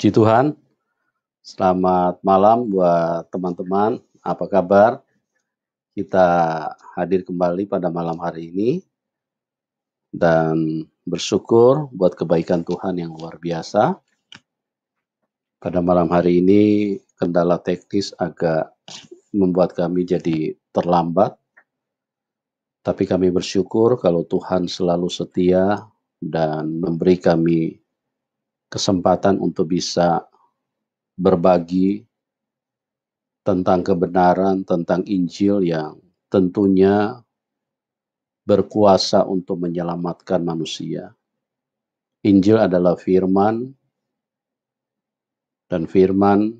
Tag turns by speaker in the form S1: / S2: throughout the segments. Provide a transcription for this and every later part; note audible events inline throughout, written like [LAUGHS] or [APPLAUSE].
S1: Puji Tuhan, selamat malam buat teman-teman. Apa kabar? Kita hadir kembali pada malam hari ini
S2: dan
S1: bersyukur buat kebaikan Tuhan yang luar biasa. Pada malam hari ini, kendala teknis agak membuat kami jadi terlambat, tapi kami bersyukur kalau Tuhan selalu setia dan memberi kami kesempatan untuk bisa berbagi tentang kebenaran, tentang Injil yang tentunya berkuasa untuk menyelamatkan manusia. Injil adalah firman, dan firman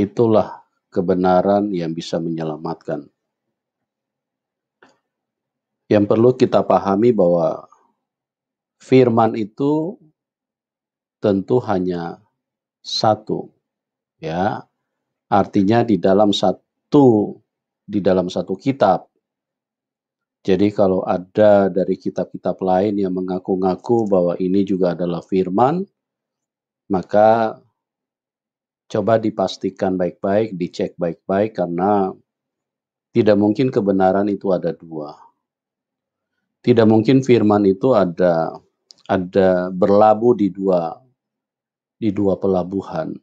S1: itulah kebenaran yang bisa menyelamatkan. Yang perlu kita pahami bahwa firman itu tentu hanya satu. Ya. Artinya di dalam satu di dalam satu kitab. Jadi kalau ada dari kitab-kitab lain yang mengaku-ngaku bahwa ini juga adalah firman, maka coba dipastikan baik-baik, dicek baik-baik karena tidak mungkin kebenaran itu ada dua. Tidak mungkin firman itu ada ada berlabuh di dua di dua pelabuhan.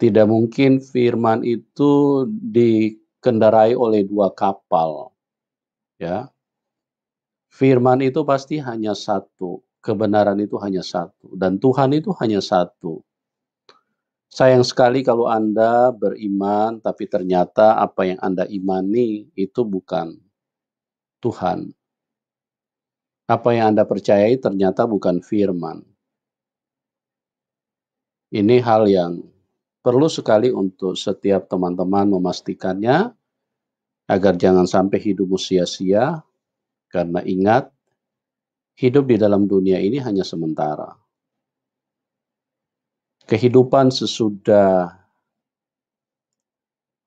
S1: Tidak mungkin firman itu dikendarai oleh dua kapal. Ya. Firman itu pasti hanya satu, kebenaran itu hanya satu dan Tuhan itu hanya satu. Sayang sekali kalau Anda beriman, tapi ternyata apa yang Anda imani itu bukan Tuhan. Apa yang Anda percayai ternyata bukan firman. Ini hal yang perlu sekali untuk setiap teman-teman memastikannya agar jangan sampai hidupmu sia-sia karena ingat hidup di dalam dunia ini hanya sementara. Kehidupan sesudah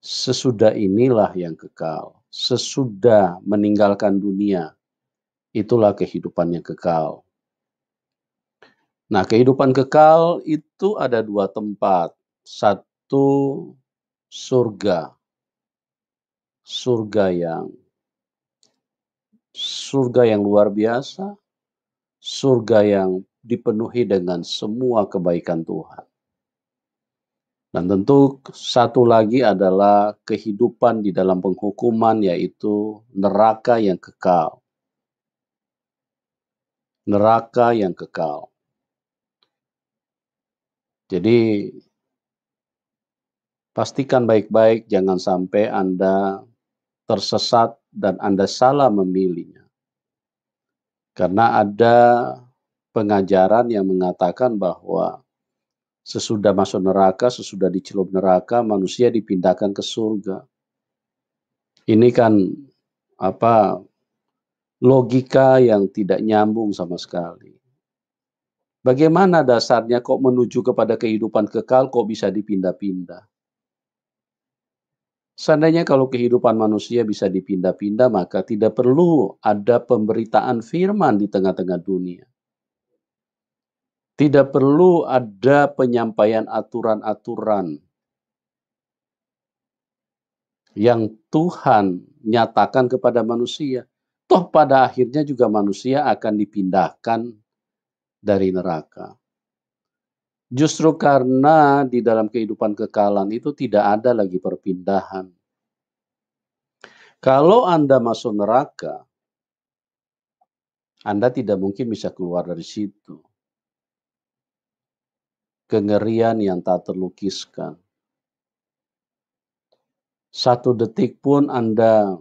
S1: sesudah inilah yang kekal. Sesudah meninggalkan dunia, itulah kehidupan yang kekal. Nah, kehidupan kekal itu ada dua tempat. Satu surga. Surga yang surga yang luar biasa, surga yang dipenuhi dengan semua kebaikan Tuhan. Dan tentu satu lagi adalah kehidupan di dalam penghukuman yaitu neraka yang kekal. Neraka yang kekal. Jadi pastikan baik-baik jangan sampai Anda tersesat dan Anda salah memilihnya. Karena ada pengajaran yang mengatakan bahwa sesudah masuk neraka, sesudah dicelup neraka, manusia dipindahkan ke surga. Ini kan apa logika yang tidak nyambung sama sekali. Bagaimana dasarnya kok menuju kepada kehidupan kekal kok bisa dipindah-pindah? Seandainya kalau kehidupan manusia bisa dipindah-pindah, maka tidak perlu ada pemberitaan firman di tengah-tengah dunia. Tidak perlu ada penyampaian aturan-aturan yang Tuhan nyatakan kepada manusia. Toh pada akhirnya juga manusia akan dipindahkan dari neraka. Justru karena di dalam kehidupan kekalan itu tidak ada lagi perpindahan. Kalau Anda masuk neraka, Anda tidak mungkin bisa keluar dari situ. Kengerian yang tak terlukiskan. Satu detik pun Anda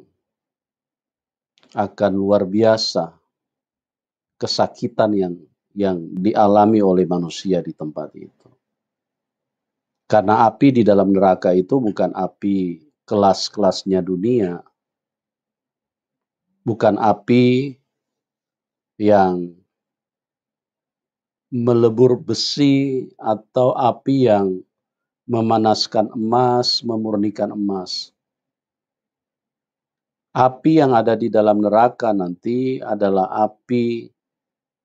S1: akan luar biasa kesakitan yang yang dialami oleh manusia di tempat itu. Karena api di dalam neraka itu bukan api kelas-kelasnya dunia, bukan api yang melebur besi atau api yang memanaskan emas, memurnikan emas. Api yang ada di dalam neraka nanti adalah api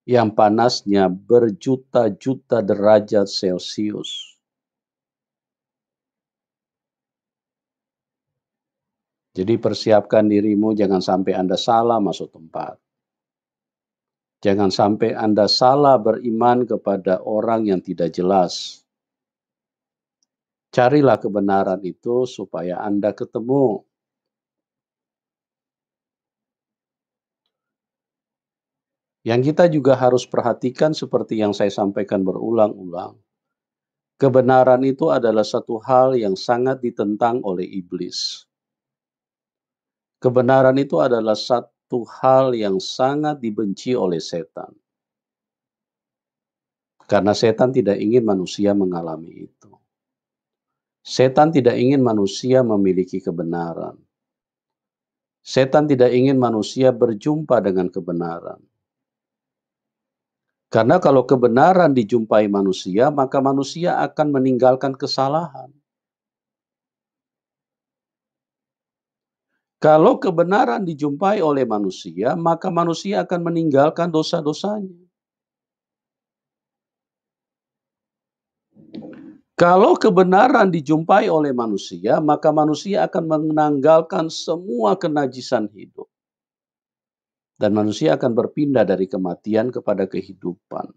S1: yang panasnya berjuta-juta derajat Celcius. Jadi persiapkan dirimu jangan sampai Anda salah masuk tempat. Jangan sampai Anda salah beriman kepada orang yang tidak jelas. Carilah kebenaran itu supaya Anda ketemu Yang kita juga harus perhatikan seperti yang saya sampaikan berulang-ulang. Kebenaran itu adalah satu hal yang sangat ditentang oleh iblis. Kebenaran itu adalah satu hal yang sangat dibenci oleh setan. Karena setan tidak ingin manusia mengalami itu. Setan tidak ingin manusia memiliki kebenaran. Setan tidak ingin manusia berjumpa dengan kebenaran. Karena kalau kebenaran dijumpai manusia, maka manusia akan meninggalkan kesalahan. Kalau kebenaran dijumpai oleh manusia, maka manusia akan meninggalkan dosa-dosanya. Kalau kebenaran dijumpai oleh manusia, maka manusia akan menanggalkan semua kenajisan hidup dan manusia akan berpindah dari kematian kepada kehidupan.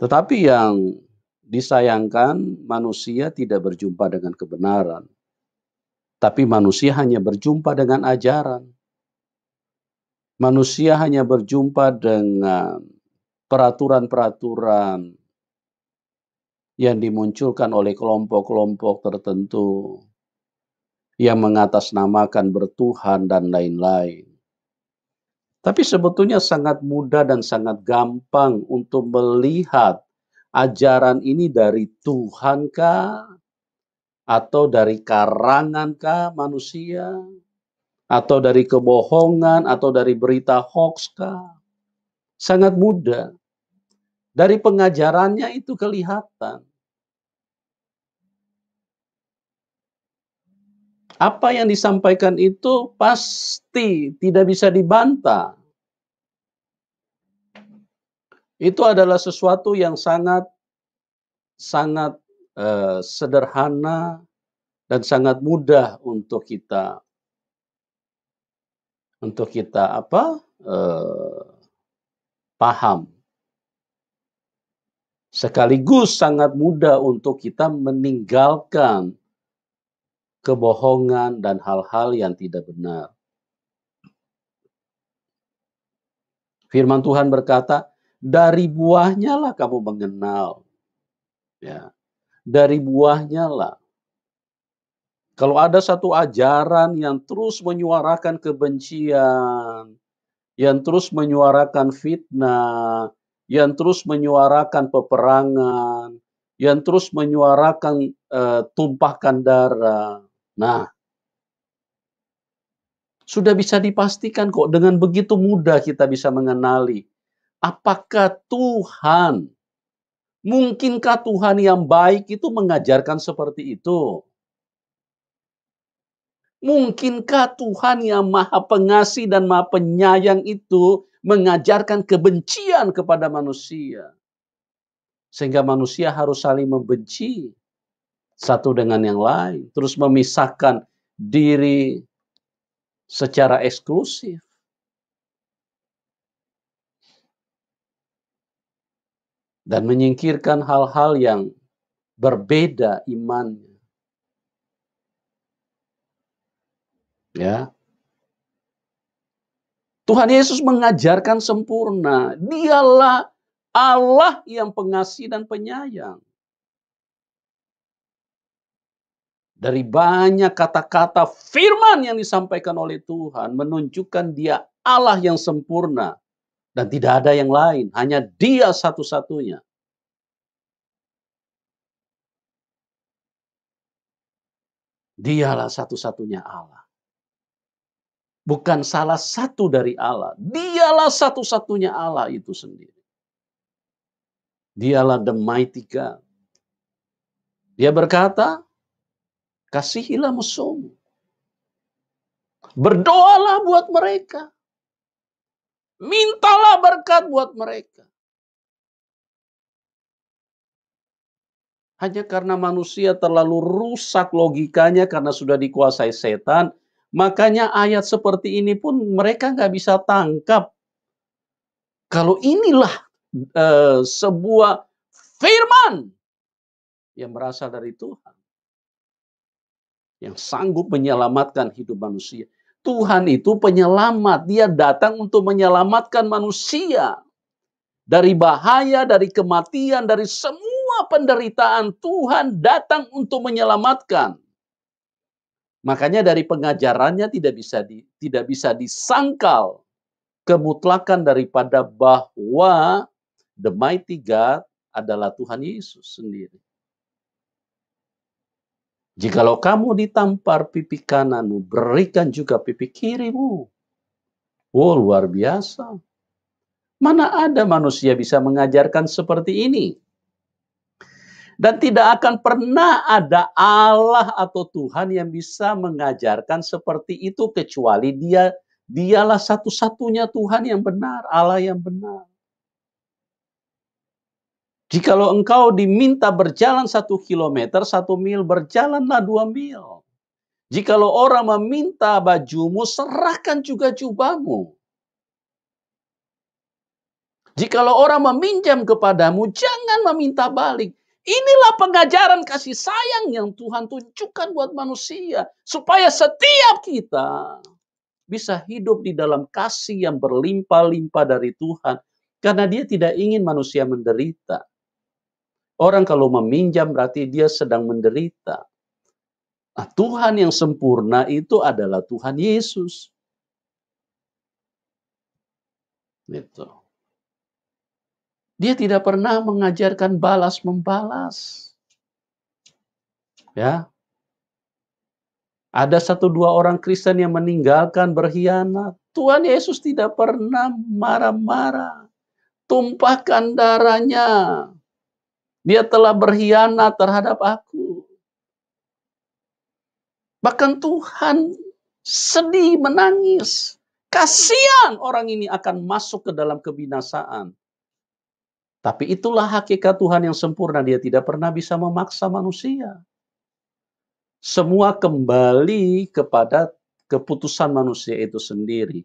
S1: Tetapi yang disayangkan, manusia tidak berjumpa dengan kebenaran, tapi manusia hanya berjumpa dengan ajaran. Manusia hanya berjumpa dengan peraturan-peraturan yang dimunculkan oleh kelompok-kelompok tertentu yang mengatasnamakan bertuhan dan lain-lain. Tapi sebetulnya sangat mudah dan sangat gampang untuk melihat ajaran ini dari Tuhan kah? Atau dari karangan kah manusia? Atau dari kebohongan? Atau dari berita hoax kah? Sangat mudah. Dari pengajarannya itu kelihatan. apa yang disampaikan itu pasti tidak bisa dibantah. Itu adalah sesuatu yang sangat sangat eh, sederhana dan sangat mudah untuk kita untuk kita apa eh, paham. Sekaligus sangat mudah untuk kita meninggalkan kebohongan, dan hal-hal yang tidak benar. Firman Tuhan berkata, dari buahnya lah kamu mengenal. Ya. Dari buahnya lah. Kalau ada satu ajaran yang terus menyuarakan kebencian, yang terus menyuarakan fitnah, yang terus menyuarakan peperangan, yang terus menyuarakan uh, tumpahkan darah, Nah, sudah bisa dipastikan kok dengan begitu mudah kita bisa mengenali apakah Tuhan mungkinkah Tuhan yang baik itu mengajarkan seperti itu? Mungkinkah Tuhan yang maha pengasih dan maha penyayang itu mengajarkan kebencian kepada manusia? Sehingga manusia harus saling membenci satu dengan yang lain, terus memisahkan diri secara eksklusif. Dan menyingkirkan hal-hal yang berbeda imannya. Ya. Tuhan Yesus mengajarkan sempurna. Dialah Allah yang pengasih dan penyayang. Dari banyak kata-kata firman yang disampaikan oleh Tuhan menunjukkan dia Allah yang sempurna dan tidak ada yang lain, hanya dia satu-satunya. Dialah satu-satunya Allah. Bukan salah satu dari Allah. Dialah satu-satunya Allah itu sendiri. Dialah the mighty God. Dia berkata, Kasihilah musuhmu. Berdoalah buat mereka. Mintalah berkat buat mereka. Hanya karena manusia terlalu rusak logikanya karena sudah dikuasai setan, makanya ayat seperti ini pun mereka nggak bisa tangkap. Kalau inilah uh, sebuah firman yang berasal dari Tuhan, yang sanggup menyelamatkan hidup manusia. Tuhan itu penyelamat, dia datang untuk menyelamatkan manusia dari bahaya, dari kematian, dari semua penderitaan. Tuhan datang untuk menyelamatkan. Makanya dari pengajarannya tidak bisa di, tidak bisa disangkal kemutlakan daripada bahwa the mighty God adalah Tuhan Yesus sendiri. Jikalau kamu ditampar pipi kananmu, berikan juga pipi kirimu. Oh, luar biasa. Mana ada manusia bisa mengajarkan seperti ini? Dan tidak akan pernah ada Allah atau Tuhan yang bisa mengajarkan seperti itu kecuali dia dialah satu-satunya Tuhan yang benar, Allah yang benar. Jikalau engkau diminta berjalan satu kilometer, satu mil, berjalanlah dua mil. Jikalau orang meminta bajumu, serahkan juga jubahmu. Jikalau orang meminjam kepadamu, jangan meminta balik. Inilah pengajaran kasih sayang yang Tuhan tunjukkan buat manusia. Supaya setiap kita bisa hidup di dalam kasih yang berlimpah-limpah dari Tuhan. Karena dia tidak ingin manusia menderita. Orang kalau meminjam berarti dia sedang menderita. Nah, Tuhan yang sempurna itu adalah Tuhan Yesus. Gitu. Dia tidak pernah mengajarkan balas membalas. Ya. Ada satu dua orang Kristen yang meninggalkan berkhianat. Tuhan Yesus tidak pernah marah-marah. Tumpahkan darahnya dia telah berkhianat terhadap aku. Bahkan Tuhan sedih, menangis. Kasihan orang ini akan masuk ke dalam kebinasaan. Tapi itulah hakikat Tuhan yang sempurna. Dia tidak pernah bisa memaksa manusia. Semua kembali kepada keputusan manusia itu sendiri.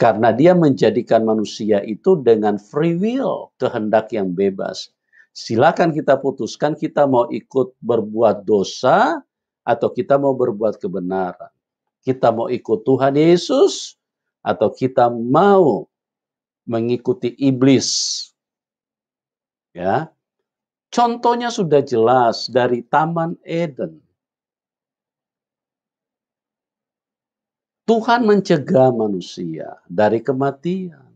S1: Karena dia menjadikan manusia itu dengan free will, kehendak yang bebas silakan kita putuskan kita mau ikut berbuat dosa atau kita mau berbuat kebenaran. Kita mau ikut Tuhan Yesus atau kita mau mengikuti iblis. Ya. Contohnya sudah jelas dari Taman Eden. Tuhan mencegah manusia dari kematian.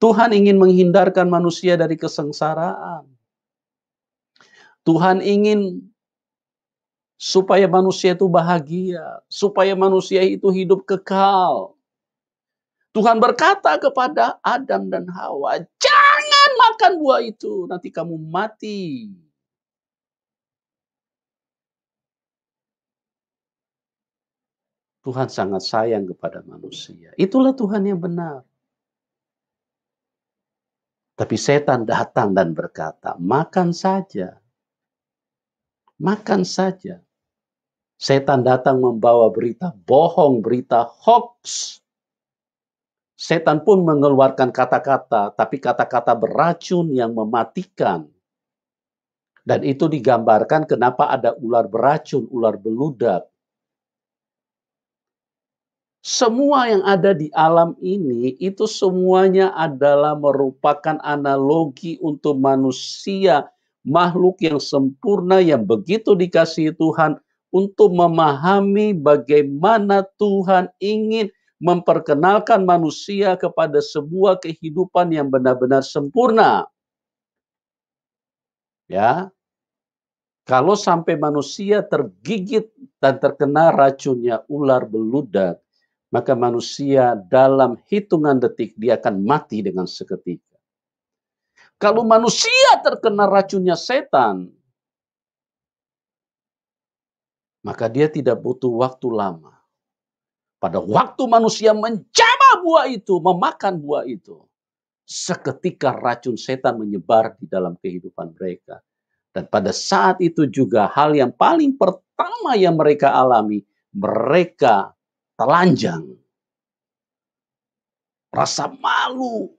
S1: Tuhan ingin menghindarkan manusia dari kesengsaraan. Tuhan ingin supaya manusia itu bahagia, supaya manusia itu hidup kekal. Tuhan berkata kepada Adam dan Hawa, "Jangan makan buah itu, nanti kamu mati." Tuhan sangat sayang kepada manusia. Itulah Tuhan yang benar. Tapi setan datang dan berkata, "Makan saja." Makan saja. Setan datang membawa berita bohong, berita hoax. Setan pun mengeluarkan kata-kata, tapi kata-kata beracun yang mematikan. Dan itu digambarkan kenapa ada ular beracun, ular beludak. Semua yang ada di alam ini itu semuanya adalah merupakan analogi untuk manusia makhluk yang sempurna yang begitu dikasihi Tuhan untuk memahami bagaimana Tuhan ingin memperkenalkan manusia kepada sebuah kehidupan yang benar-benar sempurna. Ya. Kalau sampai manusia tergigit dan terkena racunnya ular beludak, maka manusia dalam hitungan detik dia akan mati dengan seketika. Kalau manusia terkena racunnya setan, maka dia tidak butuh waktu lama. Pada waktu manusia mencoba buah itu, memakan buah itu, seketika racun setan menyebar di dalam kehidupan mereka. Dan pada saat itu juga hal yang paling pertama yang mereka alami, mereka telanjang. Rasa malu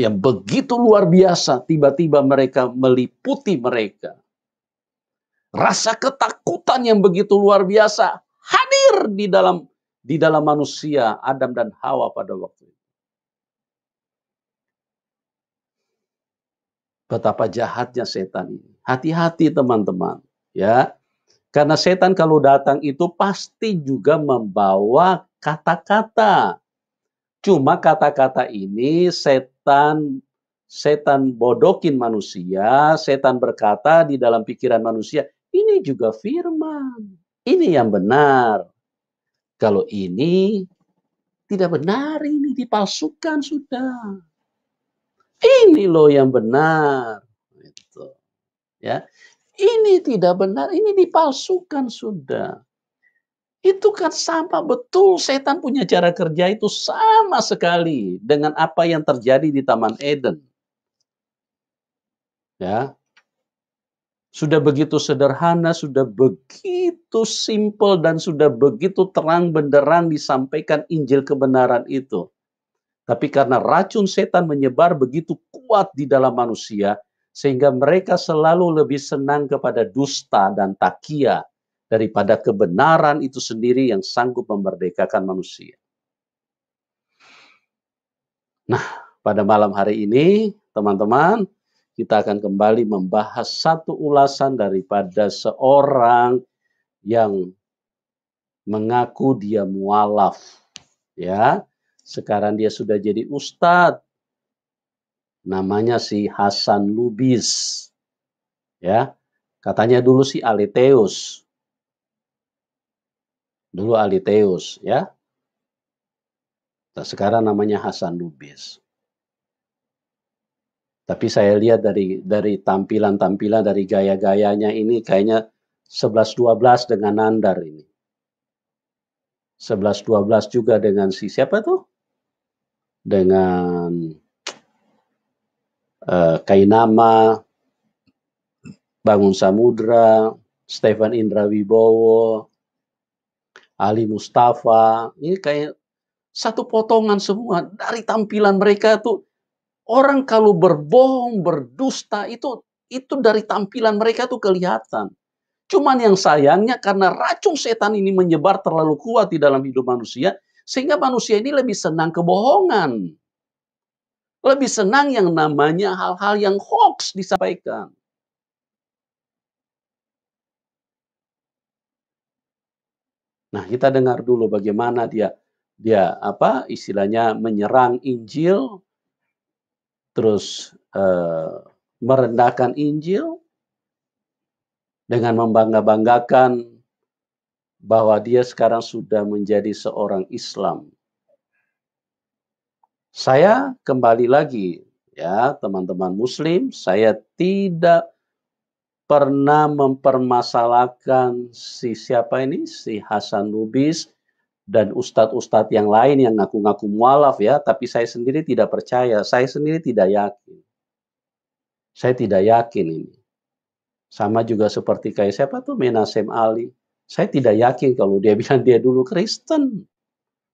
S1: yang begitu luar biasa tiba-tiba mereka meliputi mereka. Rasa ketakutan yang begitu luar biasa hadir di dalam di dalam manusia Adam dan Hawa pada waktu itu. Betapa jahatnya setan ini. Hati-hati teman-teman, ya. Karena setan kalau datang itu pasti juga membawa kata-kata. Cuma kata-kata ini set setan setan bodokin manusia, setan berkata di dalam pikiran manusia, ini juga firman. Ini yang benar. Kalau ini tidak benar, ini dipalsukan sudah. Ini loh yang benar. Ya. Ini tidak benar, ini dipalsukan sudah. Itu kan sama betul setan punya cara kerja itu sama sekali dengan apa yang terjadi di Taman Eden. Ya. Sudah begitu sederhana, sudah begitu simple dan sudah begitu terang benderang disampaikan Injil kebenaran itu. Tapi karena racun setan menyebar begitu kuat di dalam manusia, sehingga mereka selalu lebih senang kepada dusta dan takia daripada kebenaran itu sendiri yang sanggup memerdekakan manusia. Nah, pada malam hari ini, teman-teman, kita akan kembali membahas satu ulasan daripada seorang yang mengaku dia mualaf. Ya, sekarang dia sudah jadi ustadz. Namanya si Hasan Lubis. Ya, katanya dulu si Aleteus. Dulu Aliteus ya. Nah, sekarang namanya Hasan Lubis. Tapi saya lihat dari dari tampilan-tampilan dari gaya-gayanya ini kayaknya 11-12 dengan Nandar ini. 11-12 juga dengan si siapa tuh? Dengan uh, Kainama, Bangun Samudra, Stefan Indra Wibowo, Ali Mustafa, ini kayak satu potongan semua dari tampilan mereka tuh orang kalau berbohong, berdusta itu itu dari tampilan mereka tuh kelihatan. Cuman yang sayangnya karena racun setan ini menyebar terlalu kuat di dalam hidup manusia, sehingga manusia ini lebih senang kebohongan. Lebih senang yang namanya hal-hal yang hoax disampaikan. Nah, kita dengar dulu bagaimana dia dia apa istilahnya menyerang Injil terus eh, merendahkan Injil dengan membangga-banggakan bahwa dia sekarang sudah menjadi seorang Islam. Saya kembali lagi ya, teman-teman muslim, saya tidak pernah mempermasalahkan si siapa ini si Hasan Lubis dan ustadz-ustadz yang lain yang ngaku-ngaku mualaf ya, tapi saya sendiri tidak percaya, saya sendiri tidak yakin. Saya tidak yakin ini. Sama juga seperti kayak siapa tuh Menasem Ali. Saya tidak yakin kalau dia [LAUGHS] bilang dia dulu Kristen.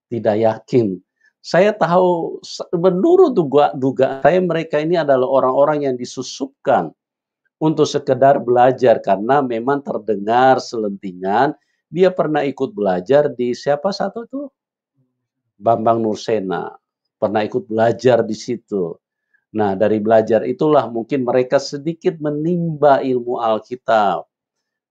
S1: Tidak yakin. Saya tahu menurut duga, dugaan saya mereka ini adalah orang-orang yang disusupkan untuk sekedar belajar karena memang terdengar selentingan dia pernah ikut belajar di siapa satu itu, Bambang Nursena pernah ikut belajar di situ. Nah, dari belajar itulah mungkin mereka sedikit menimba ilmu Alkitab.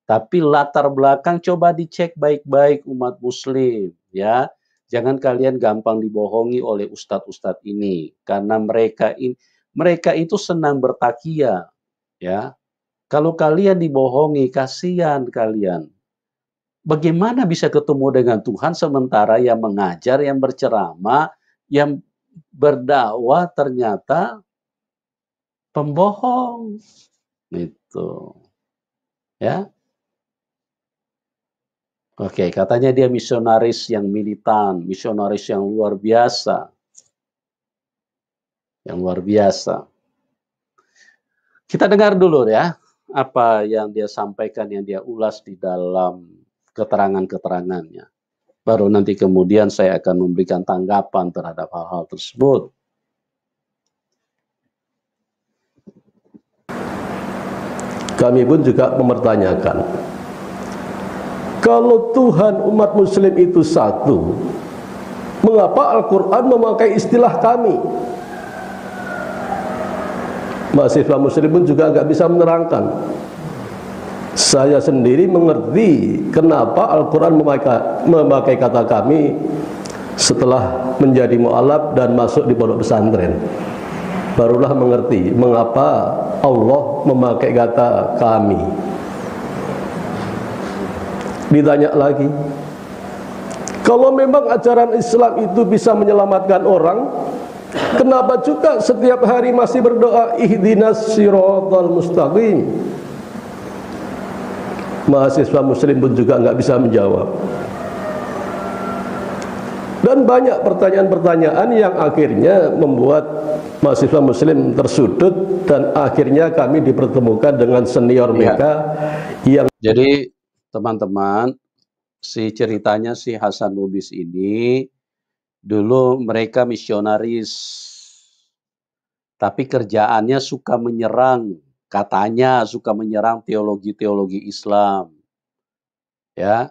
S1: Tapi latar belakang coba dicek baik-baik umat muslim ya. Jangan kalian gampang dibohongi oleh ustadz-ustadz ini karena mereka ini mereka itu senang bertakia, Ya. Kalau kalian dibohongi, kasihan kalian. Bagaimana bisa ketemu dengan Tuhan sementara yang mengajar, yang berceramah, yang berdakwah ternyata pembohong. Itu. Ya. Oke, katanya dia misionaris yang militan, misionaris yang luar biasa. Yang luar biasa. Kita dengar dulu ya apa yang dia sampaikan yang dia ulas di dalam keterangan-keterangannya. Baru nanti kemudian saya akan memberikan tanggapan terhadap hal-hal tersebut.
S3: Kami pun juga mempertanyakan kalau Tuhan umat muslim itu satu mengapa Al-Quran memakai istilah kami mahasiswa muslim pun juga nggak bisa menerangkan saya sendiri mengerti kenapa Al-Quran memakai, kata kami setelah menjadi mu'alaf dan masuk di pondok pesantren barulah mengerti mengapa Allah memakai kata kami ditanya lagi kalau memang ajaran Islam itu bisa menyelamatkan orang Kenapa juga setiap hari masih berdoa ihdinas siratal mustaqim? Mahasiswa muslim pun juga nggak bisa menjawab. Dan banyak pertanyaan-pertanyaan yang akhirnya membuat mahasiswa muslim tersudut dan akhirnya kami dipertemukan dengan senior iya. mereka yang
S1: Jadi teman-teman si ceritanya si Hasan Lubis ini Dulu mereka misionaris, tapi kerjaannya suka menyerang, katanya suka menyerang teologi-teologi Islam. Ya.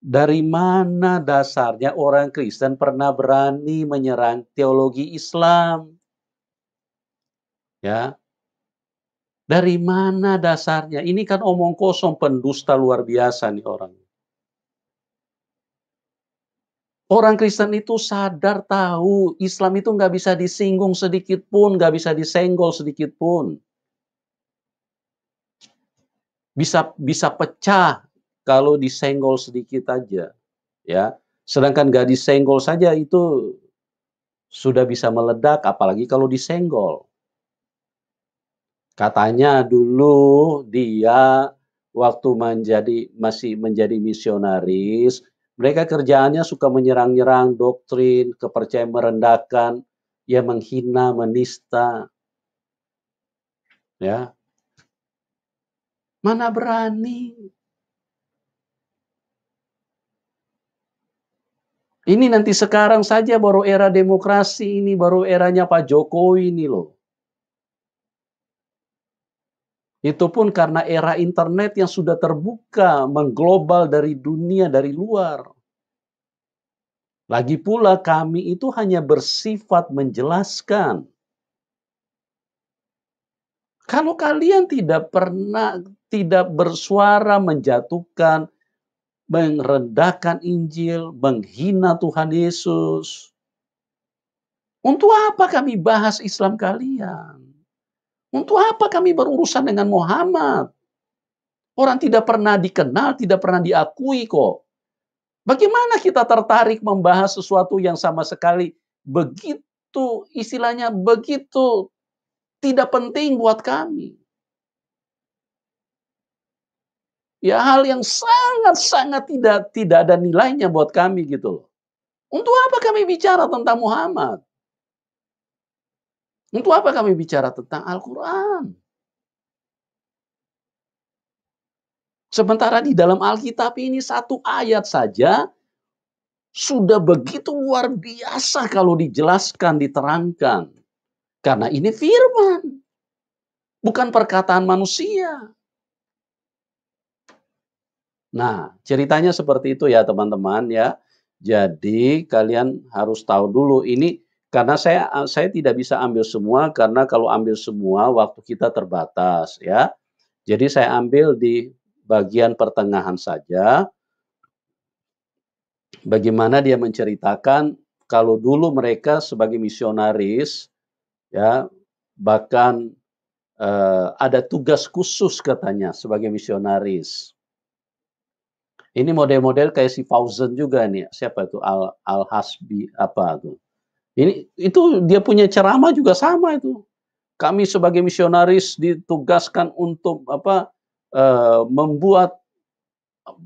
S1: Dari mana dasarnya orang Kristen pernah berani menyerang teologi Islam? Ya. Dari mana dasarnya? Ini kan omong kosong pendusta luar biasa nih orang. Orang Kristen itu sadar tahu Islam itu nggak bisa disinggung sedikit pun, nggak bisa disenggol sedikit pun. Bisa bisa pecah kalau disenggol sedikit aja, ya. Sedangkan nggak disenggol saja itu sudah bisa meledak, apalagi kalau disenggol. Katanya dulu dia waktu menjadi masih menjadi misionaris mereka kerjaannya suka menyerang-nyerang doktrin, kepercayaan merendahkan, ya menghina, menista. Ya. Mana berani? Ini nanti sekarang saja baru era demokrasi ini, baru eranya Pak Jokowi ini loh. Itu pun karena era internet yang sudah terbuka, mengglobal dari dunia, dari luar. Lagi pula kami itu hanya bersifat menjelaskan. Kalau kalian tidak pernah, tidak bersuara menjatuhkan, merendahkan Injil, menghina Tuhan Yesus, untuk apa kami bahas Islam kalian? Untuk apa kami berurusan dengan Muhammad? Orang tidak pernah dikenal, tidak pernah diakui kok. Bagaimana kita tertarik membahas sesuatu yang sama sekali begitu istilahnya begitu tidak penting buat kami? Ya hal yang sangat-sangat tidak tidak ada nilainya buat kami gitu loh. Untuk apa kami bicara tentang Muhammad? Untuk apa kami bicara tentang Al-Quran? Sementara di dalam Alkitab ini satu ayat saja sudah begitu luar biasa kalau dijelaskan, diterangkan. Karena ini firman, bukan perkataan manusia. Nah, ceritanya seperti itu ya teman-teman ya. Jadi kalian harus tahu dulu ini karena saya eh, saya tidak bisa ambil semua karena kalau ambil semua waktu kita terbatas ya. Jadi saya ambil di bagian pertengahan saja. Bagaimana dia menceritakan kalau dulu mereka sebagai misionaris ya bahkan eh, ada tugas khusus katanya sebagai misionaris. Ini model-model kayak si Fauzan juga nih. Siapa itu Al Al Hasbi apa tuh? Ini itu dia punya ceramah juga sama itu. Kami sebagai misionaris ditugaskan untuk apa uh, membuat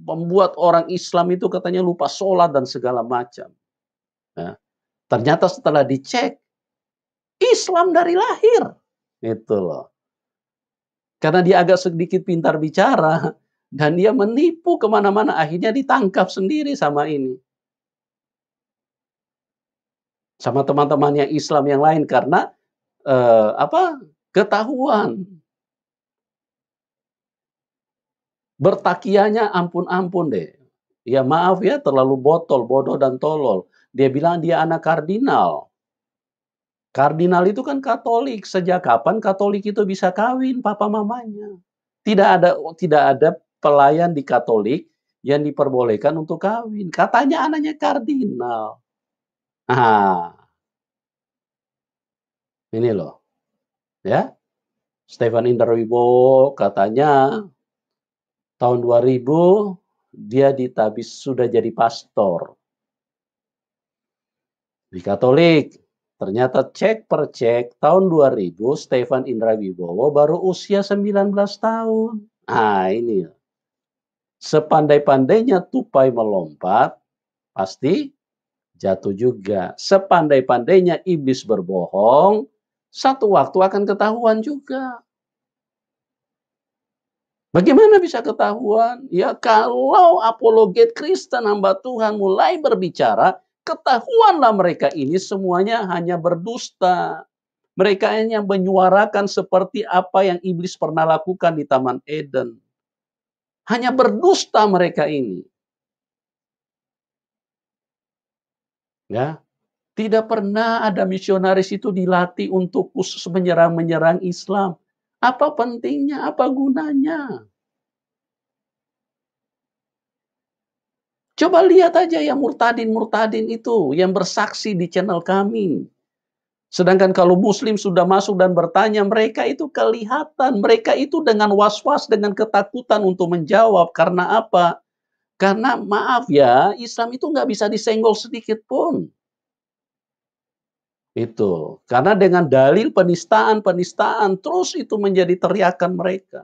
S1: membuat orang Islam itu katanya lupa sholat dan segala macam. Nah, ternyata setelah dicek Islam dari lahir, itu loh. Karena dia agak sedikit pintar bicara dan dia menipu kemana-mana, akhirnya ditangkap sendiri sama ini sama teman-temannya Islam yang lain karena eh, apa ketahuan bertakianya ampun-ampun deh ya maaf ya terlalu botol bodoh dan tolol dia bilang dia anak kardinal kardinal itu kan Katolik sejak kapan Katolik itu bisa kawin papa mamanya tidak ada tidak ada pelayan di Katolik yang diperbolehkan untuk kawin katanya anaknya kardinal Ah. Ini loh. Ya. Stefan Interwibo katanya tahun 2000 dia ditabis sudah jadi pastor. Di Katolik, ternyata cek per cek tahun 2000 Stefan Indra Wibowo baru usia 19 tahun. Ah ini. Sepandai-pandainya tupai melompat, pasti jatuh juga. Sepandai-pandainya iblis berbohong, satu waktu akan ketahuan juga. Bagaimana bisa ketahuan? Ya kalau apologet Kristen hamba Tuhan mulai berbicara, ketahuanlah mereka ini semuanya hanya berdusta. Mereka hanya menyuarakan seperti apa yang iblis pernah lakukan di Taman Eden. Hanya berdusta mereka ini. Ya, tidak pernah ada misionaris itu dilatih untuk khusus menyerang-menyerang Islam. Apa pentingnya? Apa gunanya? Coba lihat aja yang murtadin-murtadin itu yang bersaksi di channel kami. Sedangkan kalau muslim sudah masuk dan bertanya, mereka itu kelihatan, mereka itu dengan was-was, dengan ketakutan untuk menjawab. Karena apa? Karena maaf ya, Islam itu nggak bisa disenggol sedikit pun. Itu. Karena dengan dalil penistaan-penistaan terus itu menjadi teriakan mereka.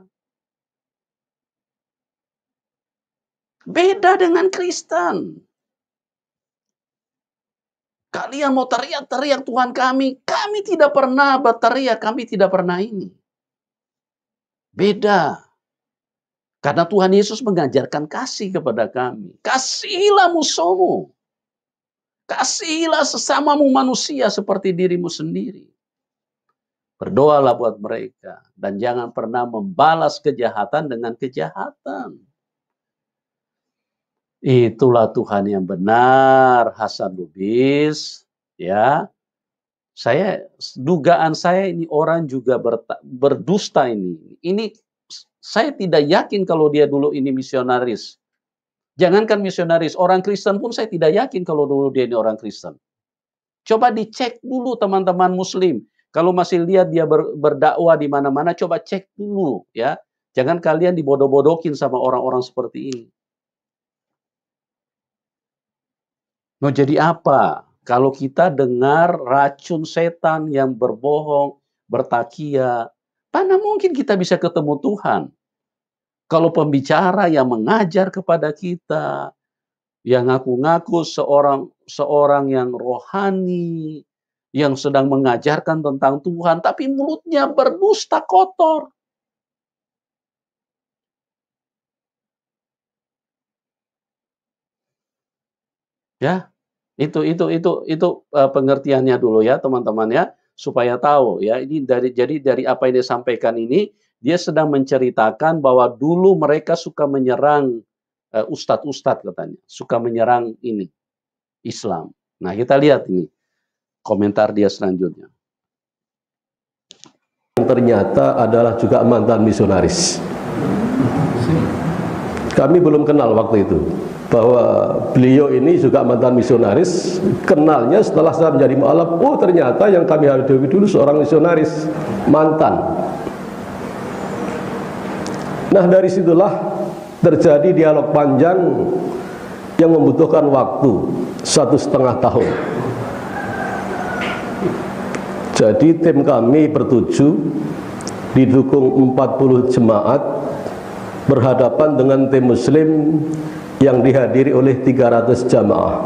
S1: Beda dengan Kristen. Kalian mau teriak-teriak Tuhan kami, kami tidak pernah berteriak, kami tidak pernah ini. Beda. Karena Tuhan Yesus mengajarkan kasih kepada kami. Kasihilah musuhmu. Kasihilah sesamamu manusia seperti dirimu sendiri. Berdoalah buat mereka dan jangan pernah membalas kejahatan dengan kejahatan. Itulah Tuhan yang benar, Hasan Lubis, ya. Saya dugaan saya ini orang juga berdusta ini. Ini saya tidak yakin kalau dia dulu ini misionaris. Jangankan misionaris, orang Kristen pun saya tidak yakin kalau dulu dia ini orang Kristen. Coba dicek dulu teman-teman Muslim. Kalau masih lihat dia ber, berdakwah di mana-mana, coba cek dulu ya. Jangan kalian dibodoh bodokin sama orang-orang seperti ini. Mau jadi apa kalau kita dengar racun setan yang berbohong, bertakia, Mana mungkin kita bisa ketemu Tuhan? Kalau pembicara yang mengajar kepada kita, yang ngaku-ngaku seorang seorang yang rohani, yang sedang mengajarkan tentang Tuhan, tapi mulutnya berdusta kotor. Ya, itu itu itu itu eh, pengertiannya dulu ya teman-teman ya supaya tahu ya ini dari jadi dari apa yang dia sampaikan ini dia sedang menceritakan bahwa dulu mereka suka menyerang uh, ustadz-ustadz katanya suka menyerang ini Islam. Nah kita lihat
S3: ini komentar dia selanjutnya. yang Ternyata adalah juga mantan misionaris. Kami belum kenal waktu itu bahwa beliau ini juga mantan misionaris kenalnya setelah saya menjadi mu'alaf oh ternyata yang kami hadapi dulu seorang misionaris mantan nah dari situlah terjadi dialog panjang yang membutuhkan waktu satu setengah tahun jadi tim kami bertuju, didukung 40 jemaat berhadapan dengan tim muslim yang dihadiri oleh 300 jamaah.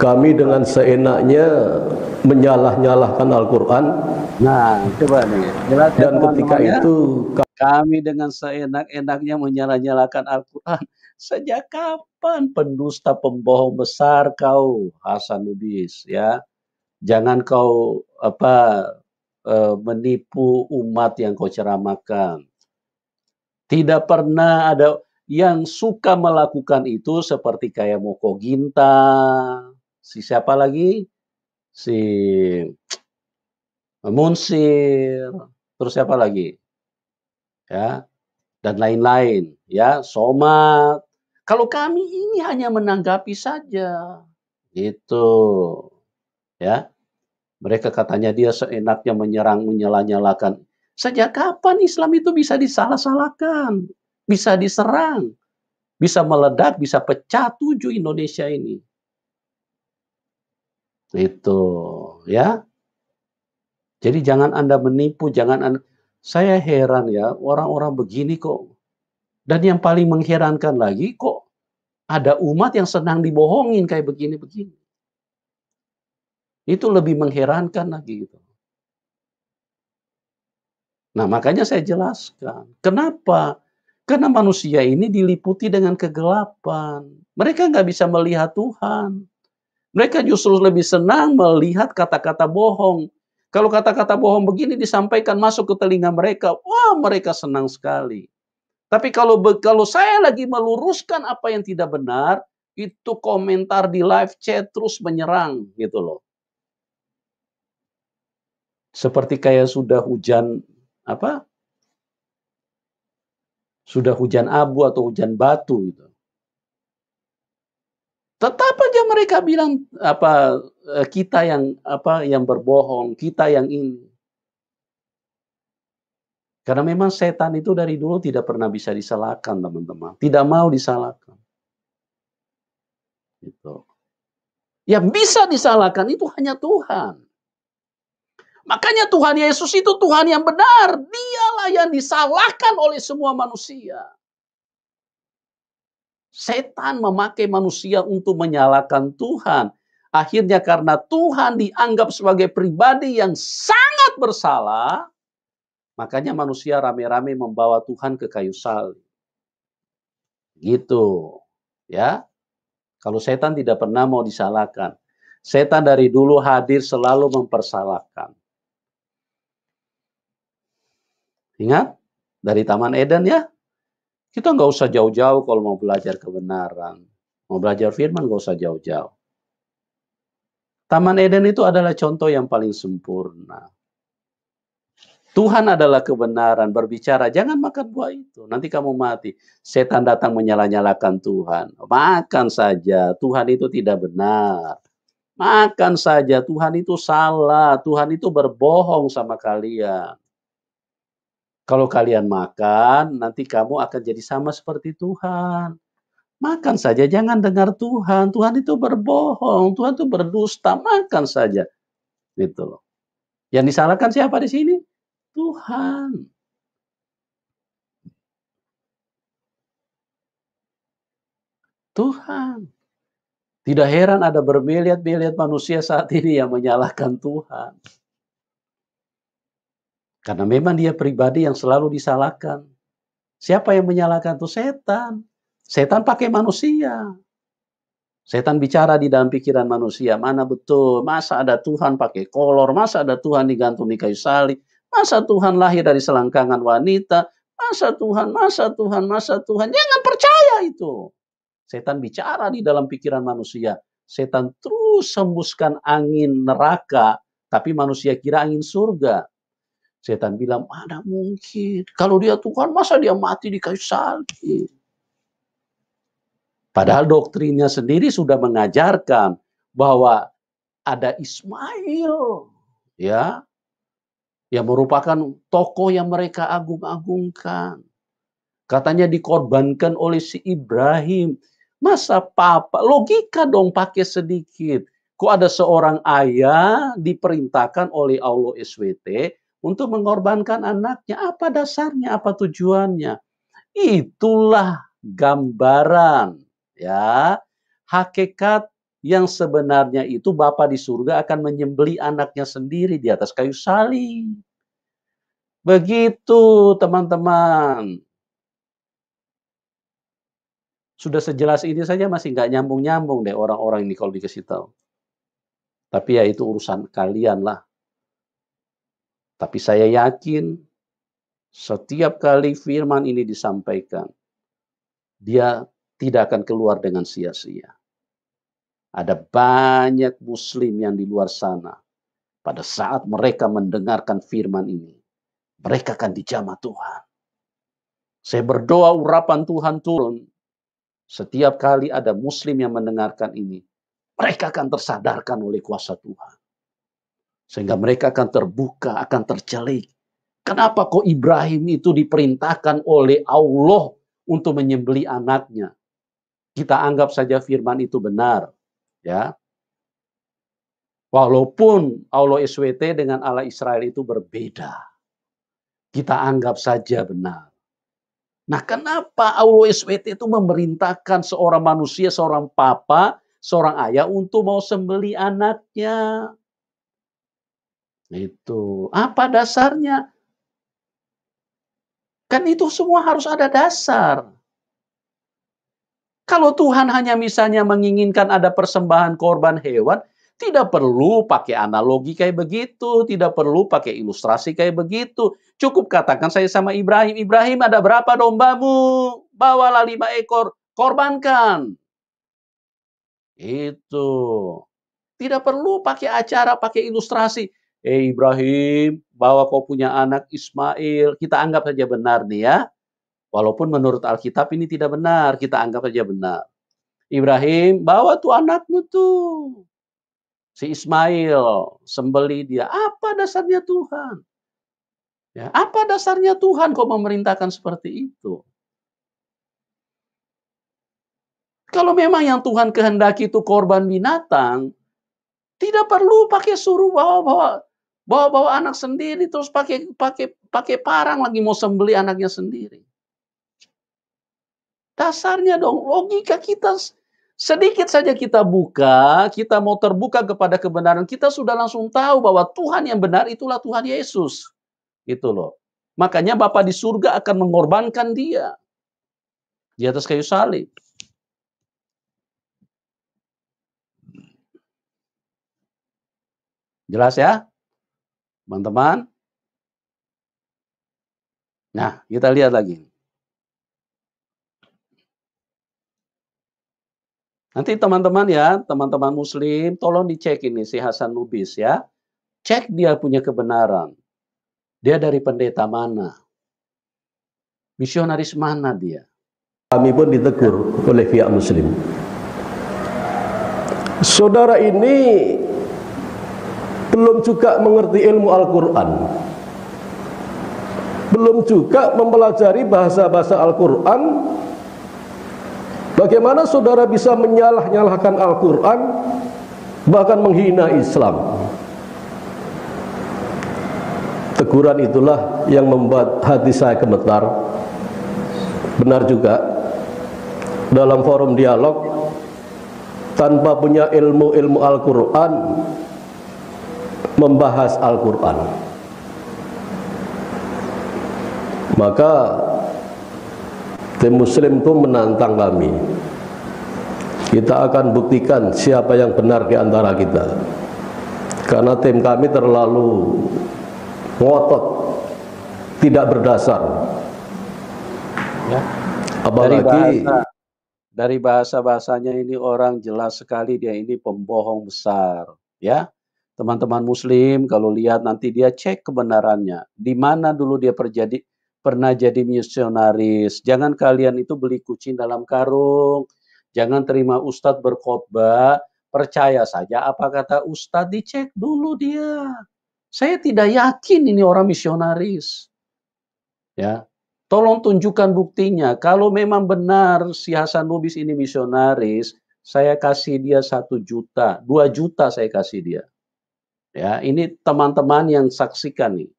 S3: Kami dengan seenaknya menyalah-nyalahkan Al-Quran. Nah, ya, Dan ketika ya. itu
S1: kami dengan seenak-enaknya menyalah-nyalahkan Al-Quran. Sejak kapan pendusta pembohong besar kau Hasan ya? Jangan kau apa eh, menipu umat yang kau ceramakan tidak pernah ada yang suka melakukan itu seperti kayak Moko Ginta, si siapa lagi? Si Munsir, terus siapa lagi? Ya, dan lain-lain, ya, somat. Kalau kami ini hanya menanggapi saja. itu, Ya. Mereka katanya dia seenaknya menyerang menyala-nyalakan Sejak kapan Islam itu bisa disalah-salahkan, bisa diserang, bisa meledak, bisa pecah tujuh Indonesia ini? Itu ya. Jadi jangan Anda menipu, jangan Anda saya heran ya, orang-orang begini kok. Dan yang paling mengherankan lagi kok ada umat yang senang dibohongin kayak begini-begini. Itu lebih mengherankan lagi gitu. Nah, makanya saya jelaskan. Kenapa? Karena manusia ini diliputi dengan kegelapan. Mereka nggak bisa melihat Tuhan. Mereka justru lebih senang melihat kata-kata bohong. Kalau kata-kata bohong begini disampaikan masuk ke telinga mereka, wah mereka senang sekali. Tapi kalau kalau saya lagi meluruskan apa yang tidak benar, itu komentar di live chat terus menyerang gitu loh. Seperti kayak sudah hujan apa sudah hujan abu atau hujan batu gitu. Tetap aja mereka bilang apa eh, kita yang apa yang berbohong, kita yang ini. Karena memang setan itu dari dulu tidak pernah bisa disalahkan, teman-teman. Tidak mau disalahkan. Gitu. Ya bisa disalahkan itu hanya Tuhan. Makanya Tuhan Yesus itu Tuhan yang benar. Dialah yang disalahkan oleh semua manusia. Setan memakai manusia untuk menyalahkan Tuhan. Akhirnya karena Tuhan dianggap sebagai pribadi yang sangat bersalah, makanya manusia rame-rame membawa Tuhan ke kayu salib. Gitu. Ya. Kalau setan tidak pernah mau disalahkan. Setan dari dulu hadir selalu mempersalahkan. Ingat? Dari Taman Eden ya. Kita nggak usah jauh-jauh kalau mau belajar kebenaran. Mau belajar firman nggak usah jauh-jauh. Taman Eden itu adalah contoh yang paling sempurna. Tuhan adalah kebenaran, berbicara, jangan makan buah itu, nanti kamu mati. Setan datang menyala-nyalakan Tuhan. Makan saja, Tuhan itu tidak benar. Makan saja, Tuhan itu salah, Tuhan itu berbohong sama kalian. Kalau kalian makan, nanti kamu akan jadi sama seperti Tuhan. Makan saja, jangan dengar Tuhan. Tuhan itu berbohong, Tuhan itu berdusta. Makan saja. Gitu loh. Yang disalahkan siapa di sini? Tuhan. Tuhan. Tidak heran ada bermiliat-miliat manusia saat ini yang menyalahkan Tuhan. Karena memang dia pribadi yang selalu disalahkan. Siapa yang menyalahkan itu setan. Setan pakai manusia. Setan bicara di dalam pikiran manusia, mana betul, masa ada Tuhan pakai kolor, masa ada Tuhan digantung di kayu salib, masa Tuhan lahir dari selangkangan wanita, masa Tuhan, masa Tuhan, masa Tuhan. Jangan percaya itu. Setan bicara di dalam pikiran manusia. Setan terus sembuskan angin neraka, tapi manusia kira angin surga. Setan bilang, mana mungkin. Kalau dia Tuhan, masa dia mati di kayu salib? Padahal doktrinnya sendiri sudah mengajarkan bahwa ada Ismail, ya, yang merupakan tokoh yang mereka agung-agungkan. Katanya dikorbankan oleh si Ibrahim. Masa papa? Logika dong pakai sedikit. Kok ada seorang ayah diperintahkan oleh Allah SWT untuk mengorbankan anaknya. Apa dasarnya? Apa tujuannya? Itulah gambaran ya hakikat yang sebenarnya itu Bapa di surga akan menyembeli anaknya sendiri di atas kayu salib. Begitu teman-teman. Sudah sejelas ini saja masih nggak nyambung-nyambung deh orang-orang ini kalau dikasih tahu. Tapi ya itu urusan kalian lah. Tapi saya yakin setiap kali firman ini disampaikan, dia tidak akan keluar dengan sia-sia. Ada banyak muslim yang di luar sana. Pada saat mereka mendengarkan firman ini, mereka akan dijamah Tuhan. Saya berdoa urapan Tuhan turun. Setiap kali ada muslim yang mendengarkan ini, mereka akan tersadarkan oleh kuasa Tuhan. Sehingga mereka akan terbuka, akan tercelik. Kenapa kok Ibrahim itu diperintahkan oleh Allah untuk menyembeli anaknya? Kita anggap saja firman itu benar, ya. Walaupun Allah SWT dengan Allah Israel itu berbeda. Kita anggap saja benar. Nah kenapa Allah SWT itu memerintahkan seorang manusia, seorang papa, seorang ayah untuk mau sembeli anaknya? Itu apa dasarnya? Kan itu semua harus ada dasar. Kalau Tuhan hanya misalnya menginginkan ada persembahan korban hewan, tidak perlu pakai analogi kayak begitu, tidak perlu pakai ilustrasi kayak begitu. Cukup katakan saya sama Ibrahim, Ibrahim ada berapa dombamu? Bawalah lima ekor, korbankan. Itu. Tidak perlu pakai acara, pakai ilustrasi eh Ibrahim, bahwa kau punya anak Ismail. Kita anggap saja benar nih ya. Walaupun menurut Alkitab ini tidak benar, kita anggap saja benar. Ibrahim, bawa tuh anakmu tuh. Si Ismail, sembeli dia. Apa dasarnya Tuhan? Ya, apa dasarnya Tuhan kau memerintahkan seperti itu? Kalau memang yang Tuhan kehendaki itu korban binatang, tidak perlu pakai suruh bawa-bawa Bawa-bawa anak sendiri terus pakai pakai pakai parang lagi mau sembeli anaknya sendiri. Dasarnya dong logika kita sedikit saja kita buka, kita mau terbuka kepada kebenaran, kita sudah langsung tahu bahwa Tuhan yang benar itulah Tuhan Yesus. Gitu loh. Makanya Bapak di surga akan mengorbankan dia di atas kayu salib. Jelas ya? Teman-teman. Nah, kita lihat lagi. Nanti teman-teman ya, teman-teman muslim, tolong dicek ini si Hasan Lubis ya. Cek dia punya kebenaran. Dia dari pendeta mana? Misionaris mana dia?
S3: Kami pun ditegur oleh pihak muslim. Saudara ini belum juga mengerti ilmu Al-Quran belum juga mempelajari bahasa-bahasa Al-Quran bagaimana saudara bisa menyalah-nyalahkan Al-Quran bahkan menghina Islam teguran itulah yang membuat hati saya gemetar benar juga dalam forum dialog tanpa punya ilmu-ilmu Al-Quran membahas Al-Quran maka tim muslim itu menantang kami kita akan buktikan siapa yang benar di antara kita karena tim kami terlalu ngotot tidak berdasar ya. apalagi
S1: dari bahasa bahasanya ini orang jelas sekali dia ini pembohong besar ya teman-teman muslim kalau lihat nanti dia cek kebenarannya. Di mana dulu dia perjadi, pernah jadi misionaris. Jangan kalian itu beli kucing dalam karung. Jangan terima ustadz berkhotbah. Percaya saja apa kata ustadz dicek dulu dia. Saya tidak yakin ini orang misionaris. Ya, tolong tunjukkan buktinya. Kalau memang benar si Hasan Lubis ini misionaris, saya kasih dia satu juta, dua juta saya kasih dia. Ya, ini teman-teman yang saksikan nih.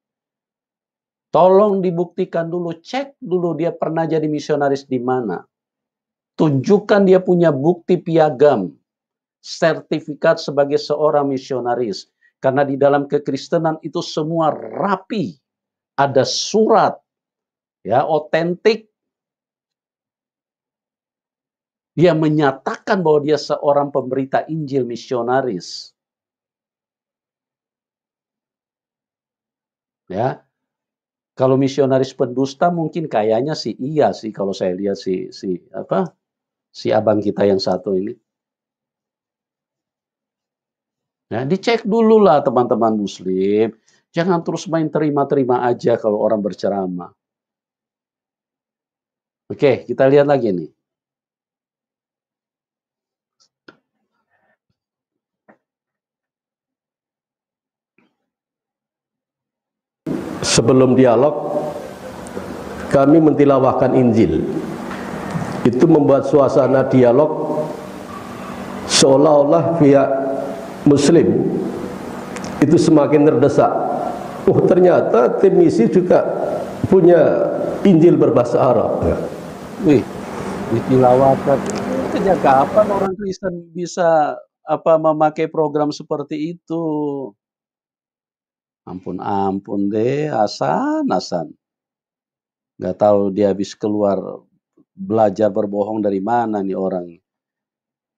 S1: Tolong dibuktikan dulu, cek dulu dia pernah jadi misionaris di mana. Tunjukkan dia punya bukti piagam, sertifikat sebagai seorang misionaris. Karena di dalam kekristenan itu semua rapi. Ada surat, ya otentik. Dia menyatakan bahwa dia seorang pemberita Injil misionaris. ya kalau misionaris pendusta mungkin kayaknya sih iya sih kalau saya lihat si si apa si abang kita yang satu ini. Nah, dicek dulu lah teman-teman muslim. Jangan terus main terima-terima aja kalau orang berceramah. Oke, kita lihat lagi nih.
S3: sebelum dialog kami mentilawahkan Injil itu membuat suasana dialog seolah-olah pihak muslim itu semakin terdesak oh ternyata tim misi juga punya Injil berbahasa Arab ya. wih ditilawahkan
S1: orang Kristen bisa apa memakai program seperti itu Ampun ampun deh asan asan nggak tahu dia habis keluar belajar berbohong dari mana nih orang.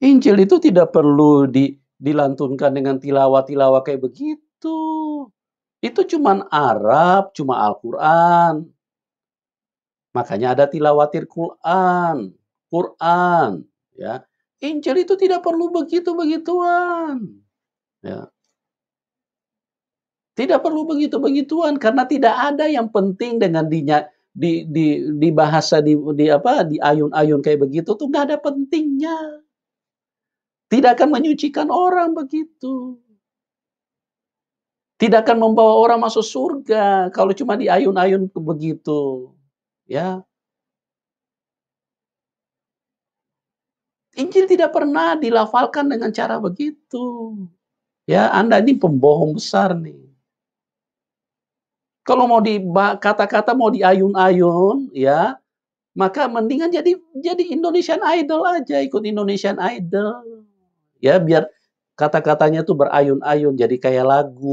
S1: Injil itu tidak perlu di, dilantunkan dengan tilawah-tilawah kayak begitu. Itu cuman Arab, cuma Al-Quran. Makanya ada tilawatir Quran, Quran, ya. Injil itu tidak perlu begitu-begituan. Ya. Tidak perlu begitu-begituan karena tidak ada yang penting dengan dinya, di, di, di bahasa di, di apa di ayun-ayun kayak begitu tuh nggak ada pentingnya. Tidak akan menyucikan orang begitu. Tidak akan membawa orang masuk surga kalau cuma di ayun-ayun begitu. Ya, Injil tidak pernah dilafalkan dengan cara begitu. Ya, Anda ini pembohong besar nih. Kalau mau di kata-kata mau diayun-ayun, ya, maka mendingan jadi jadi Indonesian Idol aja, ikut Indonesian Idol. Ya, biar kata-katanya tuh berayun-ayun, jadi kayak lagu.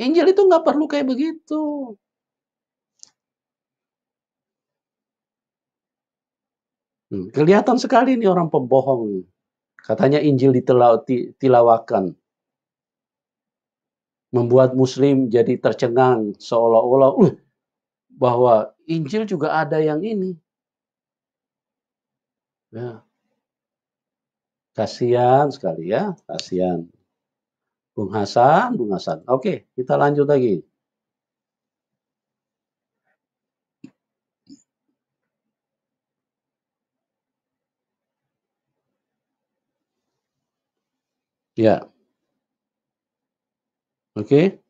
S1: Injil itu nggak perlu kayak begitu. Hmm, kelihatan sekali nih orang pembohong. Katanya Injil ditilawakan membuat muslim jadi tercengang seolah-olah uh, bahwa Injil juga ada yang ini. Ya. Kasihan sekali ya, kasihan. Bung Hasan, Bung Hasan. Oke, kita lanjut lagi. Ya. Oke.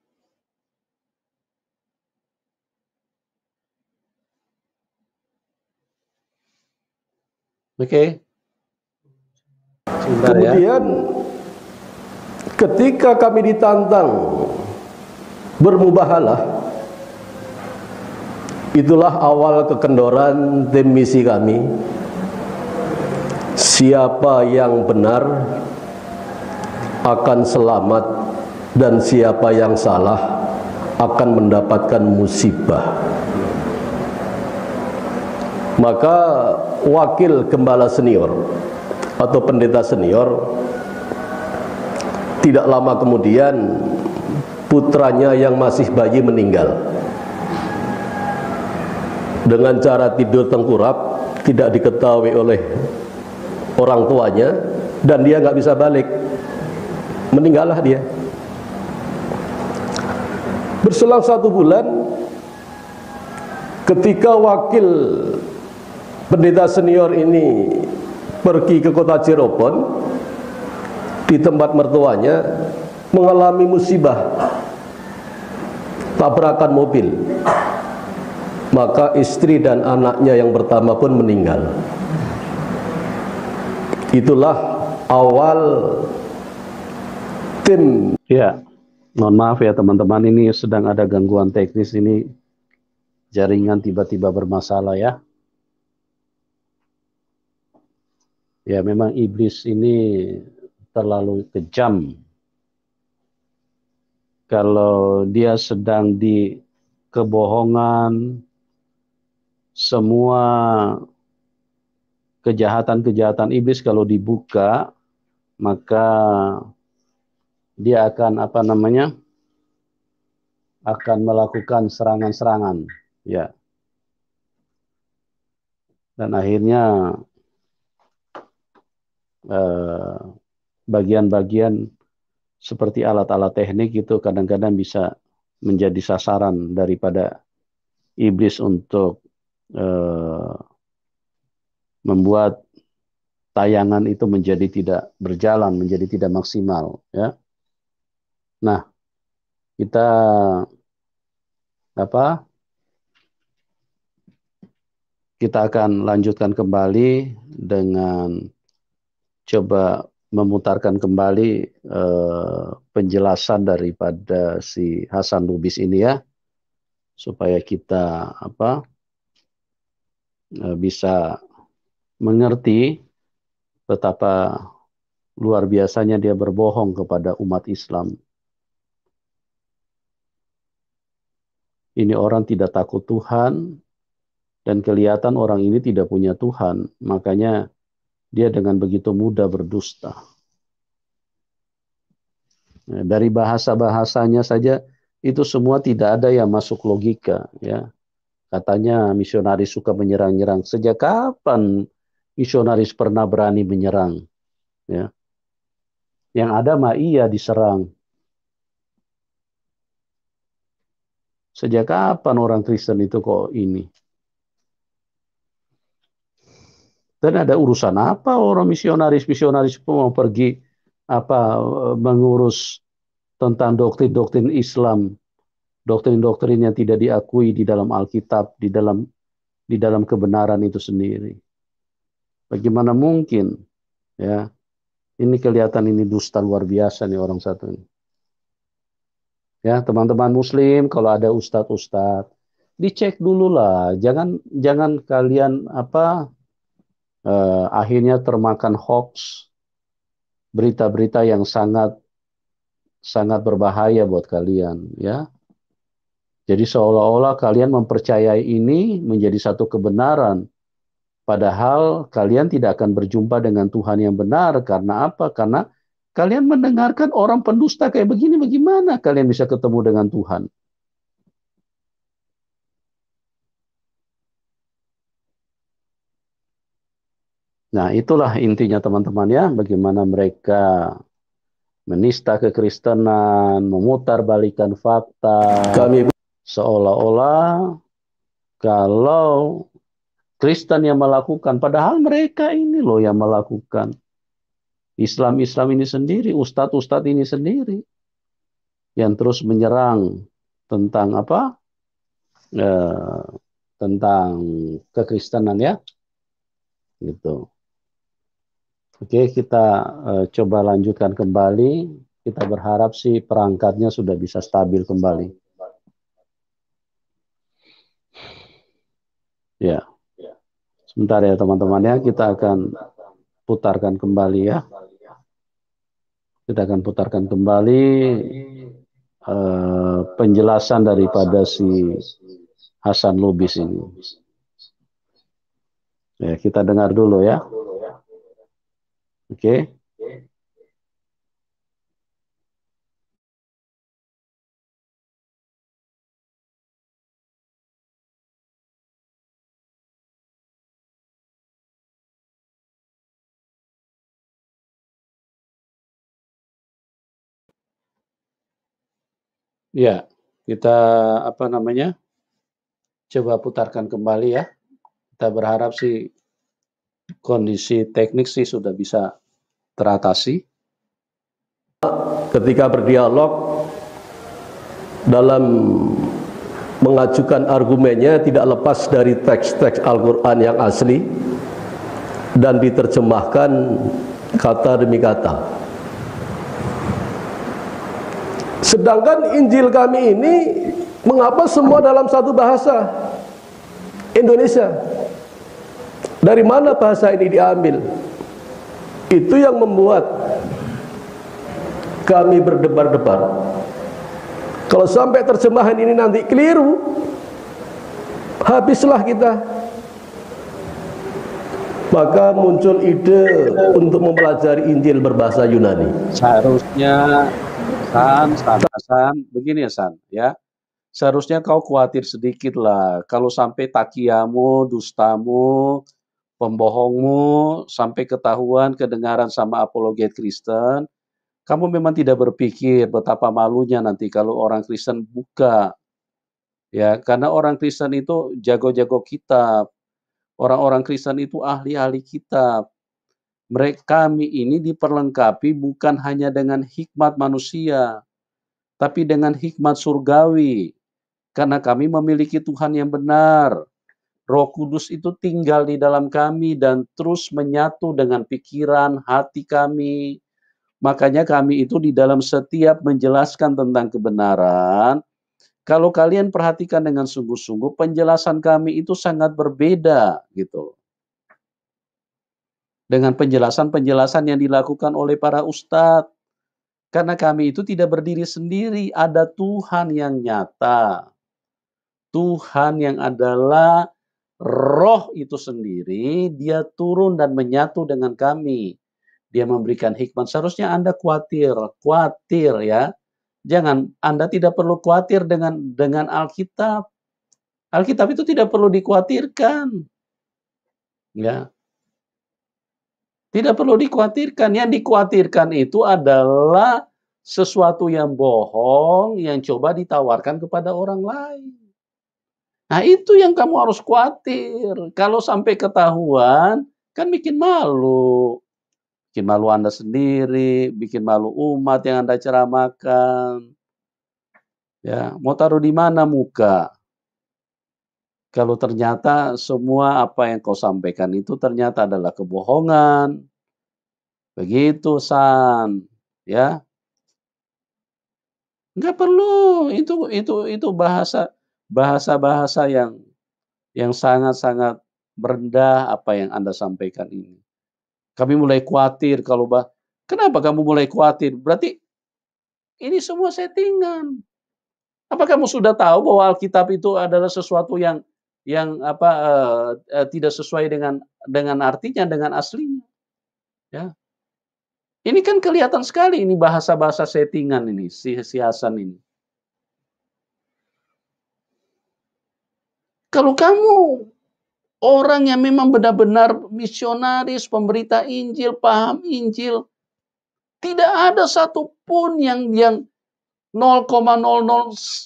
S1: Okay? Oke. Okay. Ya. Kemudian
S3: ketika kami ditantang bermubahalah itulah awal kekendoran tim misi kami. Siapa yang benar akan selamat dan siapa yang salah akan mendapatkan musibah maka wakil gembala senior atau pendeta senior tidak lama kemudian putranya yang masih bayi meninggal dengan cara tidur tengkurap tidak diketahui oleh orang tuanya dan dia nggak bisa balik meninggallah dia Berselang satu bulan ketika wakil pendeta senior ini pergi ke kota Cirebon di tempat mertuanya mengalami musibah tabrakan mobil maka istri dan anaknya yang pertama pun meninggal itulah awal
S1: tim ya Mohon maaf ya teman-teman, ini sedang ada gangguan teknis ini jaringan tiba-tiba bermasalah ya. Ya memang iblis ini terlalu kejam. Kalau dia sedang di kebohongan, semua kejahatan-kejahatan iblis kalau dibuka, maka dia akan apa namanya? akan melakukan serangan-serangan, ya. Dan akhirnya eh, bagian-bagian eh, seperti alat-alat teknik itu kadang-kadang bisa menjadi sasaran daripada iblis untuk eh, membuat tayangan itu menjadi tidak berjalan, menjadi tidak maksimal, ya. Nah, kita apa? Kita akan lanjutkan kembali dengan coba memutarkan kembali eh, penjelasan daripada si Hasan Lubis ini ya, supaya kita apa eh, bisa mengerti betapa luar biasanya dia berbohong kepada umat Islam ini orang tidak takut Tuhan dan kelihatan orang ini tidak punya Tuhan, makanya dia dengan begitu mudah berdusta. Nah, dari bahasa-bahasanya saja itu semua tidak ada yang masuk logika ya. Katanya misionaris suka menyerang-nyerang. Sejak kapan misionaris pernah berani menyerang? Ya. Yang ada mah iya diserang, Sejak kapan orang Kristen itu kok ini? Dan ada urusan apa orang misionaris-misionaris pun mau pergi apa mengurus tentang doktrin-doktrin Islam, doktrin-doktrin yang tidak diakui di dalam Alkitab, di dalam di dalam kebenaran itu sendiri. Bagaimana mungkin ya? Ini kelihatan ini dusta luar biasa nih orang satu ini ya teman-teman muslim kalau ada ustadz-ustadz dicek dulu lah jangan jangan kalian apa eh, akhirnya termakan hoax berita-berita yang sangat sangat berbahaya buat kalian ya jadi seolah-olah kalian mempercayai ini menjadi satu kebenaran padahal kalian tidak akan berjumpa dengan Tuhan yang benar karena apa karena Kalian mendengarkan orang pendusta kayak begini, bagaimana kalian bisa ketemu dengan Tuhan? Nah, itulah intinya teman-teman ya, bagaimana mereka menista kekristenan, memutarbalikan fakta. Kami seolah-olah kalau Kristen yang melakukan, padahal mereka ini loh yang melakukan. Islam-Islam ini sendiri, ustadz-ustadz ini sendiri yang terus menyerang tentang apa? E, tentang kekristenan ya. Gitu. Oke, kita e, coba lanjutkan kembali. Kita berharap sih perangkatnya sudah bisa stabil kembali. Ya. Sebentar ya teman-teman ya, kita akan putarkan kembali ya. Kita akan putarkan kembali uh, penjelasan daripada si Hasan Lubis ini. Ya, kita dengar dulu ya. Oke. Okay. Ya, kita apa namanya? Coba putarkan kembali ya. Kita berharap sih kondisi teknik sih sudah bisa teratasi.
S3: Ketika berdialog dalam mengajukan argumennya tidak lepas dari teks-teks Al-Qur'an yang asli dan diterjemahkan kata demi kata. Sedangkan Injil kami ini mengapa semua dalam satu bahasa Indonesia? Dari mana bahasa ini diambil? Itu yang membuat kami berdebar-debar. Kalau sampai terjemahan ini nanti keliru, habislah kita. Maka muncul ide untuk mempelajari Injil berbahasa Yunani. Seharusnya
S1: San, San, San, begini ya San, ya. Seharusnya kau khawatir sedikit lah. Kalau sampai takiamu, dustamu, pembohongmu, sampai ketahuan, kedengaran sama apologet Kristen, kamu memang tidak berpikir betapa malunya nanti kalau orang Kristen buka. Ya, karena orang Kristen itu jago-jago kitab. Orang-orang Kristen itu ahli-ahli kitab mereka kami ini diperlengkapi bukan hanya dengan hikmat manusia, tapi dengan hikmat surgawi. Karena kami memiliki Tuhan yang benar. Roh Kudus itu tinggal di dalam kami dan terus menyatu dengan pikiran, hati kami. Makanya kami itu di dalam setiap menjelaskan tentang kebenaran, kalau kalian perhatikan dengan sungguh-sungguh penjelasan kami itu sangat berbeda gitu loh dengan penjelasan-penjelasan yang dilakukan oleh para ustadz. Karena kami itu tidak berdiri sendiri, ada Tuhan yang nyata. Tuhan yang adalah roh itu sendiri, dia turun dan menyatu dengan kami. Dia memberikan hikmat. Seharusnya Anda khawatir, khawatir ya. Jangan Anda tidak perlu khawatir dengan dengan Alkitab. Alkitab itu tidak perlu dikhawatirkan. Ya. Tidak perlu dikhawatirkan. Yang dikhawatirkan itu adalah sesuatu yang bohong yang coba ditawarkan kepada orang lain. Nah, itu yang kamu harus khawatir. Kalau sampai ketahuan, kan bikin malu. Bikin malu Anda sendiri, bikin malu umat yang Anda ceramakan. Ya, mau taruh di mana muka? kalau ternyata semua apa yang kau sampaikan itu ternyata adalah kebohongan. Begitu, San. Ya. Enggak perlu. Itu itu itu bahasa bahasa-bahasa yang yang sangat-sangat rendah apa yang Anda sampaikan ini. Kami mulai khawatir kalau bah Kenapa kamu mulai khawatir? Berarti ini semua settingan. Apa kamu sudah tahu bahwa Alkitab itu adalah sesuatu yang yang apa uh, uh, tidak sesuai dengan dengan artinya dengan aslinya ya ini kan kelihatan sekali ini bahasa-bahasa settingan ini si, siasan ini kalau kamu orang yang memang benar-benar misionaris pemberita Injil paham Injil tidak ada satupun yang yang 0,00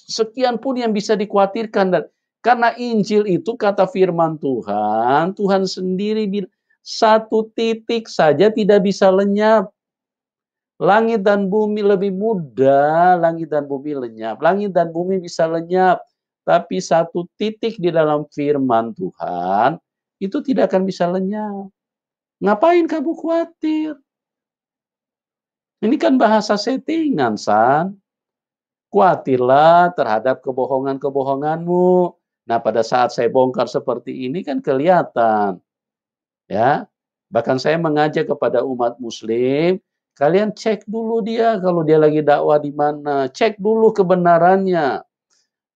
S1: sekian pun yang bisa dikhawatirkan karena Injil itu kata firman Tuhan, Tuhan sendiri satu titik saja tidak bisa lenyap. Langit dan bumi lebih mudah, langit dan bumi lenyap. Langit dan bumi bisa lenyap, tapi satu titik di dalam firman Tuhan itu tidak akan bisa lenyap. Ngapain kamu khawatir? Ini kan bahasa settingan, San. Khawatirlah terhadap kebohongan-kebohonganmu Nah, pada saat saya bongkar seperti ini kan kelihatan. Ya. Bahkan saya mengajak kepada umat muslim, kalian cek dulu dia kalau dia lagi dakwah di mana, cek dulu kebenarannya.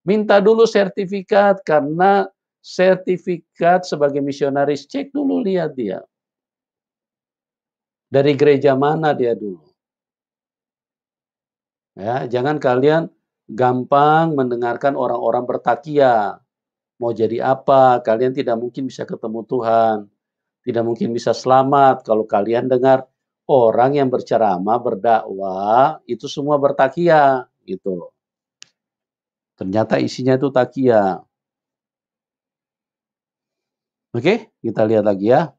S1: Minta dulu sertifikat karena sertifikat sebagai misionaris, cek dulu lihat dia. Dari gereja mana dia dulu? Ya, jangan kalian gampang mendengarkan orang-orang bertakia mau jadi apa, kalian tidak mungkin bisa ketemu Tuhan. Tidak mungkin bisa selamat kalau kalian dengar orang yang berceramah, berdakwah, itu semua bertakia gitu Ternyata isinya itu takia. Oke, kita lihat lagi
S3: ya.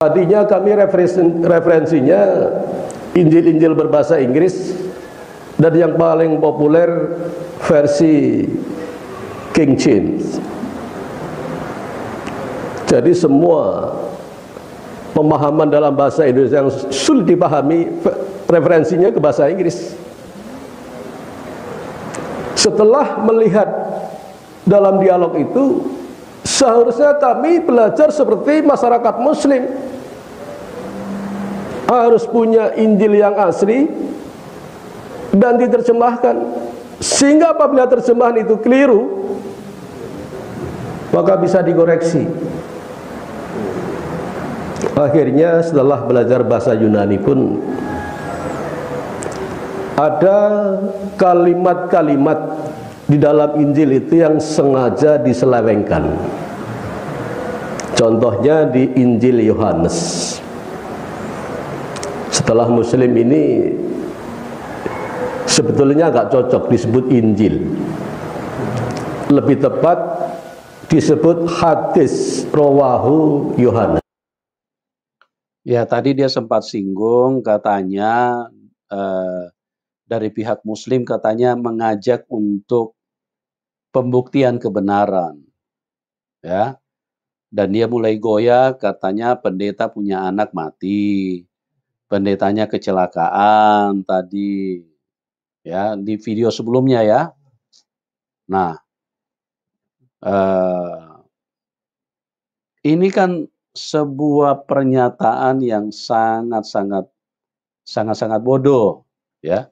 S3: Tadinya kami referensinya Injil-Injil berbahasa Inggris dan yang paling populer versi King James. Jadi semua pemahaman dalam bahasa Indonesia yang sulit dipahami referensinya ke bahasa Inggris. Setelah melihat dalam dialog itu seharusnya kami belajar seperti masyarakat muslim harus punya Injil yang asli dan diterjemahkan sehingga apabila terjemahan itu keliru maka bisa dikoreksi akhirnya setelah belajar bahasa Yunani pun ada kalimat-kalimat di dalam Injil itu yang sengaja diselewengkan contohnya di Injil Yohanes setelah Muslim ini sebetulnya nggak cocok disebut Injil lebih tepat disebut hadis rawahu Yohanes
S1: ya tadi dia sempat singgung katanya eh, dari pihak muslim katanya mengajak untuk pembuktian kebenaran ya dan dia mulai goyah katanya pendeta punya anak mati pendetanya kecelakaan tadi ya di video sebelumnya ya. Nah, eh, ini kan sebuah pernyataan yang sangat-sangat sangat-sangat bodoh, ya.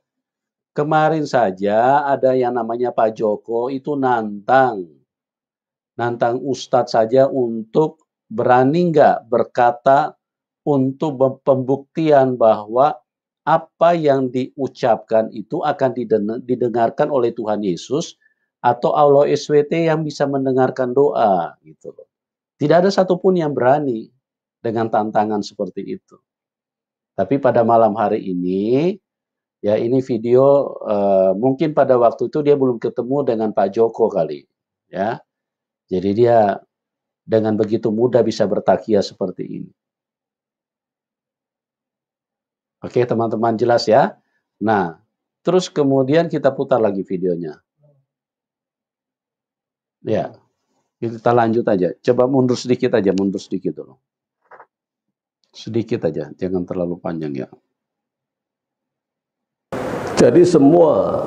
S1: Kemarin saja ada yang namanya Pak Joko itu nantang, nantang Ustadz saja untuk berani nggak berkata untuk pembuktian bahwa apa yang diucapkan itu akan didengarkan oleh Tuhan Yesus atau Allah SWT yang bisa mendengarkan doa gitu loh. Tidak ada satupun yang berani dengan tantangan seperti itu. Tapi pada malam hari ini ya ini video uh, mungkin pada waktu itu dia belum ketemu dengan Pak Joko kali ya. Jadi dia dengan begitu mudah bisa bertakia seperti ini. Oke, teman-teman jelas ya? Nah, terus kemudian kita putar lagi videonya. Ya. Kita lanjut aja. Coba mundur sedikit aja, mundur sedikit
S3: dulu. Sedikit aja, jangan terlalu panjang ya. Jadi semua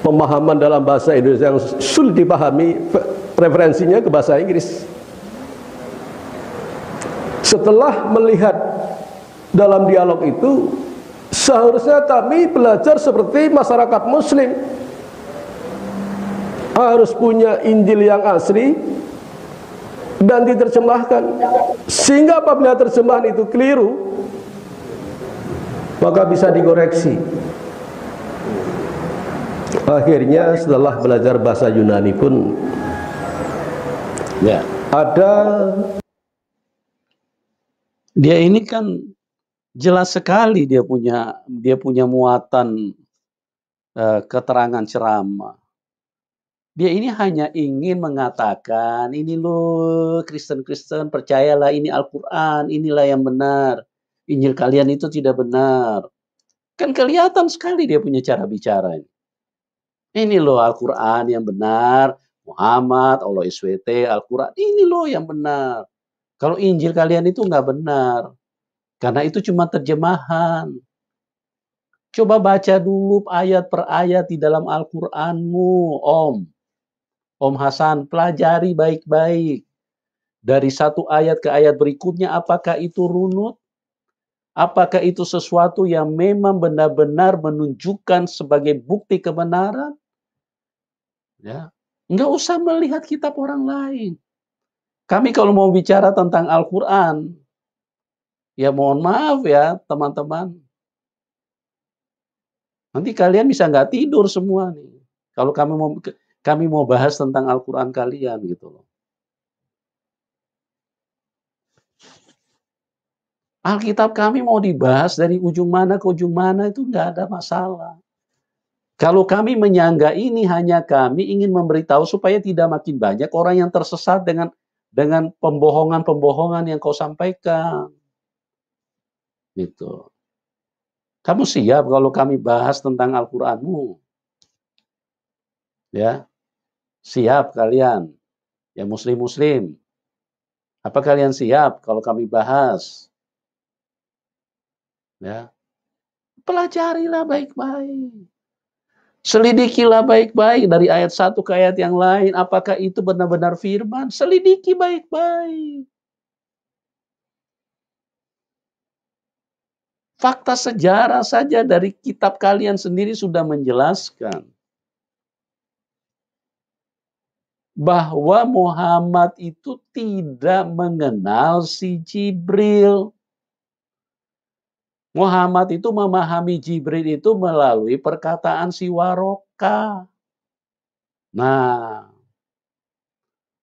S3: pemahaman dalam bahasa Indonesia yang sulit dipahami referensinya ke bahasa Inggris. Setelah melihat dalam dialog itu seharusnya kami belajar seperti masyarakat muslim harus punya Injil yang asli dan diterjemahkan sehingga apabila terjemahan itu keliru maka bisa dikoreksi akhirnya setelah belajar bahasa Yunani pun ya ada
S1: dia ini kan jelas sekali dia punya dia punya muatan uh, keterangan ceramah. Dia ini hanya ingin mengatakan, ini loh Kristen-Kristen percayalah ini Al-Quran, inilah yang benar. Injil kalian itu tidak benar. Kan kelihatan sekali dia punya cara bicara ini. Ini loh Al-Quran yang benar, Muhammad, Allah SWT, Al-Quran, ini loh yang benar. Kalau Injil kalian itu nggak benar. Karena itu cuma terjemahan. Coba baca dulu ayat per ayat di dalam Al-Qur'anmu, Om. Om Hasan, pelajari baik-baik. Dari satu ayat ke ayat berikutnya apakah itu runut? Apakah itu sesuatu yang memang benar-benar menunjukkan sebagai bukti kebenaran? Ya. Enggak usah melihat kitab orang lain. Kami kalau mau bicara tentang Al-Qur'an, Ya mohon maaf ya teman-teman. Nanti kalian bisa nggak tidur semua nih. Kalau kami mau kami mau bahas tentang Al-Quran kalian gitu loh. Alkitab kami mau dibahas dari ujung mana ke ujung mana itu nggak ada masalah. Kalau kami menyangga ini hanya kami ingin memberitahu supaya tidak makin banyak orang yang tersesat dengan dengan pembohongan-pembohongan yang kau sampaikan. Gitu. Kamu siap kalau kami bahas tentang Al-Qur'anmu? Ya. Siap kalian. Ya muslim-muslim. Apa kalian siap kalau kami bahas? Ya. Pelajarilah baik-baik. Selidikilah baik-baik dari ayat satu ke ayat yang lain. Apakah itu benar-benar firman? Selidiki baik-baik. Fakta sejarah saja dari kitab kalian sendiri sudah menjelaskan bahwa Muhammad itu tidak mengenal si Jibril. Muhammad itu memahami Jibril itu melalui perkataan si Waroka. Nah,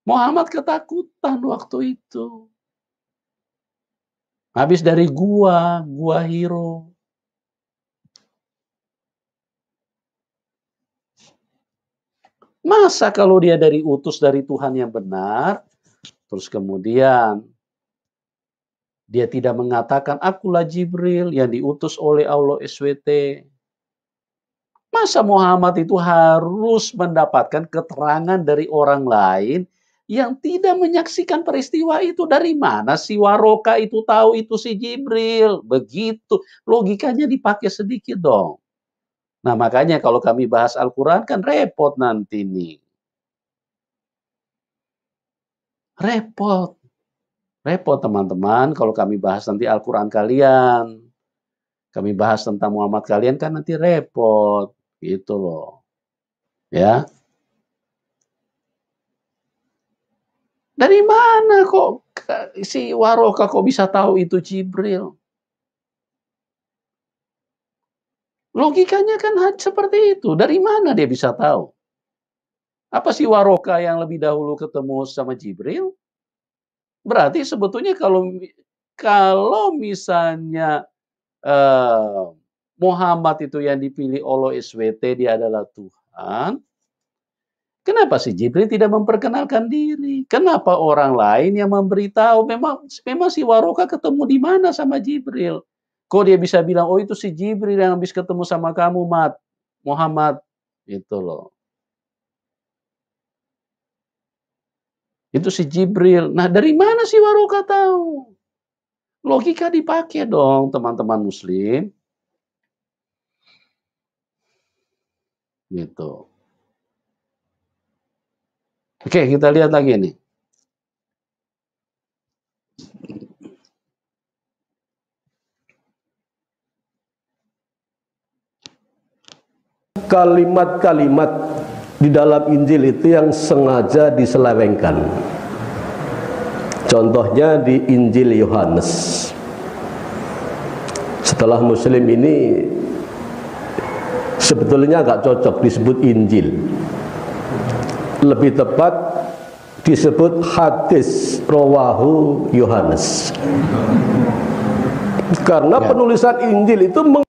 S1: Muhammad ketakutan waktu itu. Habis dari gua, gua hero. Masa kalau dia dari utus dari Tuhan yang benar, terus kemudian dia tidak mengatakan akulah Jibril yang diutus oleh Allah SWT. Masa Muhammad itu harus mendapatkan keterangan dari orang lain yang tidak menyaksikan peristiwa itu dari mana si Waroka itu tahu itu si Jibril begitu logikanya dipakai sedikit dong nah makanya kalau kami bahas Al-Quran kan repot nanti nih repot repot teman-teman kalau kami bahas nanti Al-Quran kalian kami bahas tentang Muhammad kalian kan nanti repot gitu loh ya Dari mana kok eh, si Waroka kok bisa tahu itu Jibril? Logikanya kan seperti itu. Dari mana dia bisa tahu? Apa si Waroka yang lebih dahulu ketemu sama Jibril? Berarti sebetulnya kalau kalau misalnya eh, Muhammad itu yang dipilih oleh SWT dia adalah Tuhan, Kenapa si Jibril tidak memperkenalkan diri? Kenapa orang lain yang memberitahu? Memang memang si Waroka ketemu di mana sama Jibril? Kok dia bisa bilang, oh itu si Jibril yang habis ketemu sama kamu, Mat, Muhammad. Itu loh. Itu si Jibril. Nah dari mana si Waroka tahu? Logika dipakai dong teman-teman muslim. Gitu. Oke, kita lihat lagi ini
S3: Kalimat-kalimat di dalam Injil itu yang sengaja diselewengkan. Contohnya di Injil Yohanes. Setelah Muslim ini sebetulnya agak cocok disebut Injil lebih tepat disebut hadis rawahu Yohanes karena ya. penulisan Injil itu meng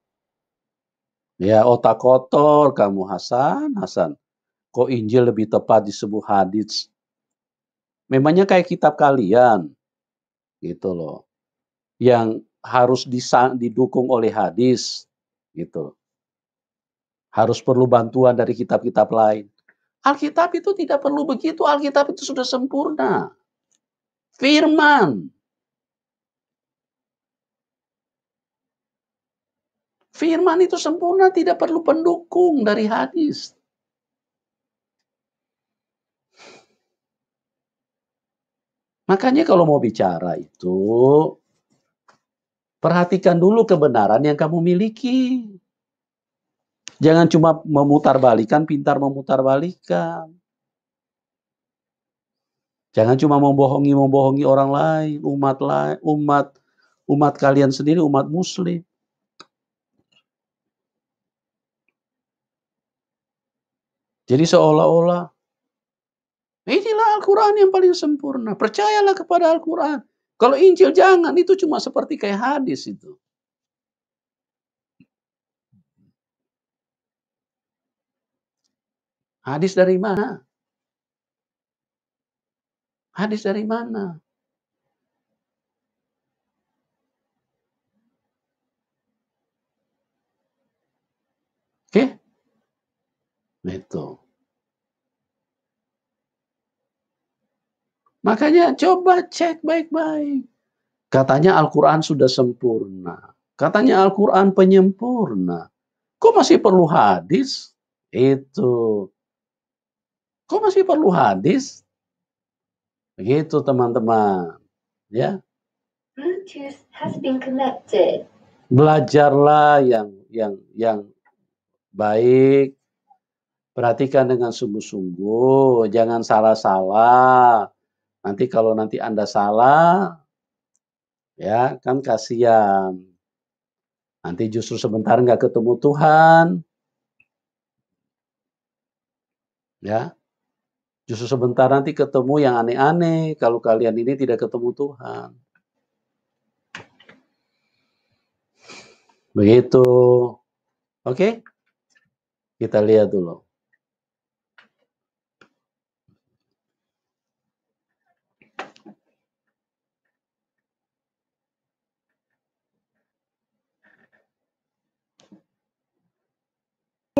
S1: ya otak kotor kamu Hasan Hasan kok Injil lebih tepat disebut hadis memangnya kayak kitab kalian gitu loh yang harus didukung oleh hadis gitu harus perlu bantuan dari kitab-kitab lain Alkitab itu tidak perlu begitu. Alkitab itu sudah sempurna. Firman. Firman itu sempurna, tidak perlu pendukung dari hadis. Makanya kalau mau bicara itu, perhatikan dulu kebenaran yang kamu miliki. Jangan cuma memutarbalikan, pintar memutarbalikan. Jangan cuma membohongi-membohongi orang lain, umat lain, umat umat kalian sendiri, umat muslim. Jadi seolah-olah inilah Al-Quran yang paling sempurna. Percayalah kepada Al-Quran. Kalau Injil jangan, itu cuma seperti kayak hadis itu. Hadis dari mana? Hadis dari mana? Oke? Okay? Itu. Makanya coba cek baik-baik. Katanya Al-Quran sudah sempurna. Katanya Al-Quran penyempurna. Kok masih perlu hadis? Itu. Kok masih perlu hadis? Begitu teman-teman. Ya.
S4: Bluetooth has been connected.
S1: Belajarlah yang yang yang baik. Perhatikan dengan sungguh-sungguh, jangan salah-salah. Nanti kalau nanti Anda salah, ya kan kasihan. Nanti justru sebentar nggak ketemu Tuhan. Ya, Justru sebentar nanti ketemu yang aneh-aneh kalau kalian ini tidak ketemu Tuhan. Begitu. Oke? Okay? Kita lihat dulu.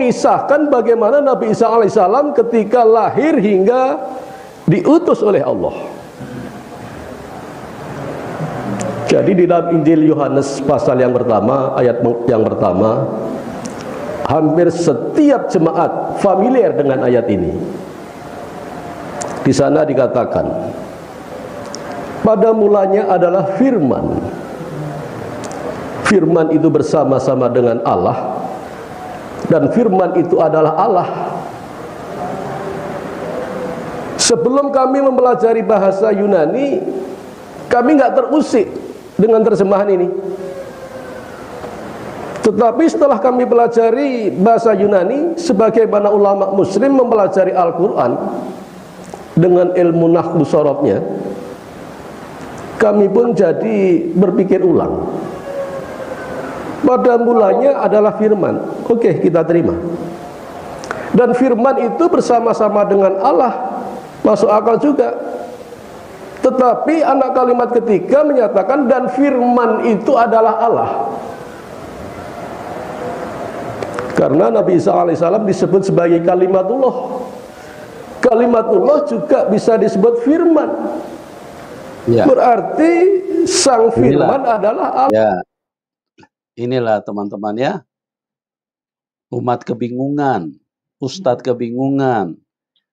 S3: mengisahkan bagaimana Nabi Isa alaihissalam ketika lahir hingga diutus oleh Allah. Jadi di dalam Injil Yohanes pasal yang pertama ayat yang pertama hampir setiap jemaat familiar dengan ayat ini. Di sana dikatakan pada mulanya adalah firman. Firman itu bersama-sama dengan Allah dan firman itu adalah Allah. Sebelum kami mempelajari bahasa Yunani, kami nggak terusik dengan terjemahan ini. Tetapi setelah kami pelajari bahasa Yunani, sebagaimana ulama muslim mempelajari Al-Quran dengan ilmu nahwu sorotnya, kami pun jadi berpikir ulang. Pada mulanya adalah firman, Oke, okay, kita terima. Dan firman itu bersama-sama dengan Allah masuk akal juga. Tetapi anak kalimat ketiga menyatakan dan firman itu adalah Allah. Karena Nabi Isa alaihissalam disebut sebagai kalimatullah. Kalimatullah juga bisa disebut firman. Ya. Berarti sang
S1: firman inilah, adalah Allah. Ya. Inilah teman-teman ya Umat kebingungan, ustadz hmm. kebingungan,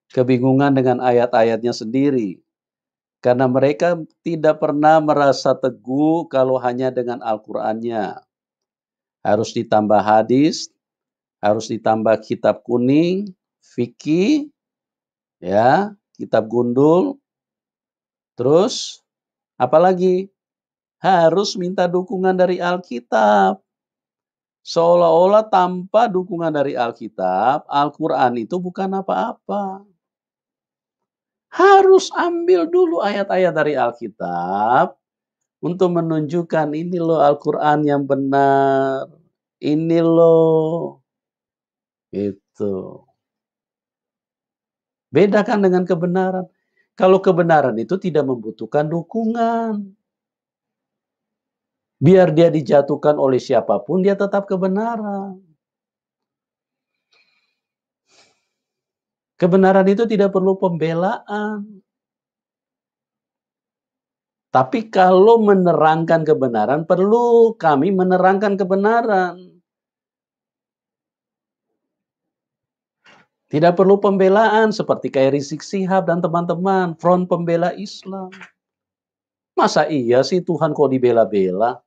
S1: kebingungan dengan ayat-ayatnya sendiri. Karena mereka tidak pernah merasa teguh kalau hanya dengan Al-Qur'annya. Harus ditambah hadis, harus ditambah kitab kuning, fikih, ya, kitab gundul. Terus apalagi? Harus minta dukungan dari Alkitab. Seolah-olah tanpa dukungan dari Alkitab, Al-Quran itu bukan apa-apa. Harus ambil dulu ayat-ayat dari Alkitab untuk menunjukkan ini loh Al-Quran yang benar. Ini loh. Itu. Bedakan dengan kebenaran. Kalau kebenaran itu tidak membutuhkan dukungan. Biar dia dijatuhkan oleh siapapun, dia tetap kebenaran. Kebenaran itu tidak perlu pembelaan. Tapi kalau menerangkan kebenaran, perlu kami menerangkan kebenaran. Tidak perlu pembelaan seperti kayak Rizik Sihab dan teman-teman, front pembela Islam. Masa iya sih Tuhan kok dibela-bela?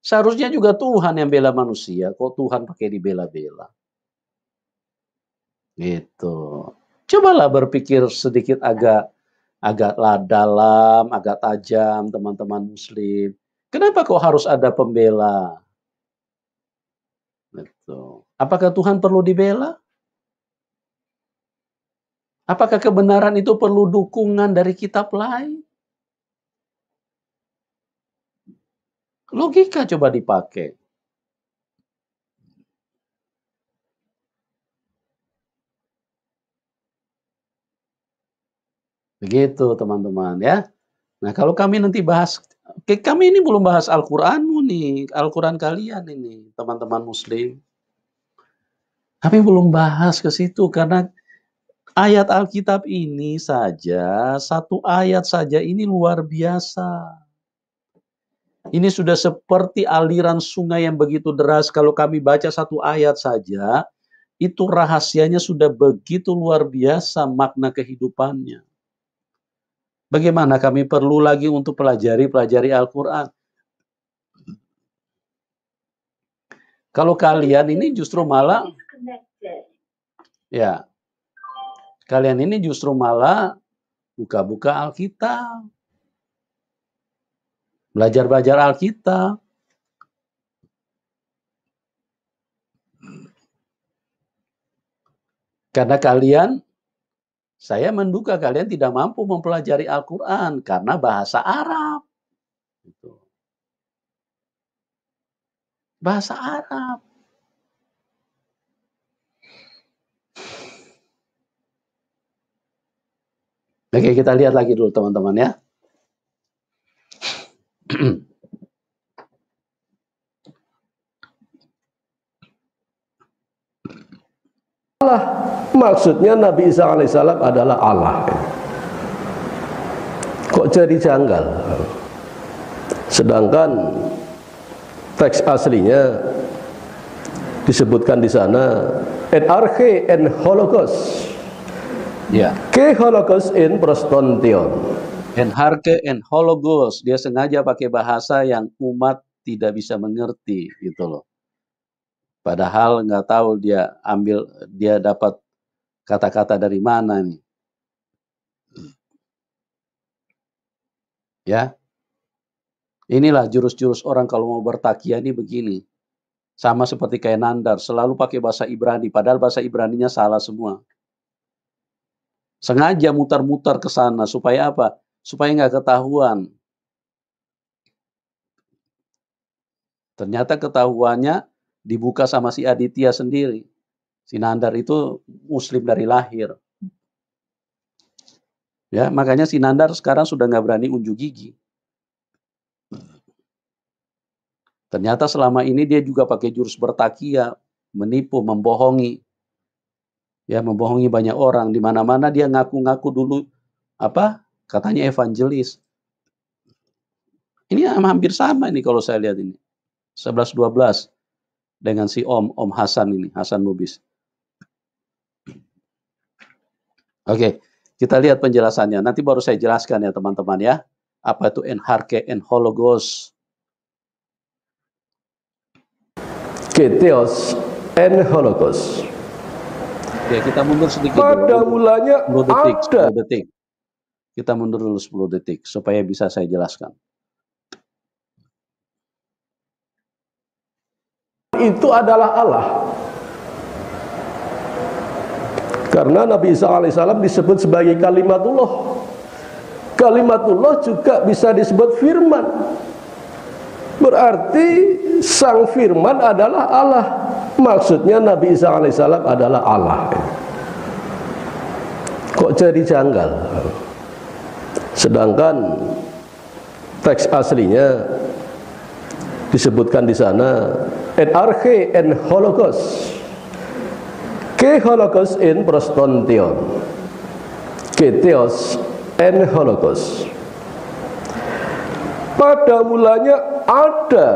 S1: Seharusnya juga Tuhan yang bela manusia. Kok Tuhan pakai dibela-bela? Gitu. Cobalah berpikir sedikit agak agaklah dalam, agak tajam teman-teman muslim. Kenapa kok harus ada pembela? Gitu. Apakah Tuhan perlu dibela? Apakah kebenaran itu perlu dukungan dari kitab lain? Logika coba dipakai. Begitu teman-teman ya. Nah kalau kami nanti bahas, kami ini belum bahas Al-Quranmu nih, Al-Quran kalian ini teman-teman muslim. Kami belum bahas ke situ karena ayat Alkitab ini saja, satu ayat saja ini luar biasa. Ini sudah seperti aliran sungai yang begitu deras. Kalau kami baca satu ayat saja, itu rahasianya sudah begitu luar biasa makna kehidupannya. Bagaimana kami perlu lagi untuk pelajari-pelajari Al-Quran? Kalau kalian ini justru malah, ya, kalian ini justru malah buka-buka Alkitab belajar-belajar Alkitab. Karena kalian, saya menduga kalian tidak mampu mempelajari Al-Quran karena bahasa Arab. Gitu. Bahasa Arab. Oke, kita lihat lagi dulu teman-teman ya.
S3: [CLEARS THROAT] Allah maksudnya Nabi Isa alaihissalam adalah Allah kok jadi janggal sedangkan teks aslinya disebutkan di sana en arche en holocaust ya yeah. ke holocaust in prostontion
S1: And harke and hologos. Dia sengaja pakai bahasa yang umat tidak bisa mengerti gitu loh. Padahal nggak tahu dia ambil dia dapat kata-kata dari mana nih. Ya. Inilah jurus-jurus orang kalau mau bertakia ini begini. Sama seperti kayak Nandar, selalu pakai bahasa Ibrani, padahal bahasa Ibraninya salah semua. Sengaja mutar-mutar ke sana supaya apa? supaya nggak ketahuan. Ternyata ketahuannya dibuka sama si Aditya sendiri. Si Nandar itu muslim dari lahir. Ya, makanya si Nandar sekarang sudah nggak berani unjuk gigi. Ternyata selama ini dia juga pakai jurus bertakia, menipu, membohongi. Ya, membohongi banyak orang di mana-mana dia ngaku-ngaku dulu apa? katanya evangelis. Ini hampir sama ini kalau saya lihat ini. 11-12 dengan si Om, Om Hasan ini, Hasan Lubis. Oke, kita lihat penjelasannya. Nanti baru saya jelaskan ya teman-teman ya. Apa itu enharke, enhologos.
S3: Keteos, enhologos. Oke, kita mundur sedikit. Pada mulanya detik,
S1: ada detik. Kita mundur dulu 10 detik supaya bisa saya jelaskan.
S3: Itu adalah Allah. Karena Nabi Isa alaihissalam disebut sebagai kalimatullah. Kalimatullah juga bisa disebut firman. Berarti sang firman adalah Allah. Maksudnya Nabi Isa alaihissalam adalah Allah. Kok jadi janggal? Sedangkan teks aslinya disebutkan di sana et arche en holocaust ke holocaust in prostontion ke theos en holocaust pada mulanya ada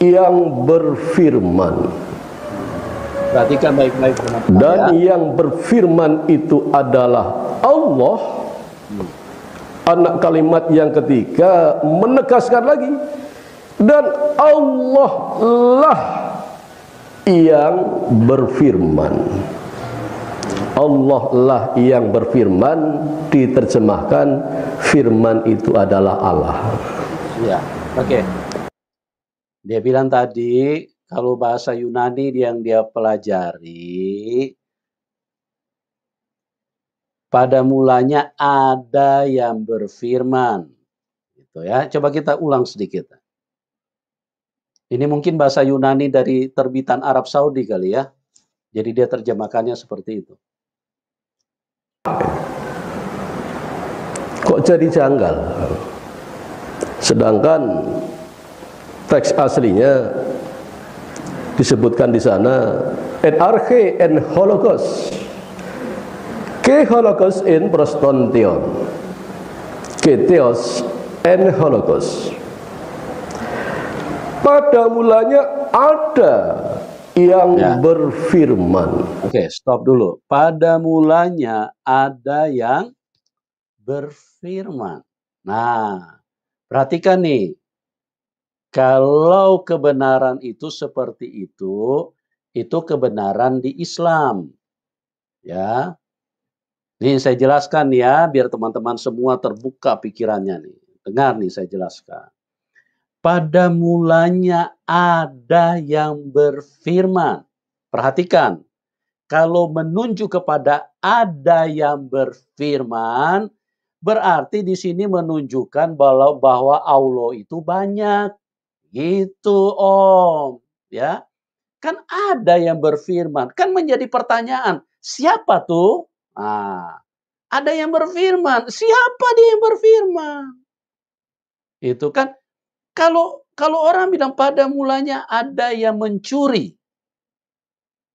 S3: yang berfirman perhatikan baik-baik dan ya. yang berfirman itu adalah Allah anak kalimat yang ketiga menegaskan lagi dan Allah lah yang berfirman Allah lah yang berfirman diterjemahkan firman itu adalah Allah
S2: ya
S1: oke okay. dia bilang tadi kalau bahasa Yunani yang dia pelajari pada mulanya ada yang berfirman. Gitu ya. Coba kita ulang sedikit. Ini mungkin bahasa Yunani dari terbitan Arab Saudi kali ya. Jadi dia terjemahkannya seperti itu.
S3: Kok jadi janggal? Sedangkan teks aslinya disebutkan di sana Enarche en holocaust ke Holocaust in prostontion. Ke Theos en Holocaust. Pada mulanya ada yang ya. berfirman. Oke, okay, stop dulu.
S1: Pada mulanya ada yang berfirman. Nah, perhatikan nih. Kalau kebenaran itu seperti itu, itu kebenaran di Islam. Ya. Ini saya jelaskan ya, biar teman-teman semua terbuka pikirannya nih. Dengar nih saya jelaskan. Pada mulanya ada yang berfirman. Perhatikan, kalau menunjuk kepada ada yang berfirman, berarti di sini menunjukkan bahwa, bahwa Allah itu banyak. Gitu om. Ya, Kan ada yang berfirman. Kan menjadi pertanyaan, siapa tuh? Nah, ada yang berfirman, siapa dia yang berfirman? Itu kan kalau kalau orang bilang pada mulanya ada yang mencuri.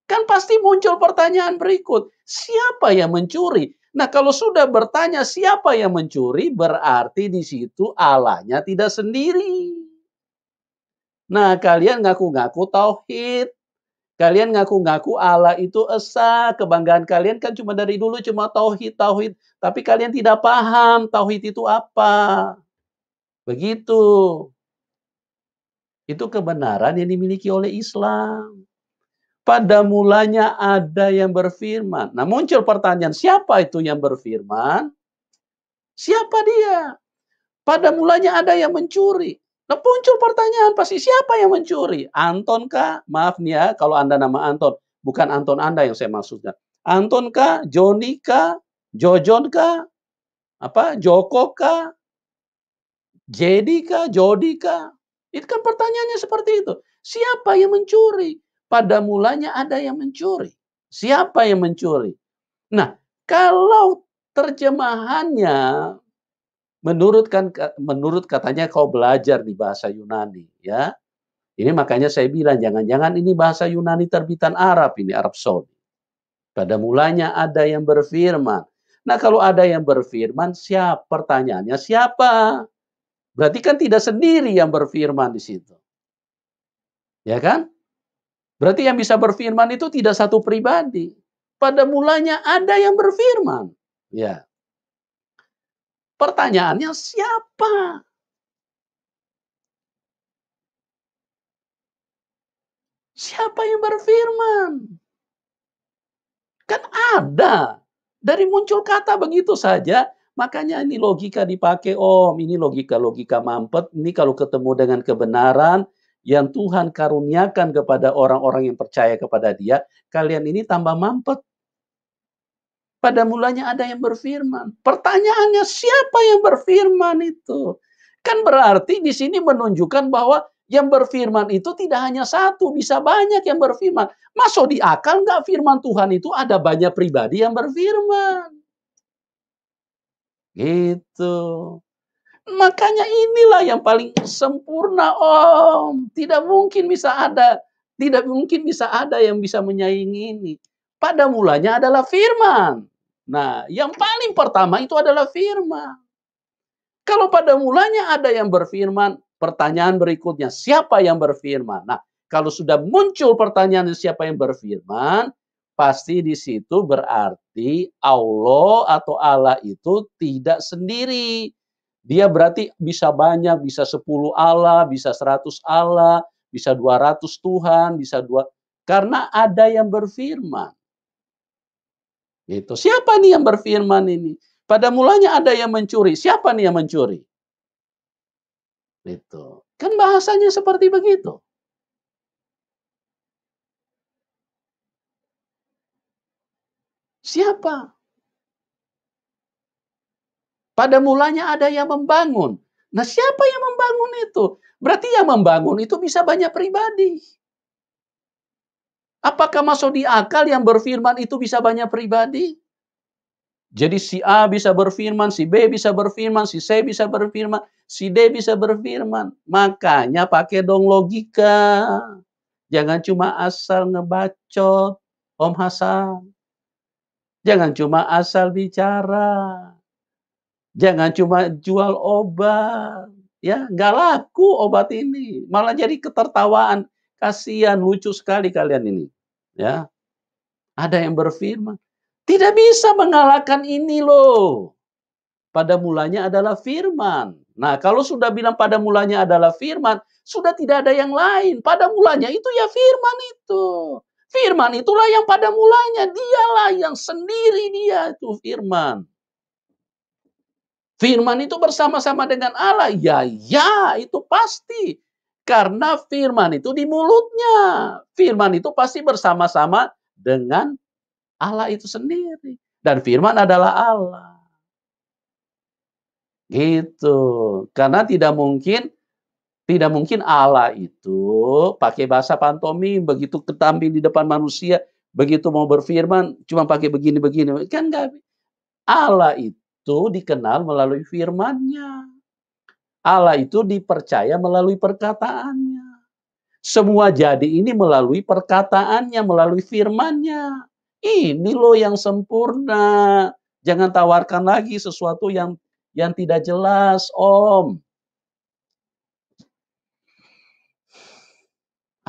S1: Kan pasti muncul pertanyaan berikut, siapa yang mencuri? Nah, kalau sudah bertanya siapa yang mencuri, berarti di situ Allahnya tidak sendiri. Nah, kalian ngaku-ngaku tauhid, Kalian ngaku-ngaku Allah itu esa, kebanggaan kalian kan cuma dari dulu cuma tauhid, tauhid. Tapi kalian tidak paham tauhid itu apa. Begitu. Itu kebenaran yang dimiliki oleh Islam. Pada mulanya ada yang berfirman. Nah muncul pertanyaan, siapa itu yang berfirman? Siapa dia? Pada mulanya ada yang mencuri. Nah muncul pertanyaan pasti siapa yang mencuri? Anton kah? Maaf nih ya kalau Anda nama Anton. Bukan Anton Anda yang saya maksudkan. Anton kah? Joni kah? Jojon kah? Apa? Joko kah? Jedi kah? Jody kah? Itu kan pertanyaannya seperti itu. Siapa yang mencuri? Pada mulanya ada yang mencuri. Siapa yang mencuri? Nah, kalau terjemahannya Menurut kan menurut katanya kau belajar di bahasa Yunani, ya. Ini makanya saya bilang jangan-jangan ini bahasa Yunani terbitan Arab ini Arab Saudi. Pada mulanya ada yang berfirman. Nah, kalau ada yang berfirman, siapa pertanyaannya siapa? Berarti kan tidak sendiri yang berfirman di situ. Ya kan? Berarti yang bisa berfirman itu tidak satu pribadi. Pada mulanya ada yang berfirman. Ya. Pertanyaannya siapa? Siapa yang berfirman? Kan ada. Dari muncul kata begitu saja, makanya ini logika dipakai, om. Ini logika-logika mampet. Ini kalau ketemu dengan kebenaran yang Tuhan karuniakan kepada orang-orang yang percaya kepada dia, kalian ini tambah mampet. Pada mulanya ada yang berfirman. Pertanyaannya siapa yang berfirman itu? Kan berarti di sini menunjukkan bahwa yang berfirman itu tidak hanya satu, bisa banyak yang berfirman. Masuk di akal nggak firman Tuhan itu ada banyak pribadi yang berfirman. Gitu. Makanya inilah yang paling sempurna om. Tidak mungkin bisa ada, tidak mungkin bisa ada yang bisa menyaingi ini. Pada mulanya adalah firman. Nah, yang paling pertama itu adalah firman. Kalau pada mulanya ada yang berfirman, pertanyaan berikutnya, siapa yang berfirman? Nah, kalau sudah muncul pertanyaan siapa yang berfirman, pasti di situ berarti Allah atau Allah itu tidak sendiri. Dia berarti bisa banyak, bisa 10 Allah, bisa 100 Allah, bisa 200 Tuhan, bisa dua karena ada yang berfirman. Itu siapa nih yang berfirman ini? Pada mulanya ada yang mencuri. Siapa nih yang mencuri? Itu. Kan bahasanya seperti begitu. Siapa? Pada mulanya ada yang membangun. Nah, siapa yang membangun itu? Berarti yang membangun itu bisa banyak pribadi. Apakah masuk di akal yang berfirman itu bisa banyak pribadi? Jadi si A bisa berfirman, si B bisa berfirman, si C bisa berfirman, si D bisa berfirman. Makanya pakai dong logika. Jangan cuma asal ngebacot, Om Hasan. Jangan cuma asal bicara. Jangan cuma jual obat. Ya, nggak laku obat ini. Malah jadi ketertawaan. Kasihan, lucu sekali kalian ini. Ya. Ada yang berfirman, tidak bisa mengalahkan ini loh. Pada mulanya adalah firman. Nah, kalau sudah bilang pada mulanya adalah firman, sudah tidak ada yang lain. Pada mulanya itu ya firman itu. Firman itulah yang pada mulanya, dialah yang sendiri dia itu firman. Firman itu bersama-sama dengan Allah. Ya, ya, itu pasti. Karena firman itu di mulutnya. Firman itu pasti bersama-sama dengan Allah itu sendiri. Dan firman adalah Allah. Gitu. Karena tidak mungkin tidak mungkin Allah itu pakai bahasa pantomim begitu ketampil di depan manusia, begitu mau berfirman cuma pakai begini-begini. Kan enggak. Allah itu dikenal melalui FirmanNya. Allah itu dipercaya melalui perkataannya. Semua jadi ini melalui perkataannya, melalui firmannya. Ini loh yang sempurna. Jangan tawarkan lagi sesuatu yang yang tidak jelas, Om.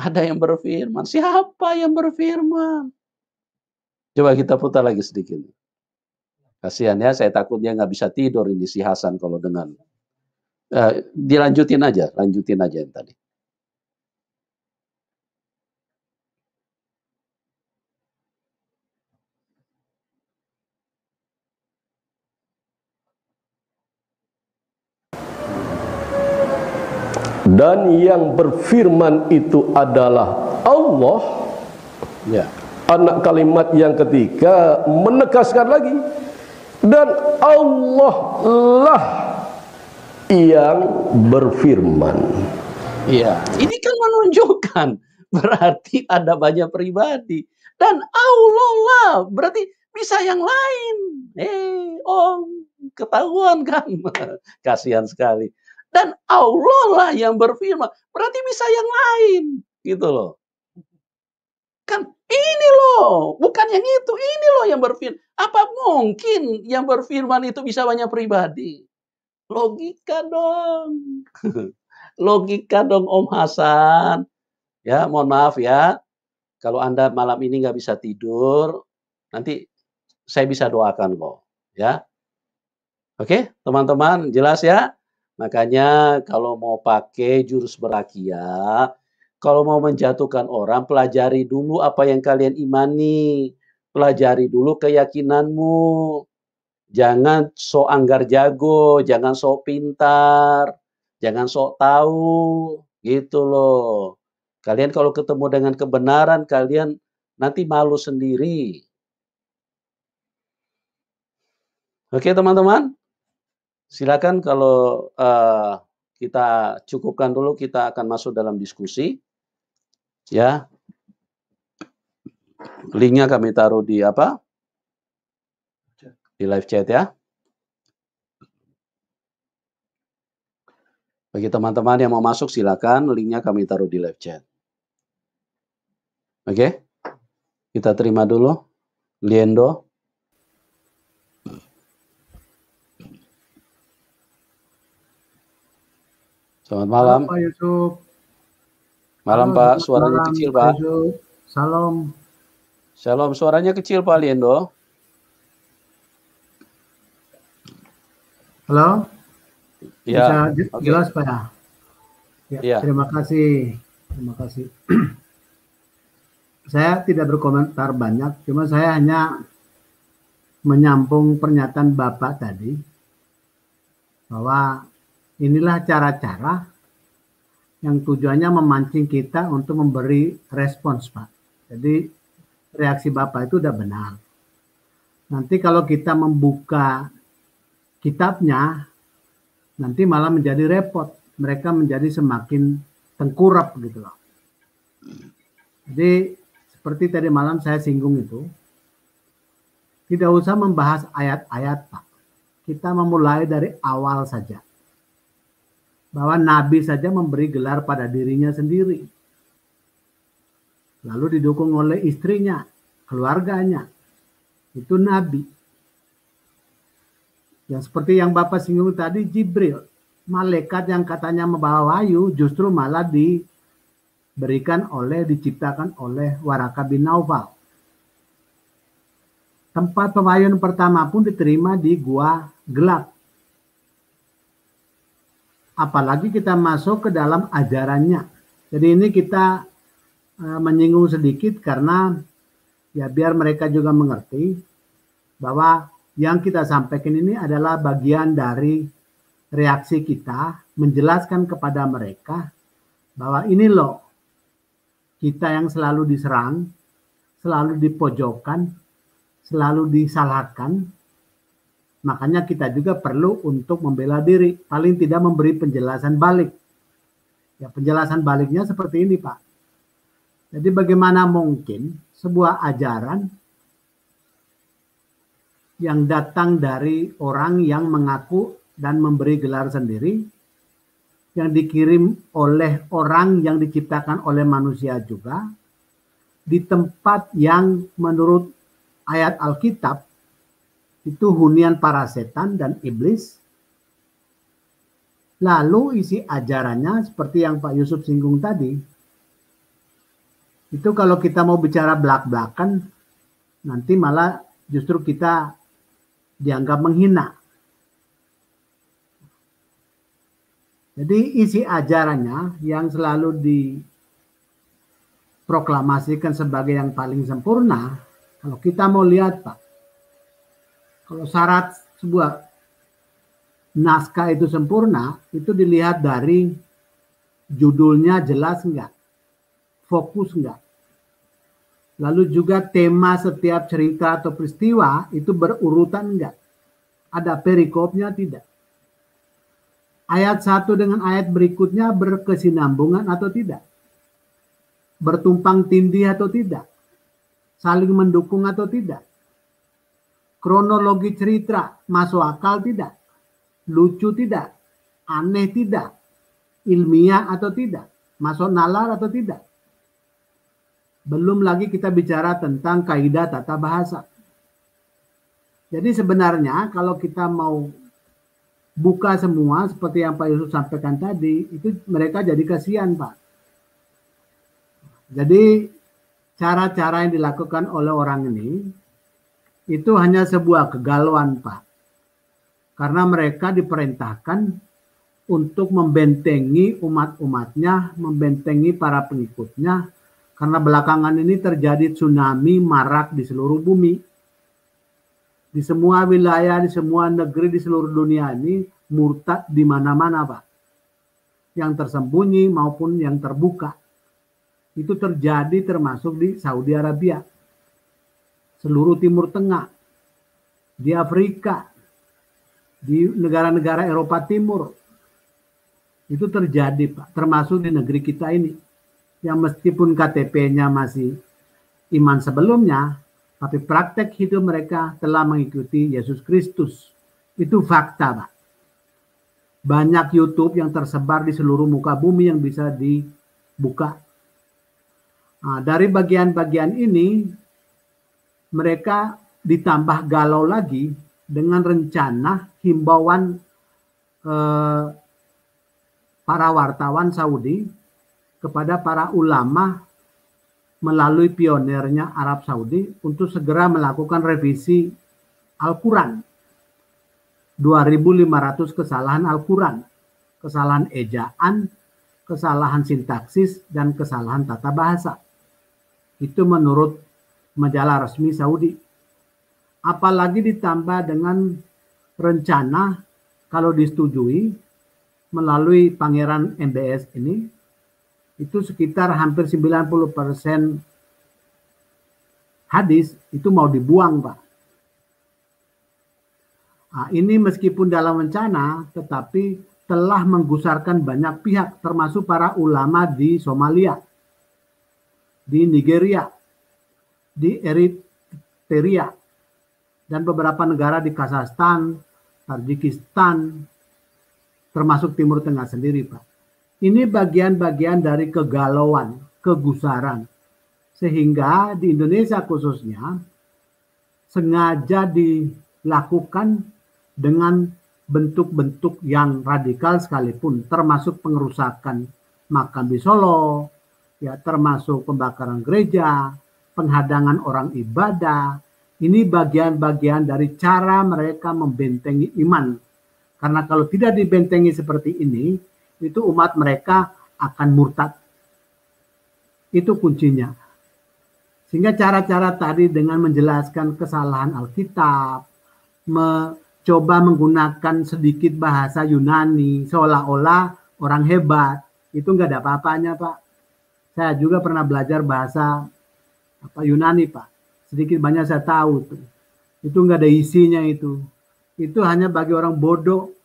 S1: Ada yang berfirman. Siapa yang berfirman? Coba kita putar lagi sedikit. Kasihan ya, saya takut dia nggak bisa tidur ini si Hasan kalau dengan. Eh, dilanjutin aja, lanjutin aja
S3: yang tadi. dan yang berfirman itu adalah Allah ya. anak kalimat yang ketiga menegaskan lagi dan Allah lah yang berfirman.
S1: Iya, ini kan menunjukkan [LAUGHS] berarti ada banyak pribadi dan Allah lah berarti bisa yang lain. Eh, om ketahuan kan? [LAUGHS] Kasihan sekali. Dan Allah lah yang berfirman, berarti bisa yang lain gitu loh. Kan ini loh, bukan yang itu, ini loh yang berfirman. Apa mungkin yang berfirman itu bisa banyak pribadi? Logika dong. [LAUGHS] Logika dong Om Hasan. Ya, mohon maaf ya. Kalau Anda malam ini nggak bisa tidur, nanti saya bisa doakan kok. Ya. Oke, teman-teman, jelas ya? Makanya kalau mau pakai jurus berakia, kalau mau menjatuhkan orang, pelajari dulu apa yang kalian imani. Pelajari dulu keyakinanmu. Jangan so anggar jago, jangan so pintar, jangan sok tahu, gitu loh. Kalian kalau ketemu dengan kebenaran, kalian nanti malu sendiri. Oke teman-teman, silakan kalau uh, kita cukupkan dulu, kita akan masuk dalam diskusi. Ya, linknya kami taruh di apa? di live chat ya. Bagi teman-teman yang mau masuk silakan linknya kami taruh di live chat. Oke, kita terima dulu. Liendo. Selamat malam.
S5: Pak Yusuf. Malam Pak, suaranya kecil Pak. Salam.
S1: Salam. suaranya kecil Pak Liendo.
S5: Halo? Ya. Bisa okay. jelas Pak ya? Ya, Terima kasih. Terima kasih. [CLEARS THROAT] saya tidak berkomentar banyak, cuma saya hanya menyambung pernyataan Bapak tadi bahwa inilah cara-cara yang tujuannya memancing kita untuk memberi respons, Pak. Jadi reaksi Bapak itu sudah benar. Nanti kalau kita membuka kitabnya nanti malah menjadi repot. Mereka menjadi semakin tengkurap gitu loh. Jadi seperti tadi malam saya singgung itu, tidak usah membahas ayat-ayat Pak. Kita memulai dari awal saja. Bahwa Nabi saja memberi gelar pada dirinya sendiri. Lalu didukung oleh istrinya, keluarganya. Itu Nabi Ya seperti yang Bapak singgung tadi Jibril, malaikat yang katanya membawa wahyu justru malah diberikan oleh diciptakan oleh Waraka bin Naufal. Tempat pemain pertama pun diterima di gua gelap. Apalagi kita masuk ke dalam ajarannya. Jadi ini kita eh, menyinggung sedikit karena ya biar mereka juga mengerti bahwa yang kita sampaikan ini adalah bagian dari reaksi kita menjelaskan kepada mereka bahwa ini loh kita yang selalu diserang, selalu dipojokkan, selalu disalahkan. Makanya kita juga perlu untuk membela diri, paling tidak memberi penjelasan balik. Ya, penjelasan baliknya seperti ini, Pak. Jadi bagaimana mungkin sebuah ajaran yang datang dari orang yang mengaku dan memberi gelar sendiri yang dikirim oleh orang yang diciptakan oleh manusia juga di tempat yang menurut ayat Alkitab itu hunian para setan dan iblis. Lalu isi ajarannya seperti yang Pak Yusuf singgung tadi. Itu kalau kita mau bicara belak-belakan nanti malah justru kita dianggap menghina. Jadi isi ajarannya yang selalu diproklamasikan sebagai yang paling sempurna, kalau kita mau lihat Pak, kalau syarat sebuah naskah itu sempurna, itu dilihat dari judulnya jelas enggak, fokus enggak, Lalu juga tema setiap cerita atau peristiwa itu berurutan enggak? Ada perikopnya tidak? Ayat satu dengan ayat berikutnya berkesinambungan atau tidak? Bertumpang tindih atau tidak? Saling mendukung atau tidak? Kronologi cerita masuk akal tidak? Lucu tidak? Aneh tidak? Ilmiah atau tidak? Masuk nalar atau tidak? Belum lagi kita bicara tentang kaidah tata bahasa. Jadi sebenarnya kalau kita mau buka semua seperti yang Pak Yusuf sampaikan tadi, itu mereka jadi kasihan Pak. Jadi cara-cara yang dilakukan oleh orang ini itu hanya sebuah kegalauan Pak. Karena mereka diperintahkan untuk membentengi umat-umatnya, membentengi para pengikutnya karena belakangan ini terjadi tsunami marak di seluruh bumi. Di semua wilayah, di semua negeri, di seluruh dunia ini murtad di mana-mana Pak. Yang tersembunyi maupun yang terbuka. Itu terjadi termasuk di Saudi Arabia. Seluruh Timur Tengah. Di Afrika. Di negara-negara Eropa Timur. Itu terjadi Pak. Termasuk di negeri kita ini yang meskipun KTP-nya masih iman sebelumnya, tapi praktek hidup mereka telah mengikuti Yesus Kristus. Itu fakta, Pak. Banyak YouTube yang tersebar di seluruh muka bumi yang bisa dibuka. Nah, dari bagian-bagian ini, mereka ditambah galau lagi dengan rencana himbauan eh, para wartawan Saudi kepada para ulama melalui pionernya Arab Saudi untuk segera melakukan revisi Al-Quran. 2.500 kesalahan Al-Quran, kesalahan ejaan, kesalahan sintaksis, dan kesalahan tata bahasa. Itu menurut majalah resmi Saudi. Apalagi ditambah dengan rencana kalau disetujui melalui pangeran MBS ini itu sekitar hampir 90 persen hadis itu mau dibuang Pak. Nah, ini meskipun dalam rencana tetapi telah menggusarkan banyak pihak termasuk para ulama di Somalia, di Nigeria, di Eritrea, dan beberapa negara di Kazakhstan, Tajikistan, termasuk Timur Tengah sendiri Pak. Ini bagian-bagian dari kegalauan, kegusaran. Sehingga di Indonesia khususnya sengaja dilakukan dengan bentuk-bentuk yang radikal sekalipun termasuk pengerusakan makam di Solo, ya termasuk pembakaran gereja, penghadangan orang ibadah. Ini bagian-bagian dari cara mereka membentengi iman. Karena kalau tidak dibentengi seperti ini, itu umat mereka akan murtad. Itu kuncinya. Sehingga cara-cara tadi dengan menjelaskan kesalahan Alkitab, mencoba menggunakan sedikit bahasa Yunani, seolah-olah orang hebat, itu nggak ada apa-apanya Pak. Saya juga pernah belajar bahasa apa Yunani Pak. Sedikit banyak saya tahu tuh. Itu nggak ada isinya itu. Itu hanya bagi orang bodoh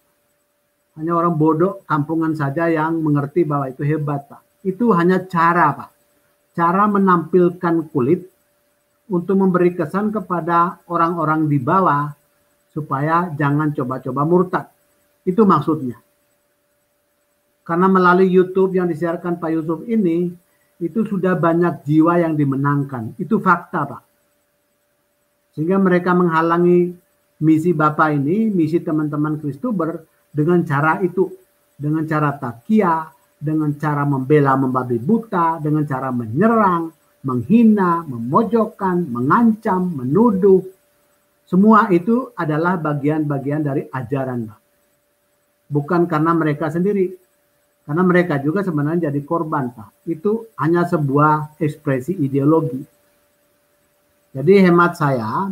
S5: hanya orang bodoh kampungan saja yang mengerti bahwa itu hebat, Pak. Itu hanya cara, Pak. Cara menampilkan kulit untuk memberi kesan kepada orang-orang di bawah supaya jangan coba-coba murtad. Itu maksudnya. Karena melalui YouTube yang disiarkan Pak Yusuf ini, itu sudah banyak jiwa yang dimenangkan. Itu fakta, Pak. Sehingga mereka menghalangi misi Bapak ini, misi teman-teman Kristuber, dengan cara itu, dengan cara takia, dengan cara membela membabi buta, dengan cara menyerang, menghina, memojokkan, mengancam, menuduh. Semua itu adalah bagian-bagian dari ajaran. Bukan karena mereka sendiri. Karena mereka juga sebenarnya jadi korban. Pak. Itu hanya sebuah ekspresi ideologi. Jadi hemat saya,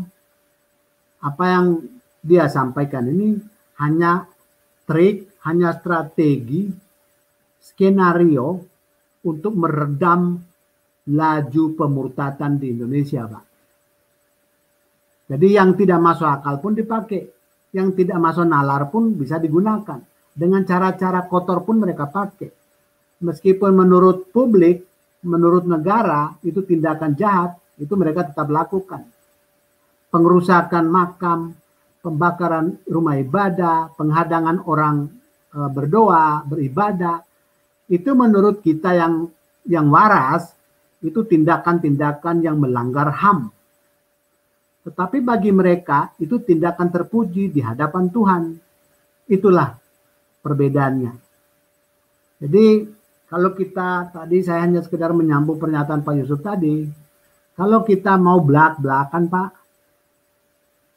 S5: apa yang dia sampaikan ini hanya trik, hanya strategi, skenario untuk meredam laju pemurtatan di Indonesia, Pak. Jadi yang tidak masuk akal pun dipakai, yang tidak masuk nalar pun bisa digunakan. Dengan cara-cara kotor pun mereka pakai. Meskipun menurut publik, menurut negara itu tindakan jahat, itu mereka tetap lakukan. Pengerusakan makam, pembakaran rumah ibadah, penghadangan orang e, berdoa, beribadah, itu menurut kita yang yang waras itu tindakan-tindakan yang melanggar HAM. Tetapi bagi mereka itu tindakan terpuji di hadapan Tuhan. Itulah perbedaannya. Jadi kalau kita tadi saya hanya sekedar menyambung pernyataan Pak Yusuf tadi, kalau kita mau belak-belakan Pak,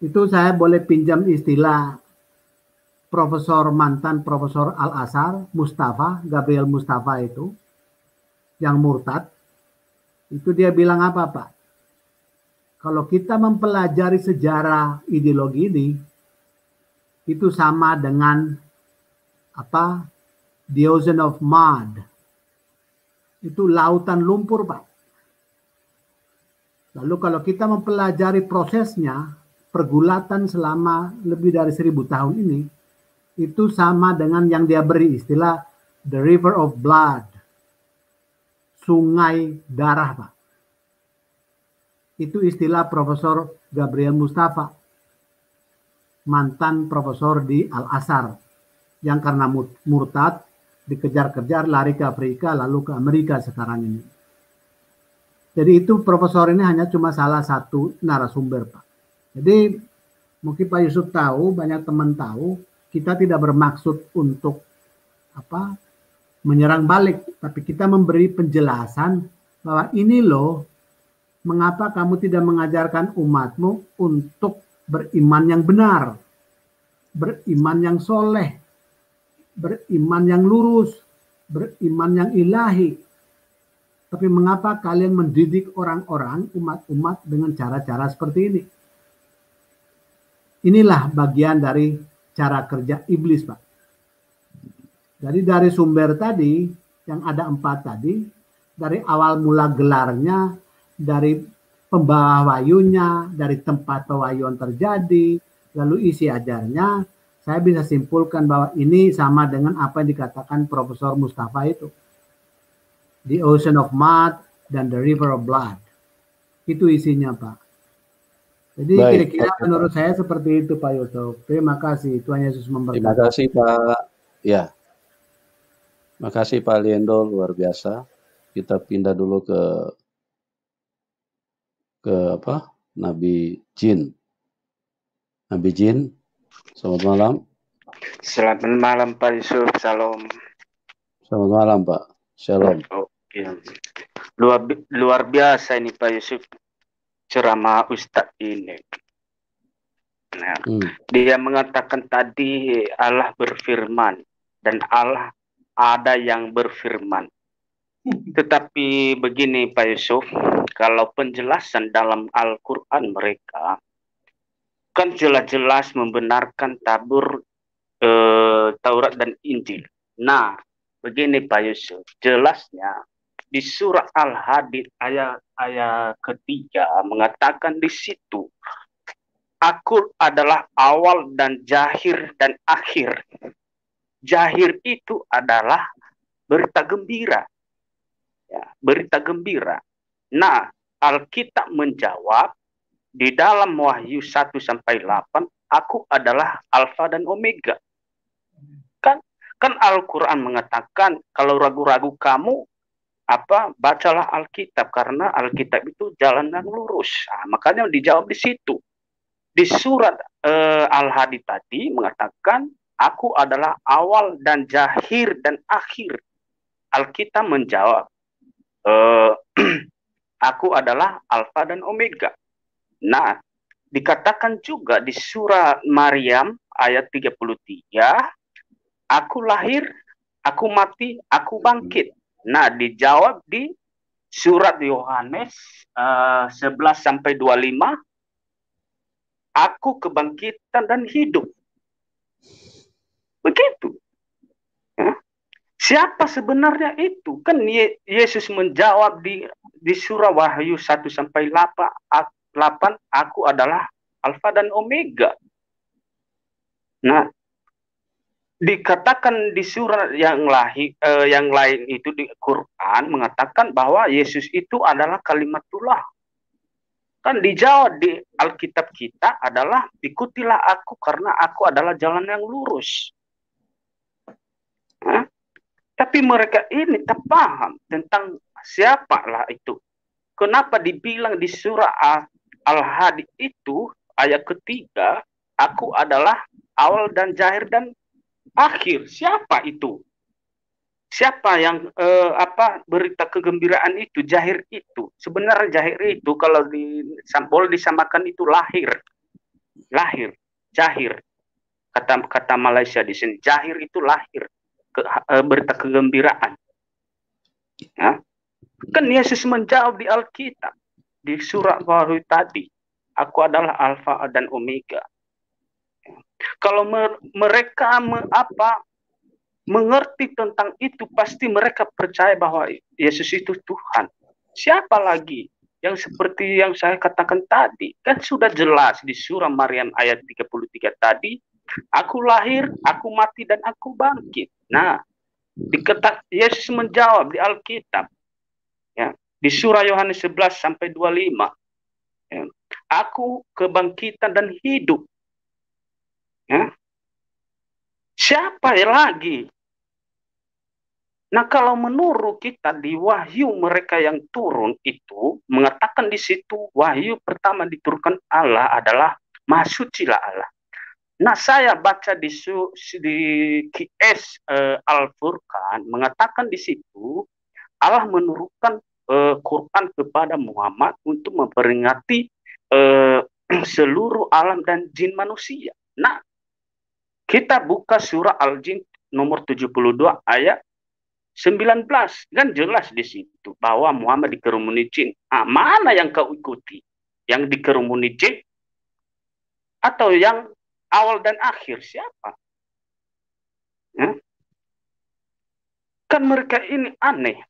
S5: itu saya boleh pinjam istilah Profesor mantan Profesor Al Asar Mustafa Gabriel Mustafa itu yang murtad itu dia bilang apa Pak? Kalau kita mempelajari sejarah ideologi ini itu sama dengan apa? The Ocean of Mud. Itu lautan lumpur, Pak. Lalu kalau kita mempelajari prosesnya, pergulatan selama lebih dari seribu tahun ini itu sama dengan yang dia beri istilah the river of blood, sungai darah, Pak. Itu istilah Profesor Gabriel Mustafa, mantan profesor di Al-Azhar, yang karena murtad dikejar-kejar lari ke Afrika lalu ke Amerika sekarang ini. Jadi itu profesor ini hanya cuma salah satu narasumber, Pak. Jadi mungkin Pak Yusuf tahu, banyak teman tahu, kita tidak bermaksud untuk apa menyerang balik, tapi kita memberi penjelasan bahwa ini loh mengapa kamu tidak mengajarkan umatmu untuk beriman yang benar, beriman yang soleh, beriman yang lurus, beriman yang ilahi. Tapi mengapa kalian mendidik orang-orang, umat-umat dengan cara-cara seperti ini? Inilah bagian dari cara kerja iblis, Pak. Jadi dari sumber tadi, yang ada empat tadi, dari awal mula gelarnya, dari wayunya, dari tempat pewayuan terjadi, lalu isi ajarnya, saya bisa simpulkan bahwa ini sama dengan apa yang dikatakan Profesor Mustafa itu. The Ocean of Mud dan The River of Blood. Itu isinya Pak. Jadi kira-kira menurut saya seperti itu Pak Yusuf. Terima kasih Tuhan Yesus memberkati. Terima
S1: kasih Pak. Ya. Terima kasih Pak Liendo luar biasa. Kita pindah dulu ke ke apa? Nabi Jin. Nabi Jin. Selamat malam.
S4: Selamat malam Pak Yusuf. Salam.
S1: Selamat malam Pak. Shalom.
S4: Oh, iya. Luar, luar biasa ini Pak Yusuf ceramah Ustadz ini. Nah, hmm. Dia mengatakan tadi Allah berfirman dan Allah ada yang berfirman. Hmm. Tetapi begini Pak Yusuf, kalau penjelasan dalam Al-Quran mereka kan jelas-jelas membenarkan tabur eh, Taurat dan Injil. Nah, begini Pak Yusuf, jelasnya di surah Al-Hadid ayat ayat ketiga mengatakan di situ aku adalah awal dan jahir dan akhir. Jahir itu adalah berita gembira. Ya, berita gembira. Nah, Alkitab menjawab di dalam Wahyu 1 sampai 8, aku adalah alfa dan omega. Kan kan Al-Qur'an mengatakan kalau ragu-ragu kamu apa bacalah Alkitab karena Alkitab itu jalan yang lurus. Nah, makanya dijawab di situ. Di surat eh, al hadid tadi mengatakan aku adalah awal dan jahir dan akhir. Alkitab menjawab e, [CLEARS THROAT] aku adalah alfa dan omega. Nah, dikatakan juga di surat Maryam ayat 33, aku lahir, aku mati, aku bangkit Nah, dijawab di surat Yohanes uh, eh, 11 sampai 25 Aku kebangkitan dan hidup. Begitu. Ya. Siapa sebenarnya itu? Kan Yesus menjawab di di surah Wahyu 1 sampai 8, 8 aku adalah alfa dan omega. Nah, dikatakan di surat yang lahi, eh, yang lain itu di Quran mengatakan bahwa Yesus itu adalah kalimatullah. Kan dijawab di Alkitab kita adalah ikutilah aku karena aku adalah jalan yang lurus. Hah? Tapi mereka ini tak paham tentang siapalah itu. Kenapa dibilang di surah Al-Hadid itu ayat ketiga, aku adalah awal dan jahir dan akhir siapa itu siapa yang eh, apa berita kegembiraan itu jahir itu sebenarnya jahir itu kalau di boleh disamakan itu lahir lahir jahir kata kata Malaysia di sini jahir itu lahir ke, eh, berita kegembiraan nah, kan Yesus menjawab di Alkitab di surat Wahyu tadi aku adalah Alfa dan Omega kalau mereka me, apa mengerti tentang itu pasti mereka percaya bahwa Yesus itu Tuhan. Siapa lagi yang seperti yang saya katakan tadi? Kan sudah jelas di surah Maryam ayat 33 tadi, aku lahir, aku mati dan aku bangkit. Nah, diketak Yesus menjawab di Alkitab. Ya, di surah Yohanes 11 sampai 25. Ya, aku kebangkitan dan hidup. Ya. Siapa lagi? Nah, kalau menurut kita di wahyu mereka yang turun itu mengatakan di situ wahyu pertama diturunkan Allah adalah masucilah Allah. Nah, saya baca di di KS uh, eh, Al-Furqan mengatakan di situ Allah menurunkan uh, Quran kepada Muhammad untuk memperingati uh, [CLEARS THROAT] seluruh alam dan jin manusia. Nah, kita buka surah Al-Jin nomor 72 ayat 19 kan jelas di situ bahwa Muhammad dikerumuni jin. Ah, mana yang kau ikuti? Yang dikerumuni jin atau yang awal dan akhir siapa? Hmm? Kan mereka ini aneh.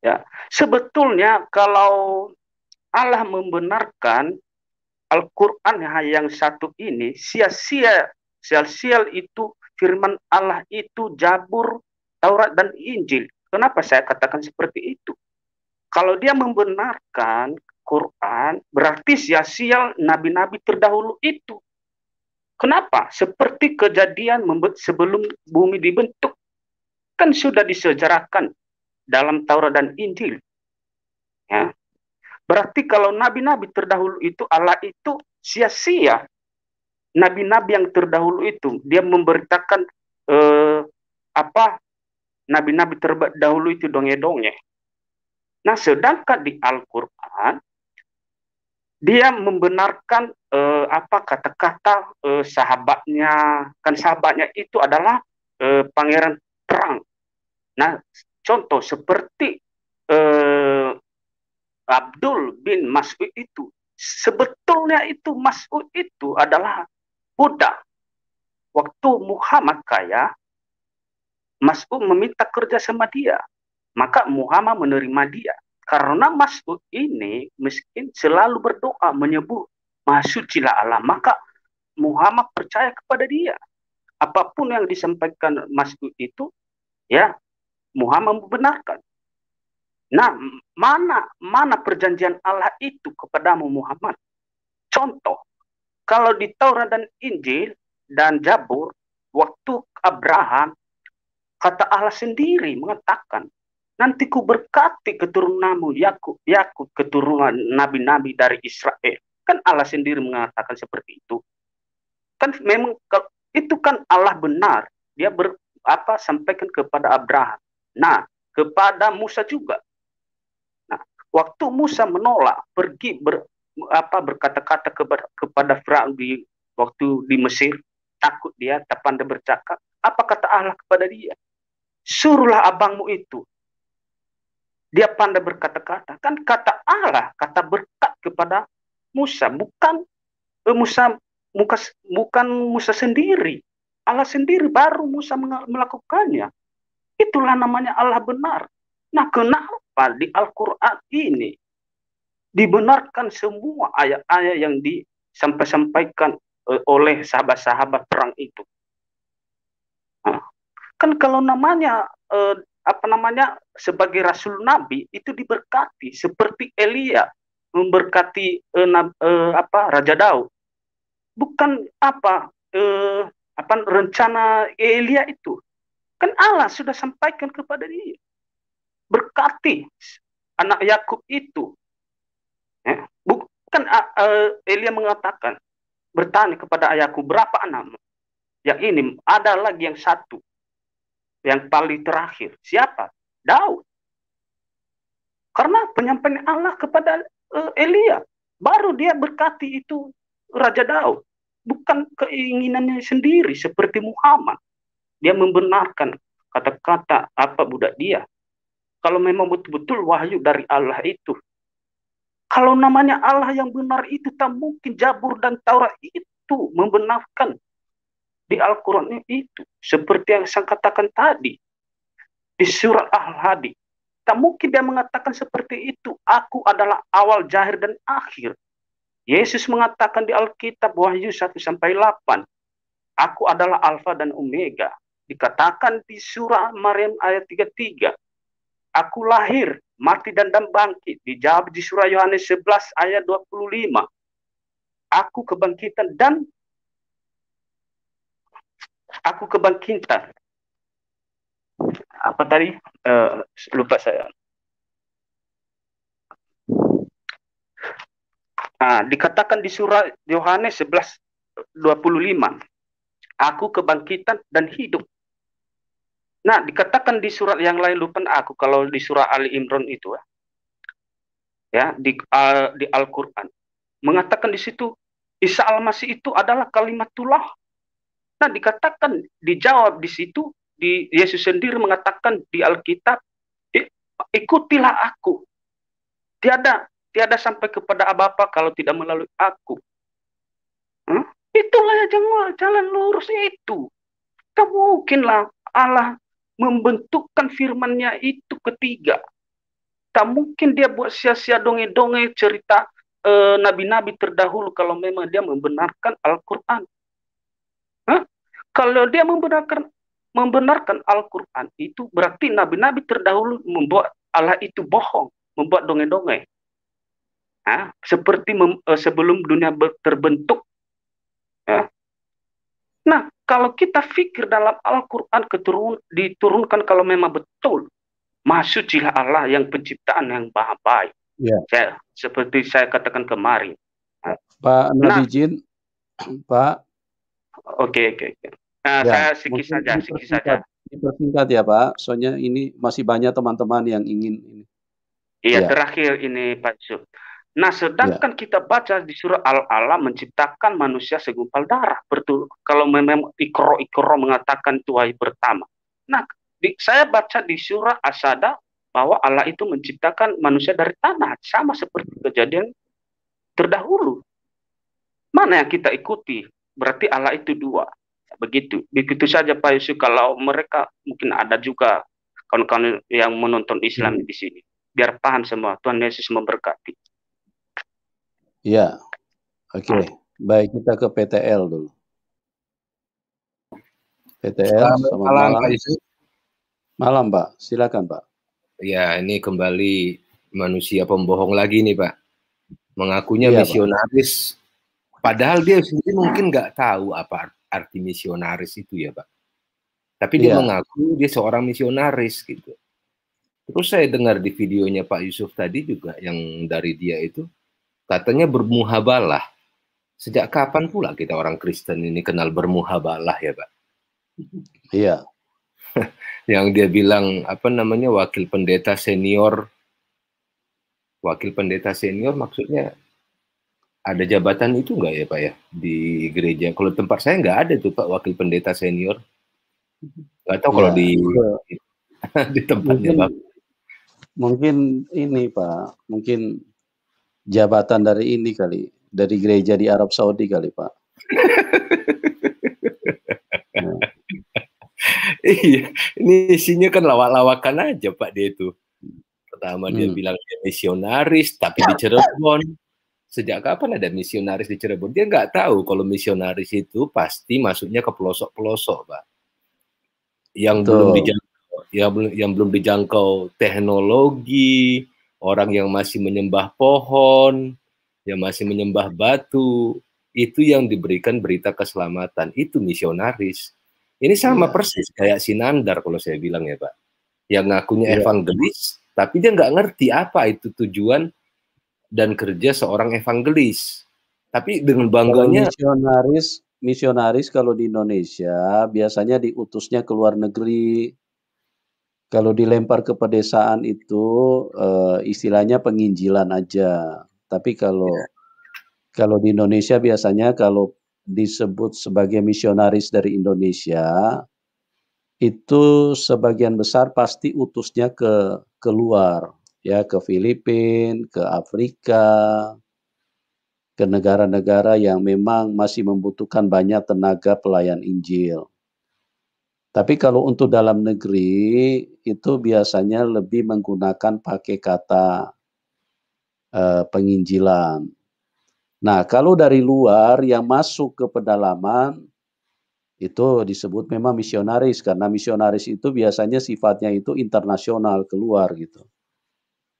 S4: Ya, sebetulnya kalau Allah membenarkan Al-Quran yang satu ini sia-sia sial-sial itu, firman Allah itu, Jabur, Taurat, dan Injil. Kenapa saya katakan seperti itu? Kalau dia membenarkan Quran, berarti sial-sial nabi-nabi terdahulu itu. Kenapa? Seperti kejadian sebelum bumi dibentuk. Kan sudah disejarahkan dalam Taurat dan Injil. Ya. Berarti kalau nabi-nabi terdahulu itu Allah itu sia-sia nabi-nabi yang terdahulu itu dia memberitakan eh, apa nabi-nabi terdahulu itu dongeng donge Nah, sedangkan di Al-Qur'an dia membenarkan eh, apa kata-kata eh, sahabatnya. Kan sahabatnya itu adalah eh, pangeran perang. Nah, contoh seperti eh, Abdul bin Mas'ud itu sebetulnya itu Mas'ud itu adalah Buddha, waktu Muhammad kaya, Mas'ud meminta kerja sama dia. Maka Muhammad menerima dia. Karena Mas'ud ini miskin selalu berdoa, menyebut, Mas'ud cila Allah. Maka Muhammad percaya kepada dia. Apapun yang disampaikan Mas'ud itu, ya Muhammad membenarkan. Nah, mana mana perjanjian Allah itu kepadamu Muhammad? Contoh, kalau di Taurat dan Injil dan Jabur, waktu Abraham, kata Allah sendiri mengatakan, nanti ku berkati keturunanmu, Yakub, Yakub keturunan nabi-nabi dari Israel. Kan Allah sendiri mengatakan seperti itu. Kan memang itu kan Allah benar. Dia ber, apa sampaikan kepada Abraham. Nah, kepada Musa juga. Nah, waktu Musa menolak pergi ber, apa berkata-kata kepada, kepada Firaun di waktu di Mesir takut dia tak pandai bercakap apa kata Allah kepada dia suruhlah abangmu itu dia pandai berkata-kata kan kata Allah kata berkat kepada Musa bukan eh, Musa muka, bukan Musa sendiri Allah sendiri baru Musa melakukannya itulah namanya Allah benar nah kenapa di Al-Qur'an ini dibenarkan semua ayat-ayat yang disampaikan eh, oleh sahabat-sahabat perang itu. Nah, kan kalau namanya eh, apa namanya sebagai rasul nabi itu diberkati seperti Elia memberkati eh, apa Raja Daud. Bukan apa apa rencana Elia itu. Kan Allah sudah sampaikan kepada dia. Berkati anak Yakub itu Ya. Eh, bukan uh, ah, eh, Elia mengatakan bertanya kepada ayahku berapa anakmu? Yang ini ada lagi yang satu yang paling terakhir. Siapa? Daud. Karena penyampaian Allah kepada uh, Elia baru dia berkati itu Raja Daud, bukan keinginannya sendiri seperti Muhammad. Dia membenarkan kata-kata apa budak dia. Kalau memang betul-betul wahyu dari Allah itu kalau namanya Allah yang benar itu tak mungkin Jabur dan Taurat itu membenarkan di Al-Quran itu. Seperti yang saya katakan tadi di surat Al-Hadi. Tak mungkin dia mengatakan seperti itu. Aku adalah awal jahir dan akhir. Yesus mengatakan di Alkitab Wahyu 1 sampai 8. Aku adalah Alfa dan Omega. Dikatakan di surah Maryam ayat 33. Aku lahir, mati dan dan bangkit. Dijawab di surah Yohanes 11 ayat 25. Aku kebangkitan dan aku kebangkitan. Apa tadi? Uh, lupa saya. Nah, dikatakan di surah Yohanes 11 25. Aku kebangkitan dan hidup. Nah, dikatakan di surat yang lain lupa aku kalau di surah Ali Imran itu eh. ya. di uh, di Al-Qur'an mengatakan di situ Isa Al-Masih itu adalah kalimatullah. Nah, dikatakan dijawab di situ di Yesus sendiri mengatakan di Alkitab ikutilah aku. Tiada tiada sampai kepada apa apa kalau tidak melalui aku. Hmm? Itulah jalan, jalan lurus itu. Tak mungkinlah Allah membentukkan firmannya itu ketiga. Tak mungkin dia buat sia-sia dongeng-dongeng cerita nabi eh, nabi-nabi terdahulu kalau memang dia membenarkan Al-Quran. Kalau dia membenarkan membenarkan Al-Quran itu berarti nabi-nabi terdahulu membuat Allah itu bohong, membuat dongeng-dongeng. Nah, seperti mem, eh, sebelum dunia terbentuk. Nah, kalau kita pikir dalam Al-Quran keturun, diturunkan kalau memang betul Maksudnya Allah yang penciptaan yang maha baik. Ya. seperti saya katakan kemarin.
S1: Pak nah, Pak.
S4: Oke, oke, oke.
S1: Nah, ya, saya sikis saja, sikis saja. Dipersingkat ya Pak, soalnya ini masih banyak teman-teman yang
S2: ingin ini.
S4: Iya, ya. terakhir ini Pak Yusuf. Nah, sedangkan ya. kita baca di surah Al-Alam menciptakan manusia segumpal darah. Betul. kalau memang ikro-ikro mengatakan tuai pertama. Nah, di, saya baca di surah Asada bahwa Allah itu menciptakan manusia dari tanah, sama seperti kejadian terdahulu. Mana yang kita ikuti? Berarti Allah itu dua. Begitu. Begitu saja Pak Yusuf kalau mereka mungkin ada juga kawan-kawan yang menonton Islam hmm. di sini. Biar paham semua. Tuhan Yesus memberkati.
S1: Ya Oke. Okay. Baik, kita ke PTL dulu. PTL, selamat, malam, malam. Pak Yusuf. Malam, Pak. Silakan, Pak.
S2: Ya, ini kembali manusia pembohong lagi nih, Pak. Mengakunya ya, misionaris. Pak. Padahal dia sendiri mungkin nggak tahu apa arti misionaris itu ya, Pak. Tapi dia ya. mengaku dia seorang misionaris gitu. Terus saya dengar di videonya Pak Yusuf tadi juga yang dari dia itu katanya bermuhabalah. Sejak kapan pula kita orang Kristen ini kenal bermuhabalah ya Pak? Iya. [LAUGHS] yang dia bilang apa namanya wakil pendeta senior wakil pendeta senior maksudnya ada jabatan itu enggak ya Pak ya di gereja? Kalau tempat saya enggak ada tuh Pak wakil pendeta senior. Enggak tahu ya, kalau di iya. [LAUGHS] di tempatnya Pak.
S1: Mungkin ini Pak, mungkin jabatan dari ini kali, dari gereja di Arab Saudi kali Pak.
S2: nah. [LAUGHS] Iya, ini isinya kan lawak-lawakan aja Pak dia itu. Pertama hmm. dia bilang dia misionaris, tapi di Cirebon. Sejak kapan ada misionaris di Cirebon? Dia nggak tahu kalau misionaris itu pasti masuknya ke pelosok-pelosok Pak. Yang Tuh. belum dijangkau, yang belum dijangkau teknologi, orang yang masih menyembah pohon, yang masih menyembah batu, itu yang diberikan berita keselamatan, itu misionaris. Ini sama ya. persis kayak Sinandar kalau saya bilang ya Pak. Yang ngakunya ya. evangelis, tapi dia nggak ngerti apa itu tujuan dan kerja seorang evangelis. Tapi dengan bangganya...
S1: Kalau misionaris, misionaris kalau di Indonesia biasanya diutusnya ke luar negeri, kalau dilempar ke pedesaan itu uh, istilahnya penginjilan aja. Tapi kalau ya. kalau di Indonesia biasanya kalau disebut sebagai misionaris dari Indonesia, itu sebagian besar pasti utusnya ke keluar, ya ke Filipina, ke Afrika, ke negara-negara yang memang masih membutuhkan banyak tenaga pelayan Injil. Tapi kalau untuk dalam negeri itu biasanya lebih menggunakan pakai kata eh, penginjilan. Nah, kalau dari luar yang masuk ke pedalaman itu disebut memang misionaris karena misionaris itu biasanya sifatnya itu internasional keluar gitu.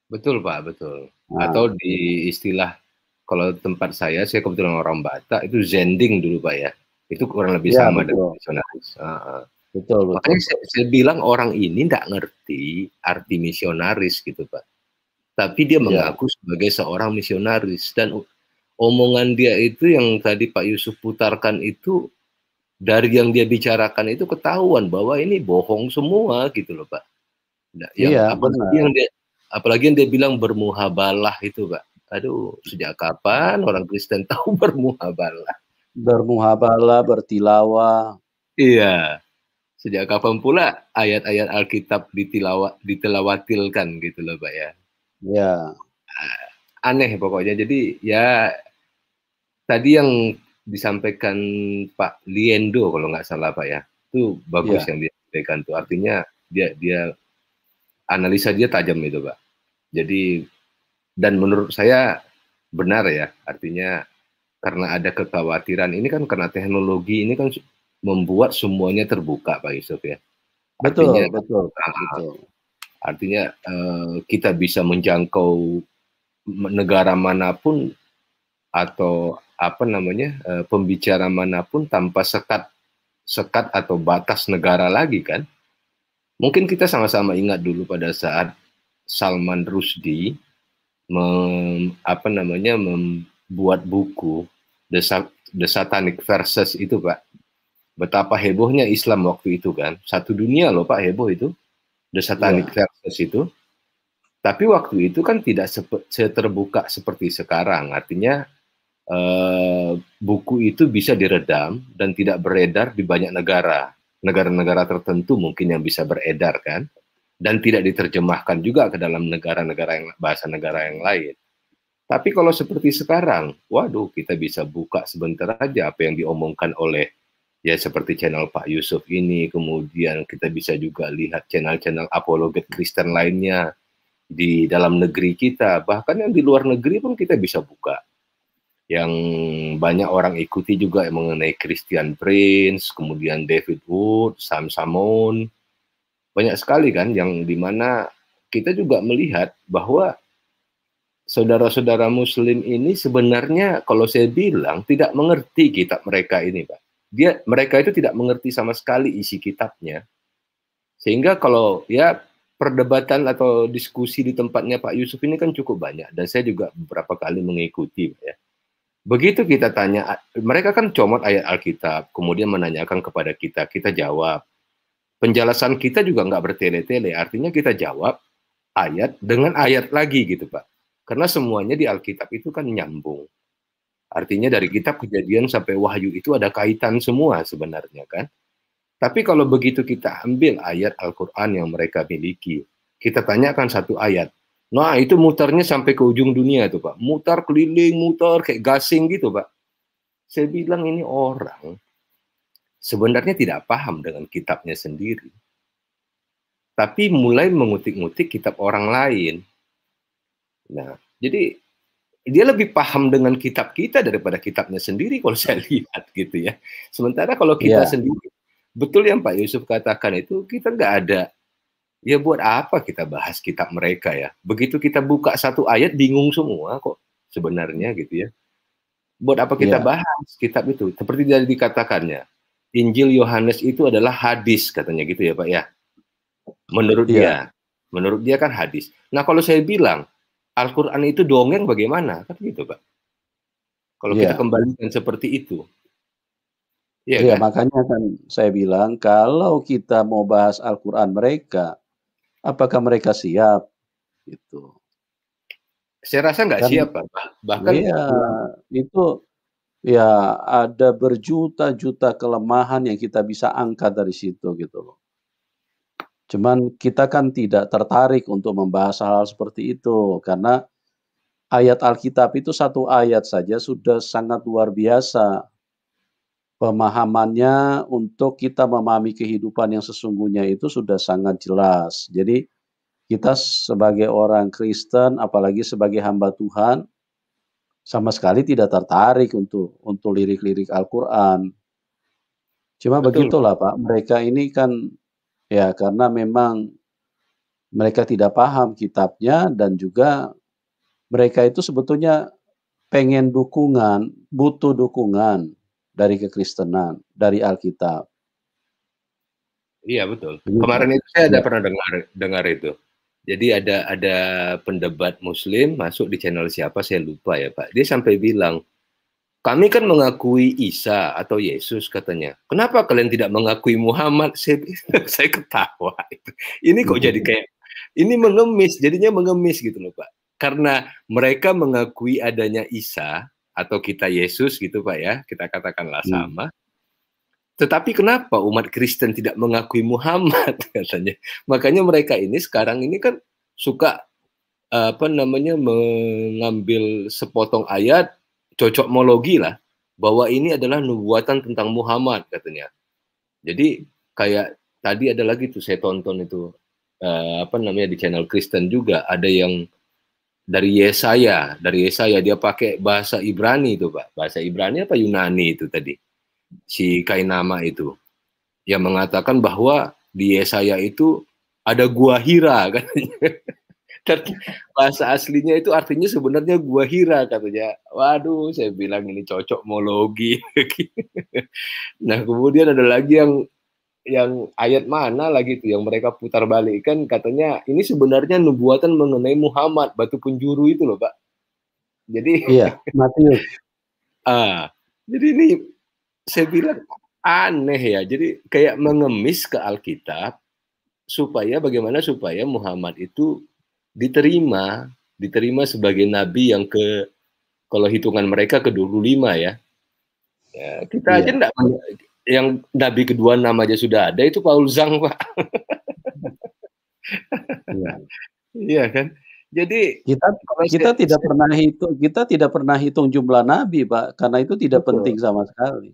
S2: Betul, Pak, betul. Nah. Atau di istilah kalau tempat saya saya kebetulan orang Batak itu zending dulu, Pak ya. Itu kurang lebih ya, sama betul. dengan misionaris. Uh -huh. Betul, betul. Makanya saya, saya bilang orang ini tidak ngerti arti misionaris gitu Pak. Tapi dia iya. mengaku ya. sebagai seorang misionaris dan omongan dia itu yang tadi Pak Yusuf putarkan itu dari yang dia bicarakan itu ketahuan bahwa ini bohong semua gitu loh Pak. Nah, yang, ya, apalagi yang dia apalagi yang dia bilang bermuhabalah itu Pak. Aduh, sejak kapan orang Kristen [LAUGHS] tahu bermuhabalah?
S1: Bermuhabalah,
S2: bertilawah. Iya. Sejak kapan pula ayat-ayat Alkitab ditilawat ditelawatilkan gitu loh Pak ya? Ya. Ah, aneh pokoknya. Jadi ya tadi yang disampaikan Pak Liendo kalau nggak salah Pak ya, itu bagus ya. yang dia sampaikan tuh. Artinya dia dia analisa dia tajam itu Pak. Jadi dan menurut saya benar ya, artinya karena ada kekhawatiran ini kan karena teknologi ini kan membuat semuanya terbuka Pak Yusuf ya. Betul, artinya, betul, ah, ah. betul. Artinya uh, kita bisa menjangkau negara manapun atau apa namanya uh, pembicara manapun tanpa sekat sekat atau batas negara lagi kan. Mungkin kita sama-sama ingat dulu pada saat Salman Rushdie apa namanya membuat buku The, The Satanic Verses itu Pak betapa hebohnya Islam waktu itu kan. Satu dunia loh Pak heboh itu. The Satanic yeah. Iya. itu. Tapi waktu itu kan tidak se terbuka seperti sekarang. Artinya eh, buku itu bisa diredam dan tidak beredar di banyak negara. Negara-negara tertentu mungkin yang bisa beredar kan. Dan tidak diterjemahkan juga ke dalam negara-negara yang bahasa negara yang lain. Tapi kalau seperti sekarang, waduh kita bisa buka sebentar aja apa yang diomongkan oleh ya seperti channel Pak Yusuf ini, kemudian kita bisa juga lihat channel-channel apologet Kristen lainnya di dalam negeri kita, bahkan yang di luar negeri pun kita bisa buka. Yang banyak orang ikuti juga mengenai Christian Prince, kemudian David Wood, Sam Samon, banyak sekali kan yang dimana kita juga melihat bahwa saudara-saudara muslim ini sebenarnya kalau saya bilang tidak mengerti kitab mereka ini Pak dia mereka itu tidak mengerti sama sekali isi kitabnya. Sehingga kalau ya perdebatan atau diskusi di tempatnya Pak Yusuf ini kan cukup banyak dan saya juga beberapa kali mengikuti ya. Begitu kita tanya, mereka kan comot ayat Alkitab, kemudian menanyakan kepada kita, kita jawab. Penjelasan kita juga nggak bertele-tele, artinya kita jawab ayat dengan ayat lagi gitu Pak. Karena semuanya di Alkitab itu kan nyambung. Artinya dari kitab kejadian sampai wahyu itu ada kaitan semua sebenarnya kan. Tapi kalau begitu kita ambil ayat Al-Quran yang mereka miliki, kita tanyakan satu ayat. Nah itu mutarnya sampai ke ujung dunia itu Pak. Mutar keliling, mutar kayak gasing gitu Pak. Saya bilang ini orang sebenarnya tidak paham dengan kitabnya sendiri. Tapi mulai mengutik-ngutik kitab orang lain. Nah, jadi dia lebih paham dengan kitab kita daripada kitabnya sendiri kalau [LAUGHS] saya lihat gitu ya. Sementara kalau kita yeah. sendiri, betul yang Pak Yusuf katakan itu kita nggak ada. Ya buat apa kita bahas kitab mereka ya? Begitu kita buka satu ayat bingung semua kok sebenarnya gitu ya. Buat apa kita yeah. bahas kitab itu? Seperti dari dikatakannya, Injil Yohanes itu adalah hadis katanya gitu ya Pak ya. Menurut yeah. dia, menurut dia kan hadis. Nah kalau saya bilang Al-Quran itu dongeng bagaimana? Kan gitu, Pak. Kalau yeah. kita iya. kembalikan seperti itu.
S1: Iya, yeah, yeah, kan? makanya kan saya bilang, kalau kita mau bahas Al-Quran mereka, apakah mereka siap?
S2: Gitu. Saya rasa nggak kan siap, Pak. Bahkan... Iya,
S1: itu ya ada berjuta-juta kelemahan yang kita bisa angkat dari situ gitu loh. Cuman kita kan tidak tertarik untuk membahas hal-hal seperti itu karena ayat Alkitab itu satu ayat saja sudah sangat luar biasa pemahamannya untuk kita memahami kehidupan yang sesungguhnya itu sudah sangat jelas. Jadi kita sebagai orang Kristen apalagi sebagai hamba Tuhan sama sekali tidak tertarik untuk untuk lirik-lirik Al-Qur'an. Cuma Betul. begitulah Pak, mereka ini kan Ya, karena memang mereka tidak paham kitabnya dan juga mereka itu sebetulnya pengen dukungan, butuh dukungan dari kekristenan, dari Alkitab.
S2: Iya betul. Kemarin itu saya ada ya. pernah dengar dengar itu. Jadi ada ada pendebat Muslim masuk di channel siapa saya lupa ya Pak. Dia sampai bilang kami kan mengakui Isa atau Yesus katanya. Kenapa kalian tidak mengakui Muhammad? [LAUGHS] Saya, saya ketawa. Ini kok jadi hmm. kayak ini mengemis, jadinya mengemis gitu loh Pak. Karena mereka mengakui adanya Isa atau kita Yesus gitu Pak ya, kita katakanlah hmm. sama. Hmm. Tetapi kenapa umat Kristen tidak mengakui Muhammad [LAUGHS] katanya? Makanya mereka ini sekarang ini kan suka apa namanya mengambil sepotong ayat cocok cocokmologi lah bahwa ini adalah nubuatan tentang Muhammad katanya. Jadi kayak tadi ada lagi tuh saya tonton itu uh, apa namanya di channel Kristen juga ada yang dari Yesaya, dari Yesaya dia pakai bahasa Ibrani itu Pak. Bahasa Ibrani apa Yunani itu tadi? Si Kainama itu. Yang mengatakan bahwa di Yesaya itu ada gua Hira [LAUGHS] katanya. Dan bahasa aslinya itu artinya sebenarnya gua hira katanya. Waduh, saya bilang ini cocok mologi. [LAUGHS] nah, kemudian ada lagi yang yang ayat mana lagi tuh yang mereka putar balik kan katanya ini sebenarnya nubuatan mengenai Muhammad batu penjuru itu loh pak jadi iya
S1: [LAUGHS] Matius
S2: ah jadi ini saya bilang aneh ya jadi kayak mengemis ke Alkitab supaya bagaimana supaya Muhammad itu diterima, diterima sebagai nabi yang ke kalau hitungan mereka ke-25 ya. ya kita iya. aja enggak yang nabi kedua nama aja sudah ada itu Paul Zhang, Pak. Iya. iya kan? Jadi kita kita saya, tidak pernah
S1: hitung kita tidak pernah hitung jumlah nabi, Pak, karena itu tidak betul.
S2: penting sama sekali.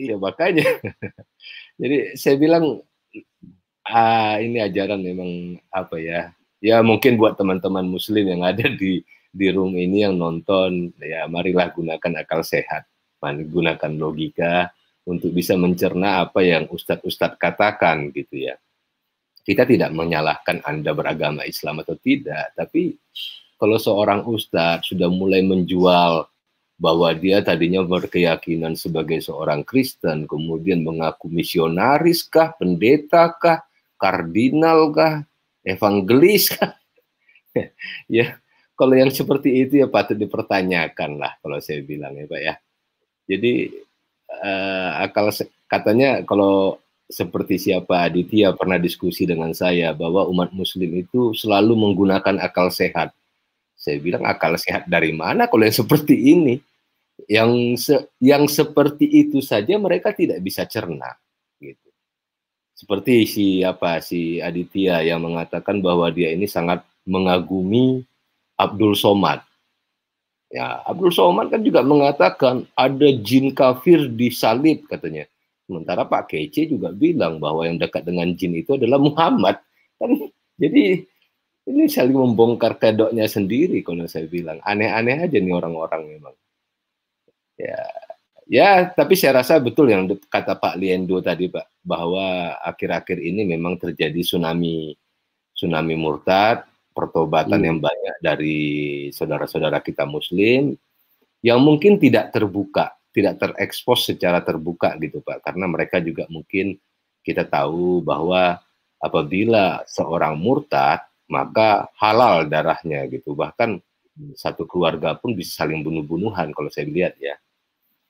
S2: Iya, makanya. Jadi saya bilang ah ini ajaran memang apa ya? ya mungkin buat teman-teman muslim yang ada di di room ini yang nonton ya marilah gunakan akal sehat gunakan logika untuk bisa mencerna apa yang ustadz-ustadz katakan gitu ya kita tidak menyalahkan anda beragama Islam atau tidak tapi kalau seorang ustadz sudah mulai menjual bahwa dia tadinya berkeyakinan sebagai seorang Kristen kemudian mengaku misionaris kah pendeta kardinal evangelis kan? [LAUGHS] ya kalau yang seperti itu ya patut dipertanyakan lah kalau saya bilang ya pak ya jadi uh, akal katanya kalau seperti siapa Aditya pernah diskusi dengan saya bahwa umat muslim itu selalu menggunakan akal sehat saya bilang akal sehat dari mana kalau yang seperti ini yang se yang seperti itu saja mereka tidak bisa cerna seperti si apa si Aditya yang mengatakan bahwa dia ini sangat mengagumi Abdul Somad. Ya, Abdul Somad kan juga mengatakan ada jin kafir di salib katanya. Sementara Pak Kece juga bilang bahwa yang dekat dengan jin itu adalah Muhammad. Kan jadi ini saling membongkar kedoknya sendiri kalau saya bilang. Aneh-aneh aja nih orang-orang memang. Ya, Ya, tapi saya rasa betul yang kata Pak Liendo tadi, Pak, bahwa akhir-akhir ini memang terjadi tsunami tsunami murtad, pertobatan hmm. yang banyak dari saudara-saudara kita muslim yang mungkin tidak terbuka, tidak terekspos secara terbuka gitu, Pak, karena mereka juga mungkin kita tahu bahwa apabila seorang murtad, maka halal darahnya gitu. Bahkan satu keluarga pun bisa saling bunuh-bunuhan kalau saya lihat ya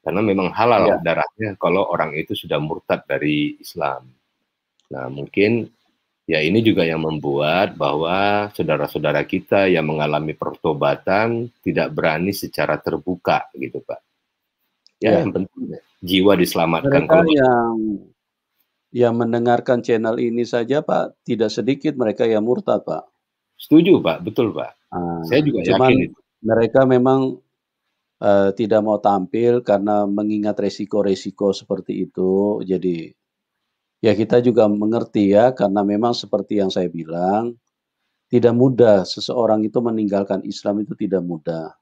S2: karena memang halal ya. darahnya kalau orang itu sudah murtad dari Islam. Nah, mungkin ya ini juga yang membuat bahwa saudara-saudara kita yang mengalami pertobatan tidak berani secara terbuka gitu, Pak. Ya, ya. yang penting jiwa diselamatkan. Mereka kalau...
S1: yang yang mendengarkan channel ini saja, Pak, tidak sedikit mereka yang murtad, Pak. Setuju, Pak. Betul, Pak.
S2: Ah, Saya juga Cuman yakin itu.
S1: Mereka memang Eh, tidak mau tampil karena mengingat resiko-resiko seperti itu. Jadi ya kita juga mengerti ya karena memang seperti yang saya bilang tidak mudah seseorang itu meninggalkan Islam itu tidak mudah.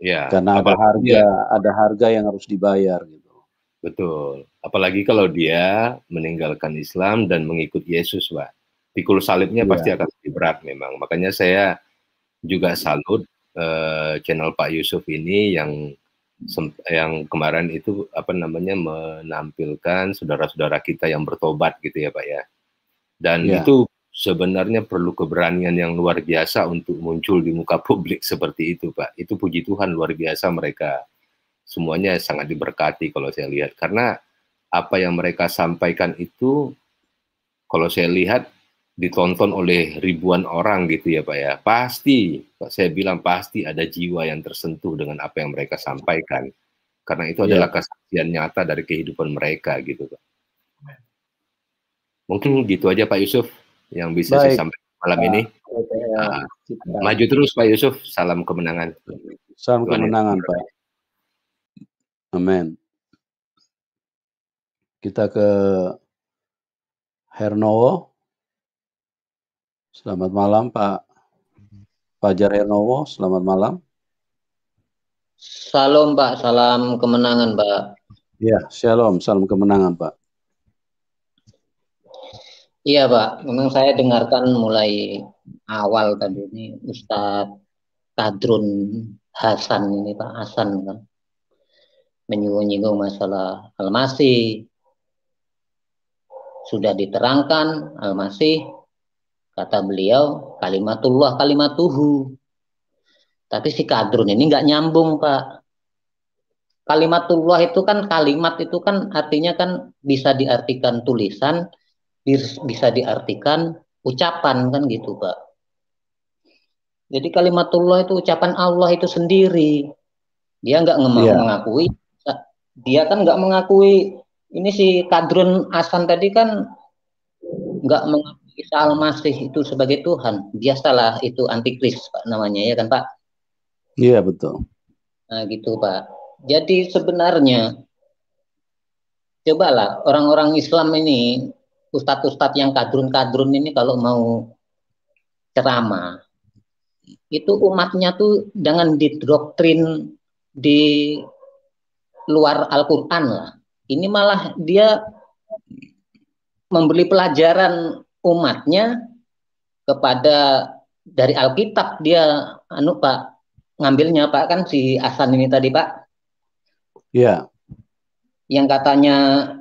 S2: Ya. Karena ada harga, ya. ada harga yang harus dibayar gitu. Betul. Apalagi kalau dia meninggalkan Islam dan mengikut Yesus, Pak. Pikul salibnya ya. pasti akan lebih berat memang. Makanya saya juga salut uh, channel Pak Yusuf ini yang yang kemarin itu apa namanya menampilkan saudara-saudara kita yang bertobat gitu ya Pak ya. Dan ya. itu sebenarnya perlu keberanian yang luar biasa untuk muncul di muka [LAUGHS] publik seperti itu Pak. Itu puji Tuhan luar biasa mereka. Semuanya sangat diberkati kalau saya lihat karena apa yang mereka sampaikan itu kalau saya lihat ditonton oleh ribuan orang gitu ya Pak ya. Pasti saya bilang pasti ada jiwa yang tersentuh dengan apa yang mereka sampaikan karena itu yeah. adalah kesaksian nyata dari kehidupan mereka gitu Pak. Mungkin gitu aja Pak Yusuf yang bisa Baik. saya sampaikan malam ah, ini. Ah, maju terus Pak Yusuf, salam kemenangan. Salam Tuhan kemenangan ya. Pak. Amin. Kita ke
S1: Hernowo. Selamat malam Pak Fajar Hernowo, selamat malam.
S6: Salam Pak, salam kemenangan Pak.
S1: Ya, shalom, salam kemenangan Pak.
S6: Iya Pak, memang saya dengarkan mulai awal tadi ini Ustadz Kadrun Hasan ini Pak Hasan kan menyinggung masalah Al-Masih sudah diterangkan Al-Masih Kata beliau, kalimatullah kalimatuhu. Tapi si kadrun ini nggak nyambung, Pak. Kalimatullah itu kan kalimat itu kan artinya kan bisa diartikan tulisan, bisa diartikan ucapan kan gitu, Pak. Jadi kalimatullah itu ucapan Allah itu sendiri. Dia nggak yeah. mengakui, dia kan nggak mengakui ini si kadrun Asan tadi kan nggak Isa Al-Masih itu sebagai Tuhan, biasalah itu antikris Pak namanya ya kan Pak?
S1: Iya betul.
S6: Nah gitu Pak. Jadi sebenarnya cobalah orang-orang Islam ini ustadz-ustadz yang kadrun-kadrun ini kalau mau ceramah itu umatnya tuh jangan didoktrin di luar Al-Quran lah. Ini malah dia membeli pelajaran umatnya kepada dari Alkitab dia anu Pak ngambilnya Pak kan si Asan ini tadi Pak. Iya. Yang katanya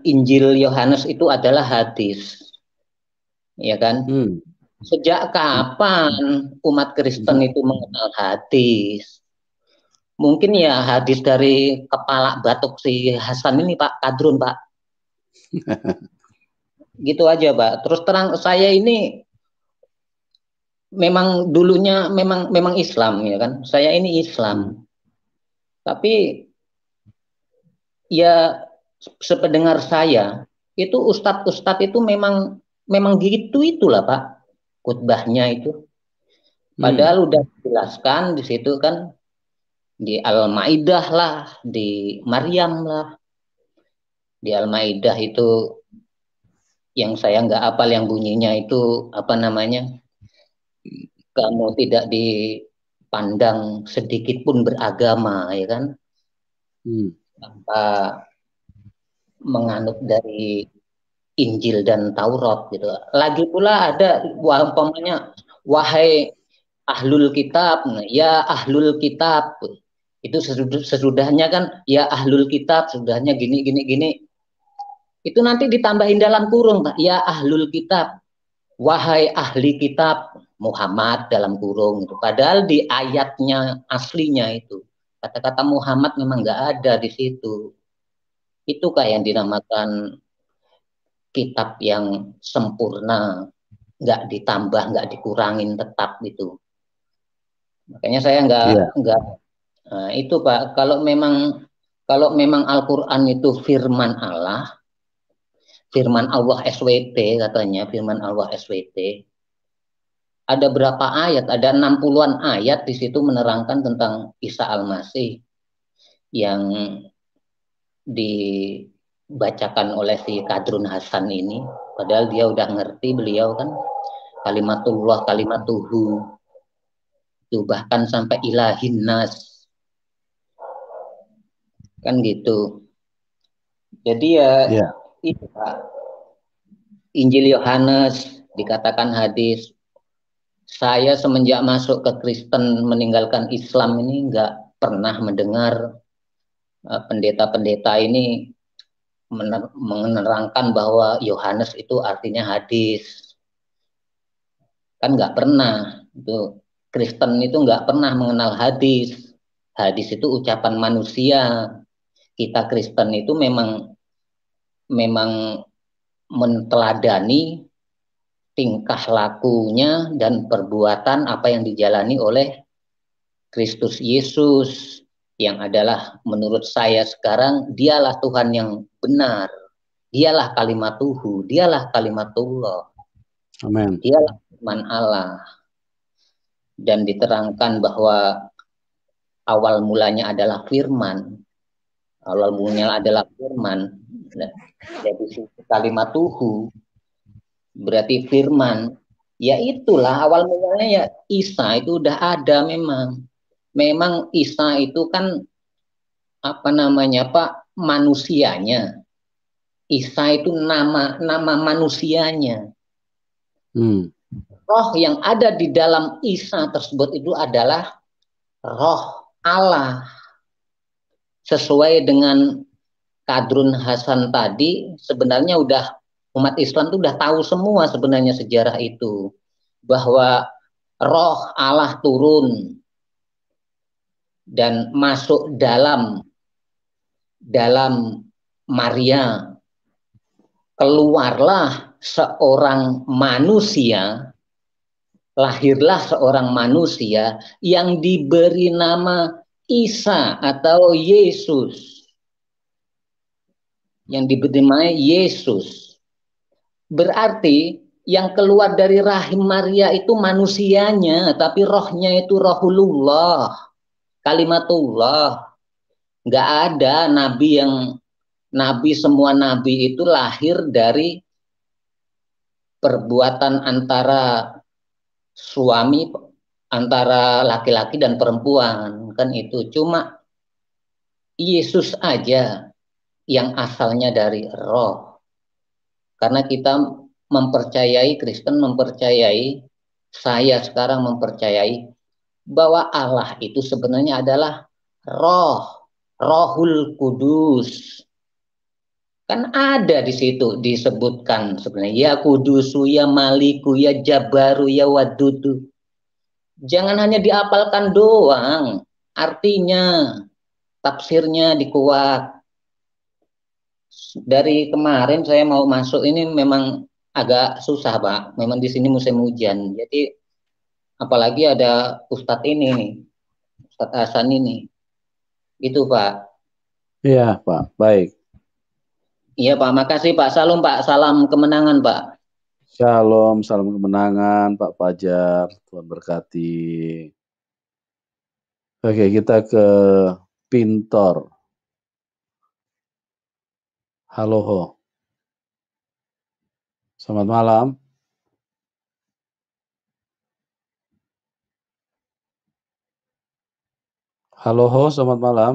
S6: Injil Yohanes itu adalah hadis. Ya kan? Hmm. Sejak kapan umat Kristen hmm. itu mengenal hadis? Mungkin ya hadis dari kepala batuk si Hasan ini Pak Kadrun Pak. [LAUGHS] gitu aja, Pak. Terus terang saya ini memang dulunya memang memang Islam ya kan. Saya ini Islam. Tapi ya sependengar saya itu ustadz-ustadz itu memang memang gitu itulah Pak khutbahnya itu. Hmm. Padahal hmm. udah dijelaskan di situ kan di Al-Maidah lah, di Maryam lah. Di Al-Maidah itu yang saya nggak apal yang bunyinya itu apa namanya kamu tidak dipandang sedikit pun beragama ya kan hmm. tanpa menganut dari Injil dan Taurat gitu lagi pula ada wah, umpamanya wahai ahlul kitab nah, ya ahlul kitab itu sesudahnya kan ya ahlul kitab sudahnya gini gini gini itu nanti ditambahin dalam kurung Pak. Ya ahlul kitab. Wahai ahli kitab Muhammad dalam kurung itu. Padahal di ayatnya aslinya itu kata-kata Muhammad memang nggak ada di situ. Itu kayak yang dinamakan kitab yang sempurna, nggak ditambah, nggak dikurangin tetap gitu. Makanya saya nggak yeah. nggak nah, itu Pak. Kalau memang kalau memang Al-Quran itu firman Allah, firman Allah SWT katanya, firman Allah SWT. Ada berapa ayat? Ada 60-an ayat di situ menerangkan tentang Isa Al-Masih yang dibacakan oleh si Kadrun Hasan ini. Padahal dia udah ngerti beliau kan kalimatullah, kalimatuhu. Itu bahkan sampai ilahin nas. Kan gitu. Jadi ya, yeah itu iya, Pak. Injil Yohanes dikatakan hadis saya semenjak masuk ke Kristen meninggalkan Islam ini nggak pernah mendengar eh, pendeta-pendeta ini menerangkan bahwa Yohanes itu artinya hadis kan nggak pernah itu Kristen itu nggak pernah mengenal hadis hadis itu ucapan manusia kita Kristen itu memang memang menteladani tingkah lakunya dan perbuatan apa yang dijalani oleh Kristus Yesus yang adalah menurut saya sekarang dialah Tuhan yang benar. Dialah kalimat Tuhan dialah kalimat Amin. Dialah firman Allah. Dan diterangkan bahwa awal mulanya adalah firman. Awal mulanya adalah firman. Jadi kalimat tuhu berarti firman. Ya itulah awal mulanya ya Isa itu udah ada memang. Memang Isa itu kan apa namanya Pak manusianya. Isa itu nama nama manusianya. Hmm. Roh yang ada di dalam Isa tersebut itu adalah roh Allah sesuai dengan Kadrun Hasan tadi sebenarnya udah umat Islam tuh udah tahu semua sebenarnya sejarah itu bahwa roh Allah turun dan masuk dalam dalam Maria keluarlah seorang manusia lahirlah seorang manusia yang diberi nama Isa atau Yesus yang nama Yesus. Berarti yang keluar dari rahim Maria itu manusianya, tapi rohnya itu rohulullah, kalimatullah. Nggak ada nabi yang nabi semua nabi itu lahir dari perbuatan antara suami antara laki-laki dan perempuan kan itu cuma Yesus aja yang asalnya dari roh. Karena kita mempercayai Kristen mempercayai saya sekarang mempercayai bahwa Allah itu sebenarnya adalah roh, rohul kudus. Kan ada di situ disebutkan sebenarnya ya kudusu, ya maliku, ya jabaru, ya wadudu. Jangan hanya diapalkan doang, artinya, tafsirnya dikuat dari kemarin saya mau masuk ini memang agak susah pak memang di sini musim hujan jadi apalagi ada Ustadz ini Ustadz Hasan ini Itu pak
S1: iya pak baik
S6: iya pak makasih pak salam pak salam kemenangan pak
S1: Shalom, salam kemenangan, Pak Fajar, Tuhan berkati. Oke, kita ke Pintor. Halo Ho. Selamat malam. Halo Ho, selamat malam.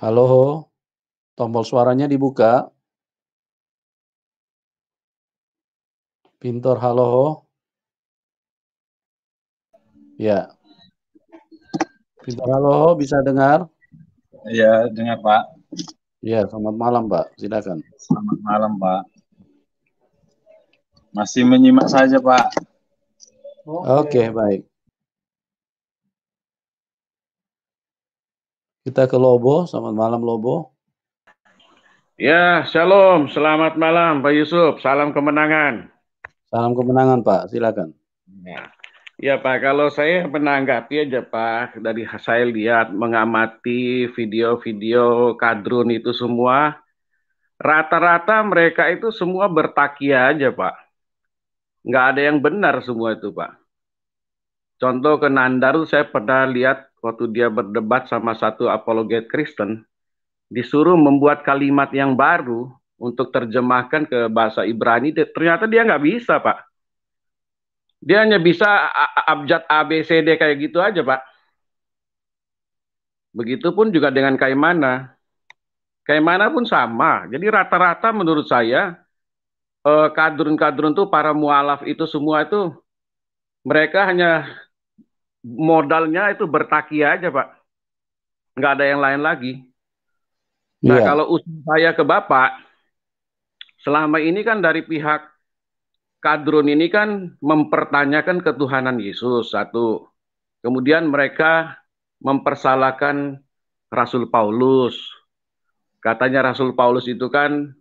S1: Halo Ho. Tombol suaranya dibuka. Pintor halo Ho. Ya. Halo, bisa dengar?
S6: Ya, dengar Pak.
S1: Ya, selamat malam Pak. Silakan. Selamat malam Pak. Masih menyimak saja Pak. Oke, okay, baik. Kita ke Lobo. Selamat malam Lobo.
S7: Ya, shalom. Selamat malam Pak Yusuf. Salam kemenangan.
S1: Salam kemenangan Pak. Silakan.
S7: Ya. Ya Pak, kalau saya menanggapi aja Pak, dari saya lihat mengamati video-video kadrun itu semua, rata-rata mereka itu semua bertakia aja Pak. Nggak ada yang benar semua itu Pak. Contoh ke Nandar saya pernah lihat waktu dia berdebat sama satu apologet Kristen, disuruh membuat kalimat yang baru untuk terjemahkan ke bahasa Ibrani, ternyata dia nggak bisa Pak dia hanya bisa abjad ABCD kayak gitu aja, Pak. Begitupun juga dengan Kaimana. Kaimana pun sama. Jadi rata-rata menurut saya eh, kadrun-kadrun tuh para mualaf itu semua itu mereka hanya modalnya itu bertaki aja, Pak. Nggak ada yang lain lagi. Nah, yeah. kalau usul saya ke Bapak, selama ini kan dari pihak kadrun ini kan mempertanyakan ketuhanan Yesus satu. Kemudian mereka mempersalahkan Rasul Paulus. Katanya Rasul Paulus itu kan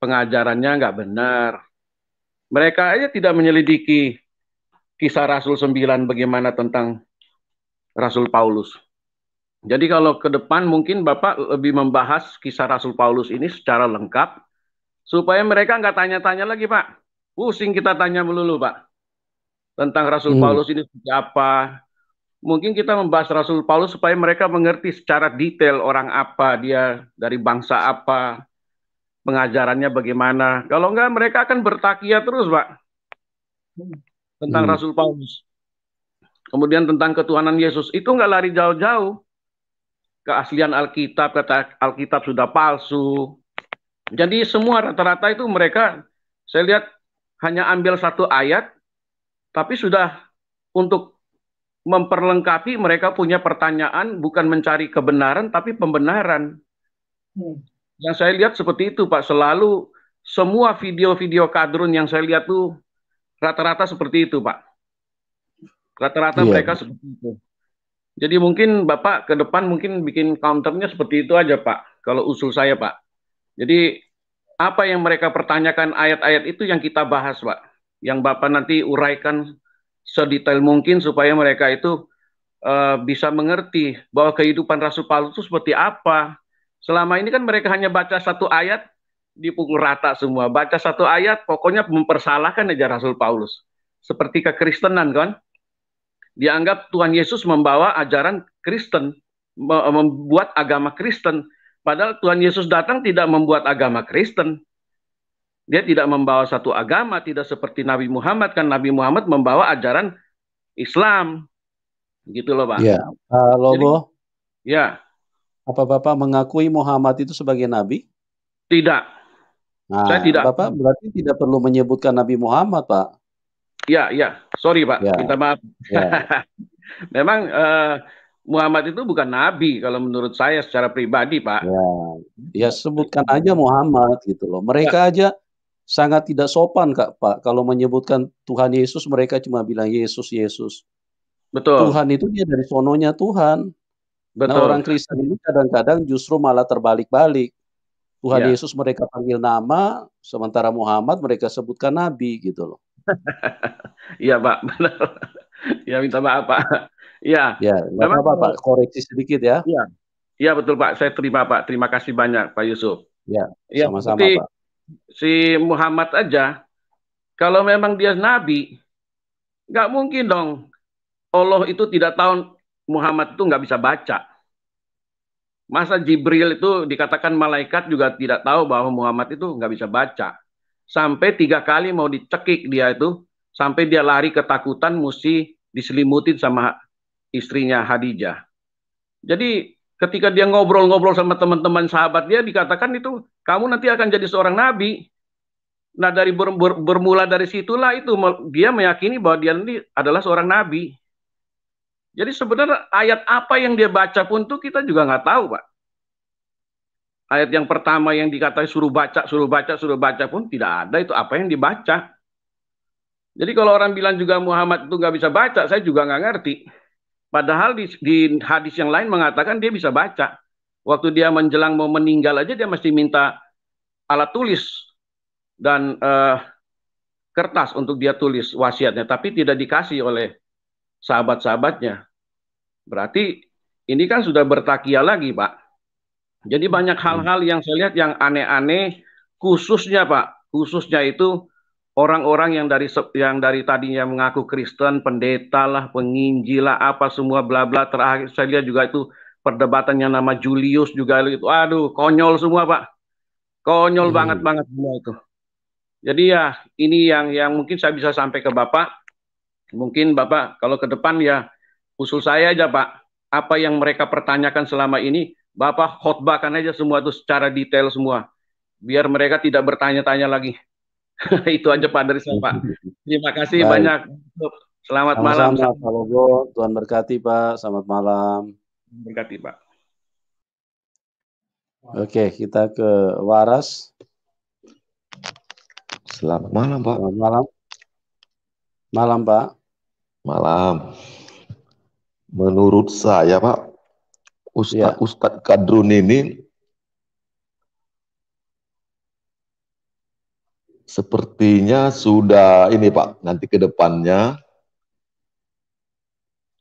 S7: pengajarannya nggak benar. Mereka aja tidak menyelidiki kisah Rasul 9 bagaimana tentang Rasul Paulus. Jadi kalau ke depan mungkin Bapak lebih membahas kisah Rasul Paulus ini secara lengkap supaya mereka nggak tanya-tanya lagi Pak Pusing kita tanya melulu, Pak. Tentang Rasul hmm. Paulus ini siapa. Mungkin kita membahas Rasul Paulus supaya mereka mengerti secara detail orang apa dia, dari bangsa apa, pengajarannya bagaimana. Kalau enggak mereka akan bertakia terus, Pak. Tentang hmm. Rasul Paulus. Kemudian tentang ketuhanan Yesus. Itu enggak lari jauh-jauh. Keaslian Alkitab, kata Alkitab sudah palsu. Jadi semua rata-rata itu mereka, saya lihat hanya ambil satu ayat, tapi sudah untuk memperlengkapi mereka punya pertanyaan bukan mencari kebenaran tapi pembenaran. Hmm. Yang saya lihat seperti itu Pak, selalu semua video-video kadrun yang saya lihat tuh rata-rata seperti itu Pak. Rata-rata
S4: yeah. mereka seperti itu.
S7: Jadi mungkin Bapak ke depan mungkin bikin counternya seperti itu aja Pak, kalau usul saya Pak. Jadi apa yang mereka pertanyakan ayat-ayat itu yang kita bahas, Pak. Yang Bapak nanti uraikan sedetail mungkin supaya mereka itu uh, bisa mengerti bahwa kehidupan Rasul Paulus itu seperti apa. Selama ini kan mereka hanya baca satu ayat, di pukul rata semua. Baca satu ayat, pokoknya mempersalahkan aja Rasul Paulus. Seperti kekristenan kan. Dianggap Tuhan Yesus membawa ajaran Kristen, membuat agama Kristen. Padahal Tuhan Yesus datang tidak membuat agama Kristen. Dia tidak membawa satu agama, tidak seperti Nabi Muhammad kan Nabi Muhammad membawa ajaran Islam. Gitu loh, Pak. Ya,
S1: Uh, Lobo. ya. Apa Bapak mengakui Muhammad itu sebagai nabi? Tidak. Nah, Saya tidak. Bapak berarti tidak perlu menyebutkan Nabi Muhammad, Pak.
S7: Ya, ya. Sorry, Pak. Ya. Minta maaf. Ya. [LAUGHS] Memang uh, Muhammad itu bukan nabi kalau menurut saya secara pribadi, Pak.
S1: Ya, ya sebutkan aja Muhammad gitu loh. Mereka ya. aja sangat tidak sopan, Kak, Pak. Kalau menyebutkan Tuhan Yesus, mereka cuma bilang Yesus, Yesus. Betul. Tuhan itu dia dari sononya Tuhan. Nah, Betul. Nah, orang Kristen ini kadang-kadang justru malah terbalik-balik. Tuhan ya. Yesus mereka panggil nama, sementara Muhammad mereka sebutkan nabi gitu loh.
S7: [LAUGHS] Iya, Pak, benar. [LAUGHS] ya minta maaf, Pak.
S1: Iya. Ya, memang apa, Pak, koreksi sedikit ya. Iya.
S7: Iya betul Pak, saya terima Pak. Terima kasih banyak Pak
S1: Yusuf. Ya, iya, ya sama-sama Pak.
S7: Si Muhammad aja kalau memang dia nabi nggak mungkin dong Allah itu tidak tahu Muhammad itu nggak bisa baca. Masa Jibril itu dikatakan malaikat juga tidak tahu bahwa Muhammad itu nggak bisa baca. Sampai tiga kali mau dicekik dia itu, sampai dia lari ketakutan mesti diselimutin sama istrinya Hadijah. Jadi ketika dia ngobrol-ngobrol sama teman-teman sahabat dia dikatakan itu kamu nanti akan jadi seorang nabi. Nah dari ber, ber, bermula dari situlah itu dia meyakini bahwa dia ini adalah seorang nabi. Jadi sebenarnya ayat apa yang dia baca pun tuh kita juga nggak tahu pak. Ayat yang pertama yang dikatai suruh baca, suruh baca, suruh baca pun tidak ada itu apa yang dibaca. Jadi kalau orang bilang juga Muhammad itu nggak bisa baca, saya juga nggak ngerti. Padahal di, di hadis yang lain mengatakan dia bisa baca. Waktu dia menjelang mau meninggal aja dia masih minta alat tulis dan uh, kertas untuk dia tulis wasiatnya, tapi tidak dikasih oleh sahabat-sahabatnya. Berarti ini kan sudah bertakia lagi, Pak. Jadi banyak hal-hal yang saya lihat yang aneh-aneh, khususnya Pak, khususnya itu orang-orang yang dari yang dari tadinya mengaku Kristen, pendeta lah, penginjil lah, apa semua bla bla terakhir saya lihat juga itu perdebatannya nama Julius juga itu. Aduh, konyol semua, Pak. Konyol hmm. banget banget semua itu. Jadi ya ini yang yang mungkin saya bisa sampai ke Bapak. Mungkin Bapak kalau ke depan ya usul saya aja, Pak. Apa yang mereka pertanyakan selama ini, Bapak khotbahkan aja semua itu secara detail semua. Biar mereka tidak bertanya-tanya lagi [LAUGHS] itu aja Pak dari sana Pak.
S2: Terima kasih Baik. banyak.
S1: Selamat Sama malam. Pak tuan Tuhan berkati Pak. Selamat malam. Berkati Pak. Oke, kita ke Waras.
S8: Selamat malam
S1: Pak. Selamat malam. Malam Pak.
S8: Malam. Menurut saya Pak, Ustadz ya. Ustadz Kadrun ini Sepertinya sudah ini Pak, nanti ke depannya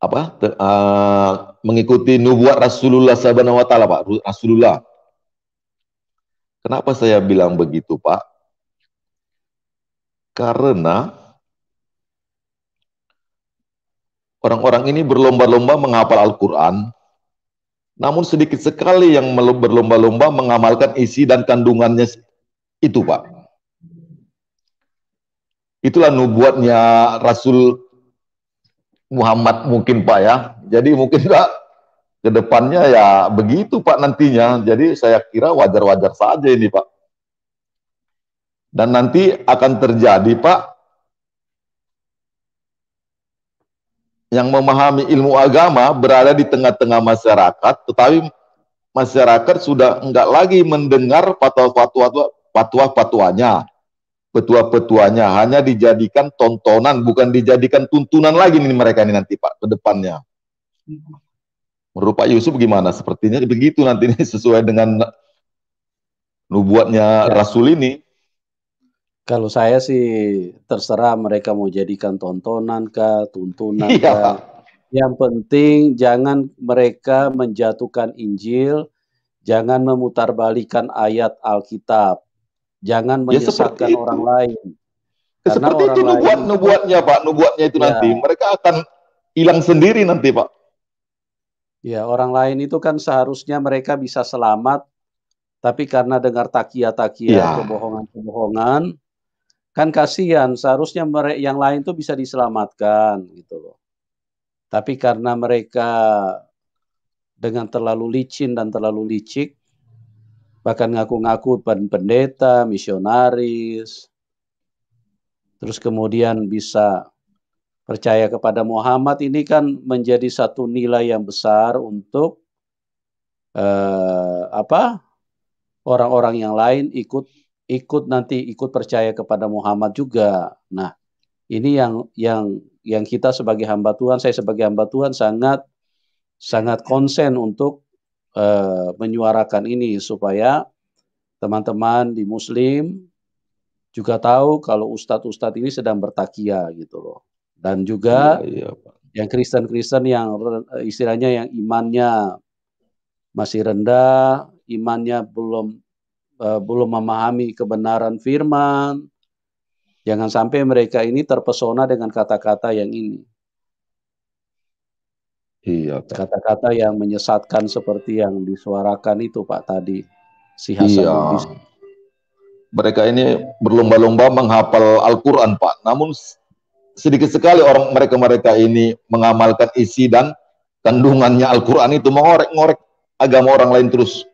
S8: apa te, uh, mengikuti nubuat Rasulullah Subhanahu wa taala Pak, Rasulullah. Kenapa saya bilang begitu Pak? Karena orang-orang ini berlomba-lomba menghafal Al-Qur'an, namun sedikit sekali yang berlomba-lomba mengamalkan isi dan kandungannya itu Pak. Itulah nubuatnya Rasul Muhammad mungkin Pak ya. Jadi mungkin [LAUGHS] ke depannya ya begitu Pak nantinya. Jadi saya kira wajar-wajar saja ini Pak. Dan nanti akan terjadi Pak yang memahami ilmu agama berada di tengah-tengah masyarakat, tetapi masyarakat sudah enggak lagi mendengar fatwa-fatwa fatwa-fatwanya petua-petuanya hanya dijadikan tontonan, bukan dijadikan tuntunan lagi nih mereka ini nanti Pak ke depannya. Menurut Pak Yusuf gimana? Sepertinya begitu nanti ini [LAUGHS] sesuai dengan nubuatnya ya. Rasul ini.
S1: Kalau saya sih terserah mereka mau jadikan tontonan kah, tuntunan iya. kah. Yang penting jangan mereka menjatuhkan Injil, jangan memutarbalikan ayat Alkitab Jangan ya, menyesatkan ya, orang lain. Ya, karena seperti orang itu nubuat lain, nubuatnya
S8: Pak, nubuatnya itu ya. nanti mereka akan hilang sendiri nanti Pak.
S1: Ya orang lain itu kan seharusnya mereka bisa selamat, tapi karena dengar takia-takia ya. kebohongan-kebohongan, kan kasihan. Seharusnya mereka yang lain tuh bisa diselamatkan gitu loh. Tapi karena mereka dengan terlalu licin dan terlalu licik, bahkan ngaku-ngaku pendeta, misionaris, terus kemudian bisa percaya kepada Muhammad ini kan menjadi satu nilai yang besar untuk eh, apa orang-orang yang lain ikut ikut nanti ikut percaya kepada Muhammad juga. Nah, ini yang yang yang kita sebagai hamba Tuhan, saya sebagai hamba Tuhan sangat sangat konsen untuk Eh, menyuarakan ini supaya teman-teman di Muslim juga tahu kalau ustadz-ustadz ini sedang bertakia gitu loh. Dan juga ya, ya, yang Kristen-Kristen yang istilahnya yang imannya masih rendah, imannya belum uh, belum memahami kebenaran firman. Jangan sampai mereka ini terpesona dengan kata-kata yang ini. Iya, Kata-kata yang menyesatkan seperti yang disuarakan itu, Pak, tadi. Si Hasan iya.
S8: Mereka ini berlomba-lomba menghafal Al-Quran, Pak. Namun sedikit sekali orang mereka-mereka ini mengamalkan isi dan kandungannya Al-Quran itu mengorek-ngorek agama orang lain terus.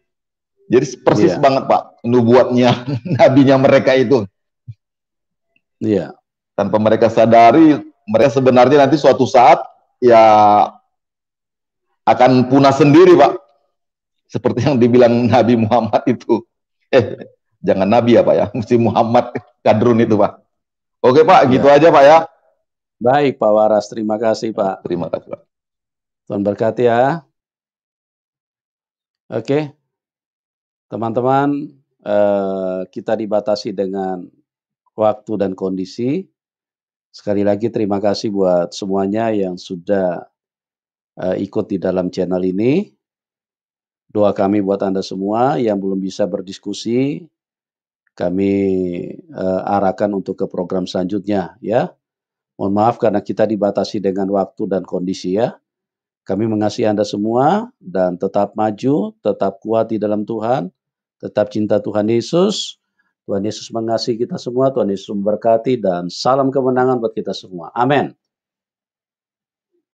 S8: Jadi persis iya. banget, Pak, nubuatnya, [LAUGHS] nabinya mereka itu. Iya. Tanpa mereka sadari, mereka sebenarnya nanti suatu saat ya akan punah sendiri, Pak. Seperti yang dibilang Nabi Muhammad itu. Eh, jangan Nabi ya, Pak ya. Mesti Muhammad kadrun itu, Pak. Oke, Pak, gitu ya. gitu aja, Pak ya.
S1: Baik, Pak Waras. Terima kasih, Pak. Terima kasih, Pak. Tuhan berkati ya. Oke. Teman-teman, eh, kita dibatasi dengan waktu dan kondisi. Sekali lagi terima kasih buat semuanya yang sudah uh, ikut di dalam channel ini. Doa kami buat Anda semua yang belum bisa berdiskusi, kami uh, arahkan untuk ke program selanjutnya ya. Mohon maaf karena kita dibatasi dengan waktu dan kondisi ya. Kami mengasihi Anda semua dan tetap maju, tetap kuat di dalam Tuhan, tetap cinta Tuhan Yesus. Tuhan Yesus mengasihi kita semua, Tuhan Yesus memberkati dan salam kemenangan buat kita semua. Amin.